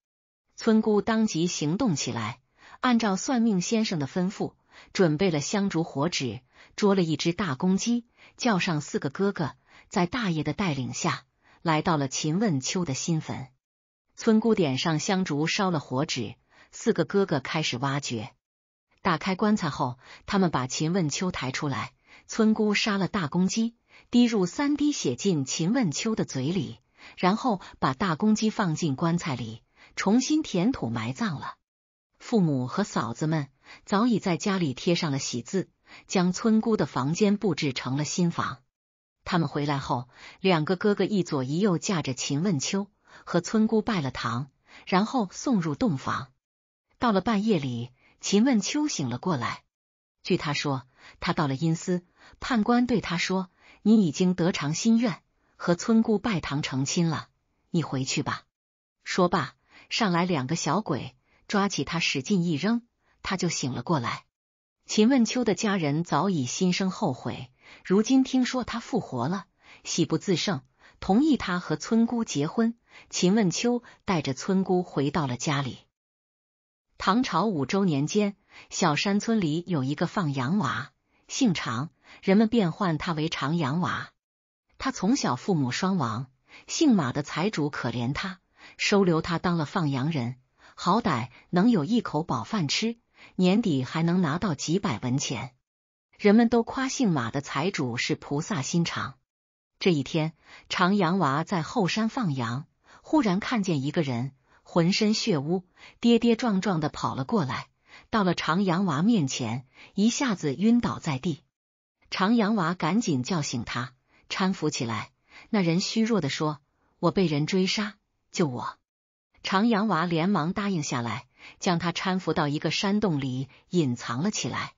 村姑当即行动起来，按照算命先生的吩咐，准备了香烛、火纸，捉了一只大公鸡，叫上四个哥哥，在大爷的带领下，来到了秦问秋的新坟。村姑点上香烛，烧了火纸，四个哥哥开始挖掘。打开棺材后，他们把秦问秋抬出来，村姑杀了大公鸡，滴入三滴血进秦问秋的嘴里。然后把大公鸡放进棺材里，重新填土埋葬了。父母和嫂子们早已在家里贴上了喜字，将村姑的房间布置成了新房。他们回来后，两个哥哥一左一右架着秦问秋和村姑拜了堂，然后送入洞房。到了半夜里，秦问秋醒了过来。据他说，他到了阴司，判官对他说：“你已经得偿心愿。”和村姑拜堂成亲了，你回去吧。说罢，上来两个小鬼，抓起他使劲一扔，他就醒了过来。秦问秋的家人早已心生后悔，如今听说他复活了，喜不自胜，同意他和村姑结婚。秦问秋带着村姑回到了家里。唐朝五周年间，小山村里有一个放羊娃，姓常，人们便唤他为常羊娃。他从小父母双亡，姓马的财主可怜他，收留他当了放羊人，好歹能有一口饱饭吃，年底还能拿到几百文钱。人们都夸姓马的财主是菩萨心肠。这一天，长羊娃在后山放羊，忽然看见一个人浑身血污，跌跌撞撞的跑了过来，到了长羊娃面前，一下子晕倒在地。长羊娃赶紧叫醒他。搀扶起来，那人虚弱的说：“我被人追杀，救我！”长羊娃连忙答应下来，将他搀扶到一个山洞里隐藏了起来。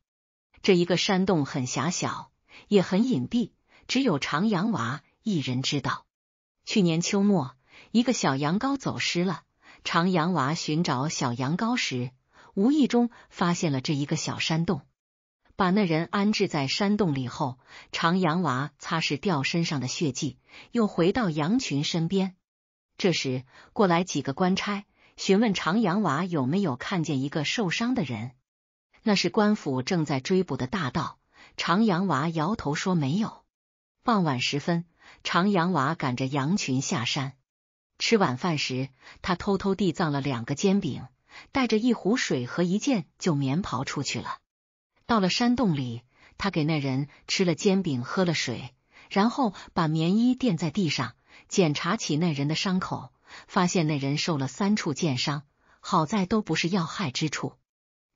这一个山洞很狭小，也很隐蔽，只有长羊娃一人知道。去年秋末，一个小羊羔走失了，长羊娃寻找小羊羔时，无意中发现了这一个小山洞。把那人安置在山洞里后，长羊娃擦拭掉身上的血迹，又回到羊群身边。这时，过来几个官差，询问长羊娃有没有看见一个受伤的人，那是官府正在追捕的大盗。长羊娃摇头说没有。傍晚时分，长羊娃赶着羊群下山。吃晚饭时，他偷偷地藏了两个煎饼，带着一壶水和一件旧棉袍出去了。到了山洞里，他给那人吃了煎饼，喝了水，然后把棉衣垫在地上，检查起那人的伤口，发现那人受了三处箭伤，好在都不是要害之处。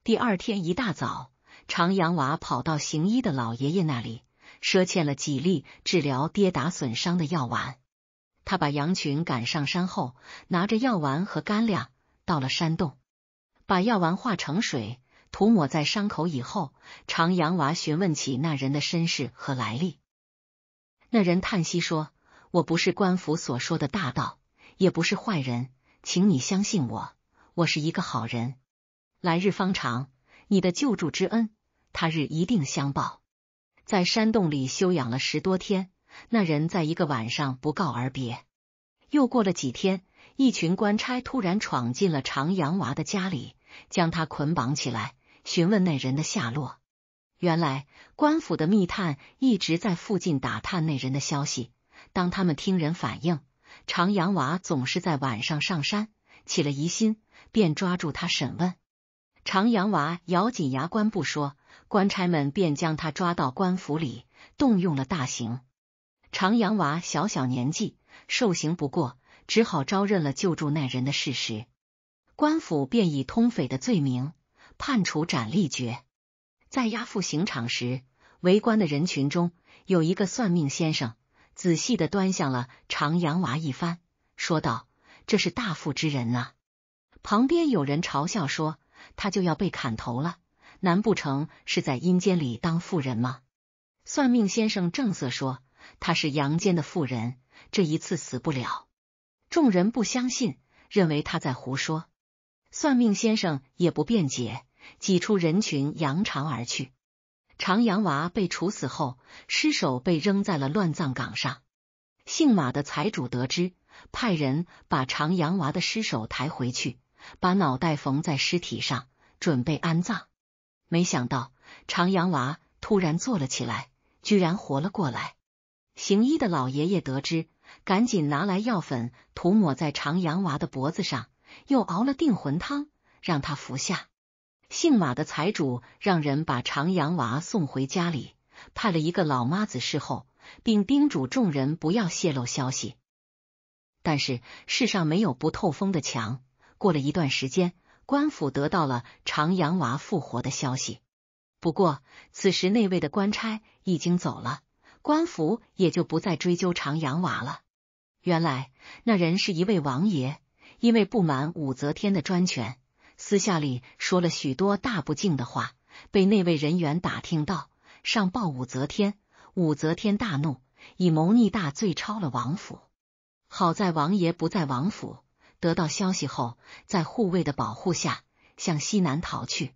第二天一大早，长阳娃跑到行医的老爷爷那里，赊欠了几粒治疗跌打损伤的药丸。他把羊群赶上山后，拿着药丸和干粮到了山洞，把药丸化成水。涂抹在伤口以后，长阳娃询问起那人的身世和来历。那人叹息说：“我不是官府所说的大盗，也不是坏人，请你相信我，我是一个好人。来日方长，你的救助之恩，他日一定相报。”在山洞里休养了十多天，那人在一个晚上不告而别。又过了几天，一群官差突然闯进了长阳娃的家里，将他捆绑起来。询问那人的下落。原来官府的密探一直在附近打探那人的消息。当他们听人反映长阳娃总是在晚上上山，起了疑心，便抓住他审问。长阳娃咬紧牙关不说，官差们便将他抓到官府里，动用了大刑。长阳娃小小年纪受刑不过，只好招认了救助那人的事实。官府便以通匪的罪名。判处斩立决，在押赴刑场时，围观的人群中有一个算命先生，仔细的端详了长阳娃一番，说道：“这是大富之人呐。”旁边有人嘲笑说：“他就要被砍头了，难不成是在阴间里当富人吗？”算命先生正色说：“他是阳间的富人，这一次死不了。”众人不相信，认为他在胡说。算命先生也不辩解。挤出人群，扬长而去。长阳娃被处死后，尸首被扔在了乱葬岗上。姓马的财主得知，派人把长阳娃的尸首抬回去，把脑袋缝在尸体上，准备安葬。没想到，长阳娃突然坐了起来，居然活了过来。行医的老爷爷得知，赶紧拿来药粉涂抹在长阳娃的脖子上，又熬了定魂汤，让他服下。姓马的财主让人把长阳娃送回家里，派了一个老妈子侍候，并叮嘱众人不要泄露消息。但是世上没有不透风的墙，过了一段时间，官府得到了长阳娃复活的消息。不过此时那位的官差已经走了，官府也就不再追究长阳娃了。原来那人是一位王爷，因为不满武则天的专权。私下里说了许多大不敬的话，被那位人员打听到，上报武则天。武则天大怒，以谋逆大罪抄了王府。好在王爷不在王府，得到消息后，在护卫的保护下向西南逃去。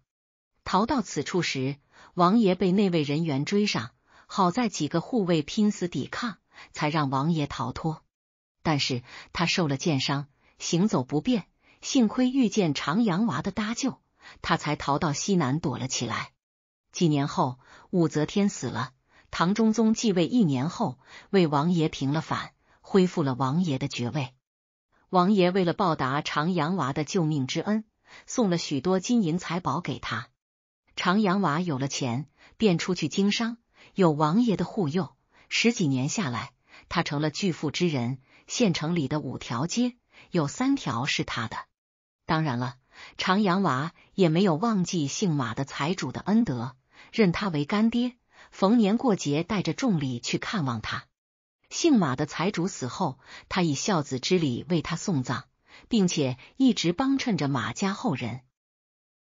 逃到此处时，王爷被那位人员追上，好在几个护卫拼死抵抗，才让王爷逃脱。但是他受了箭伤，行走不便。幸亏遇见长阳娃的搭救，他才逃到西南躲了起来。几年后，武则天死了，唐中宗继位一年后，为王爷平了反，恢复了王爷的爵位。王爷为了报答长阳娃的救命之恩，送了许多金银财宝给他。长阳娃有了钱，便出去经商。有王爷的护佑，十几年下来，他成了巨富之人。县城里的五条街，有三条是他的。当然了，长阳娃也没有忘记姓马的财主的恩德，认他为干爹，逢年过节带着重礼去看望他。姓马的财主死后，他以孝子之礼为他送葬，并且一直帮衬着马家后人。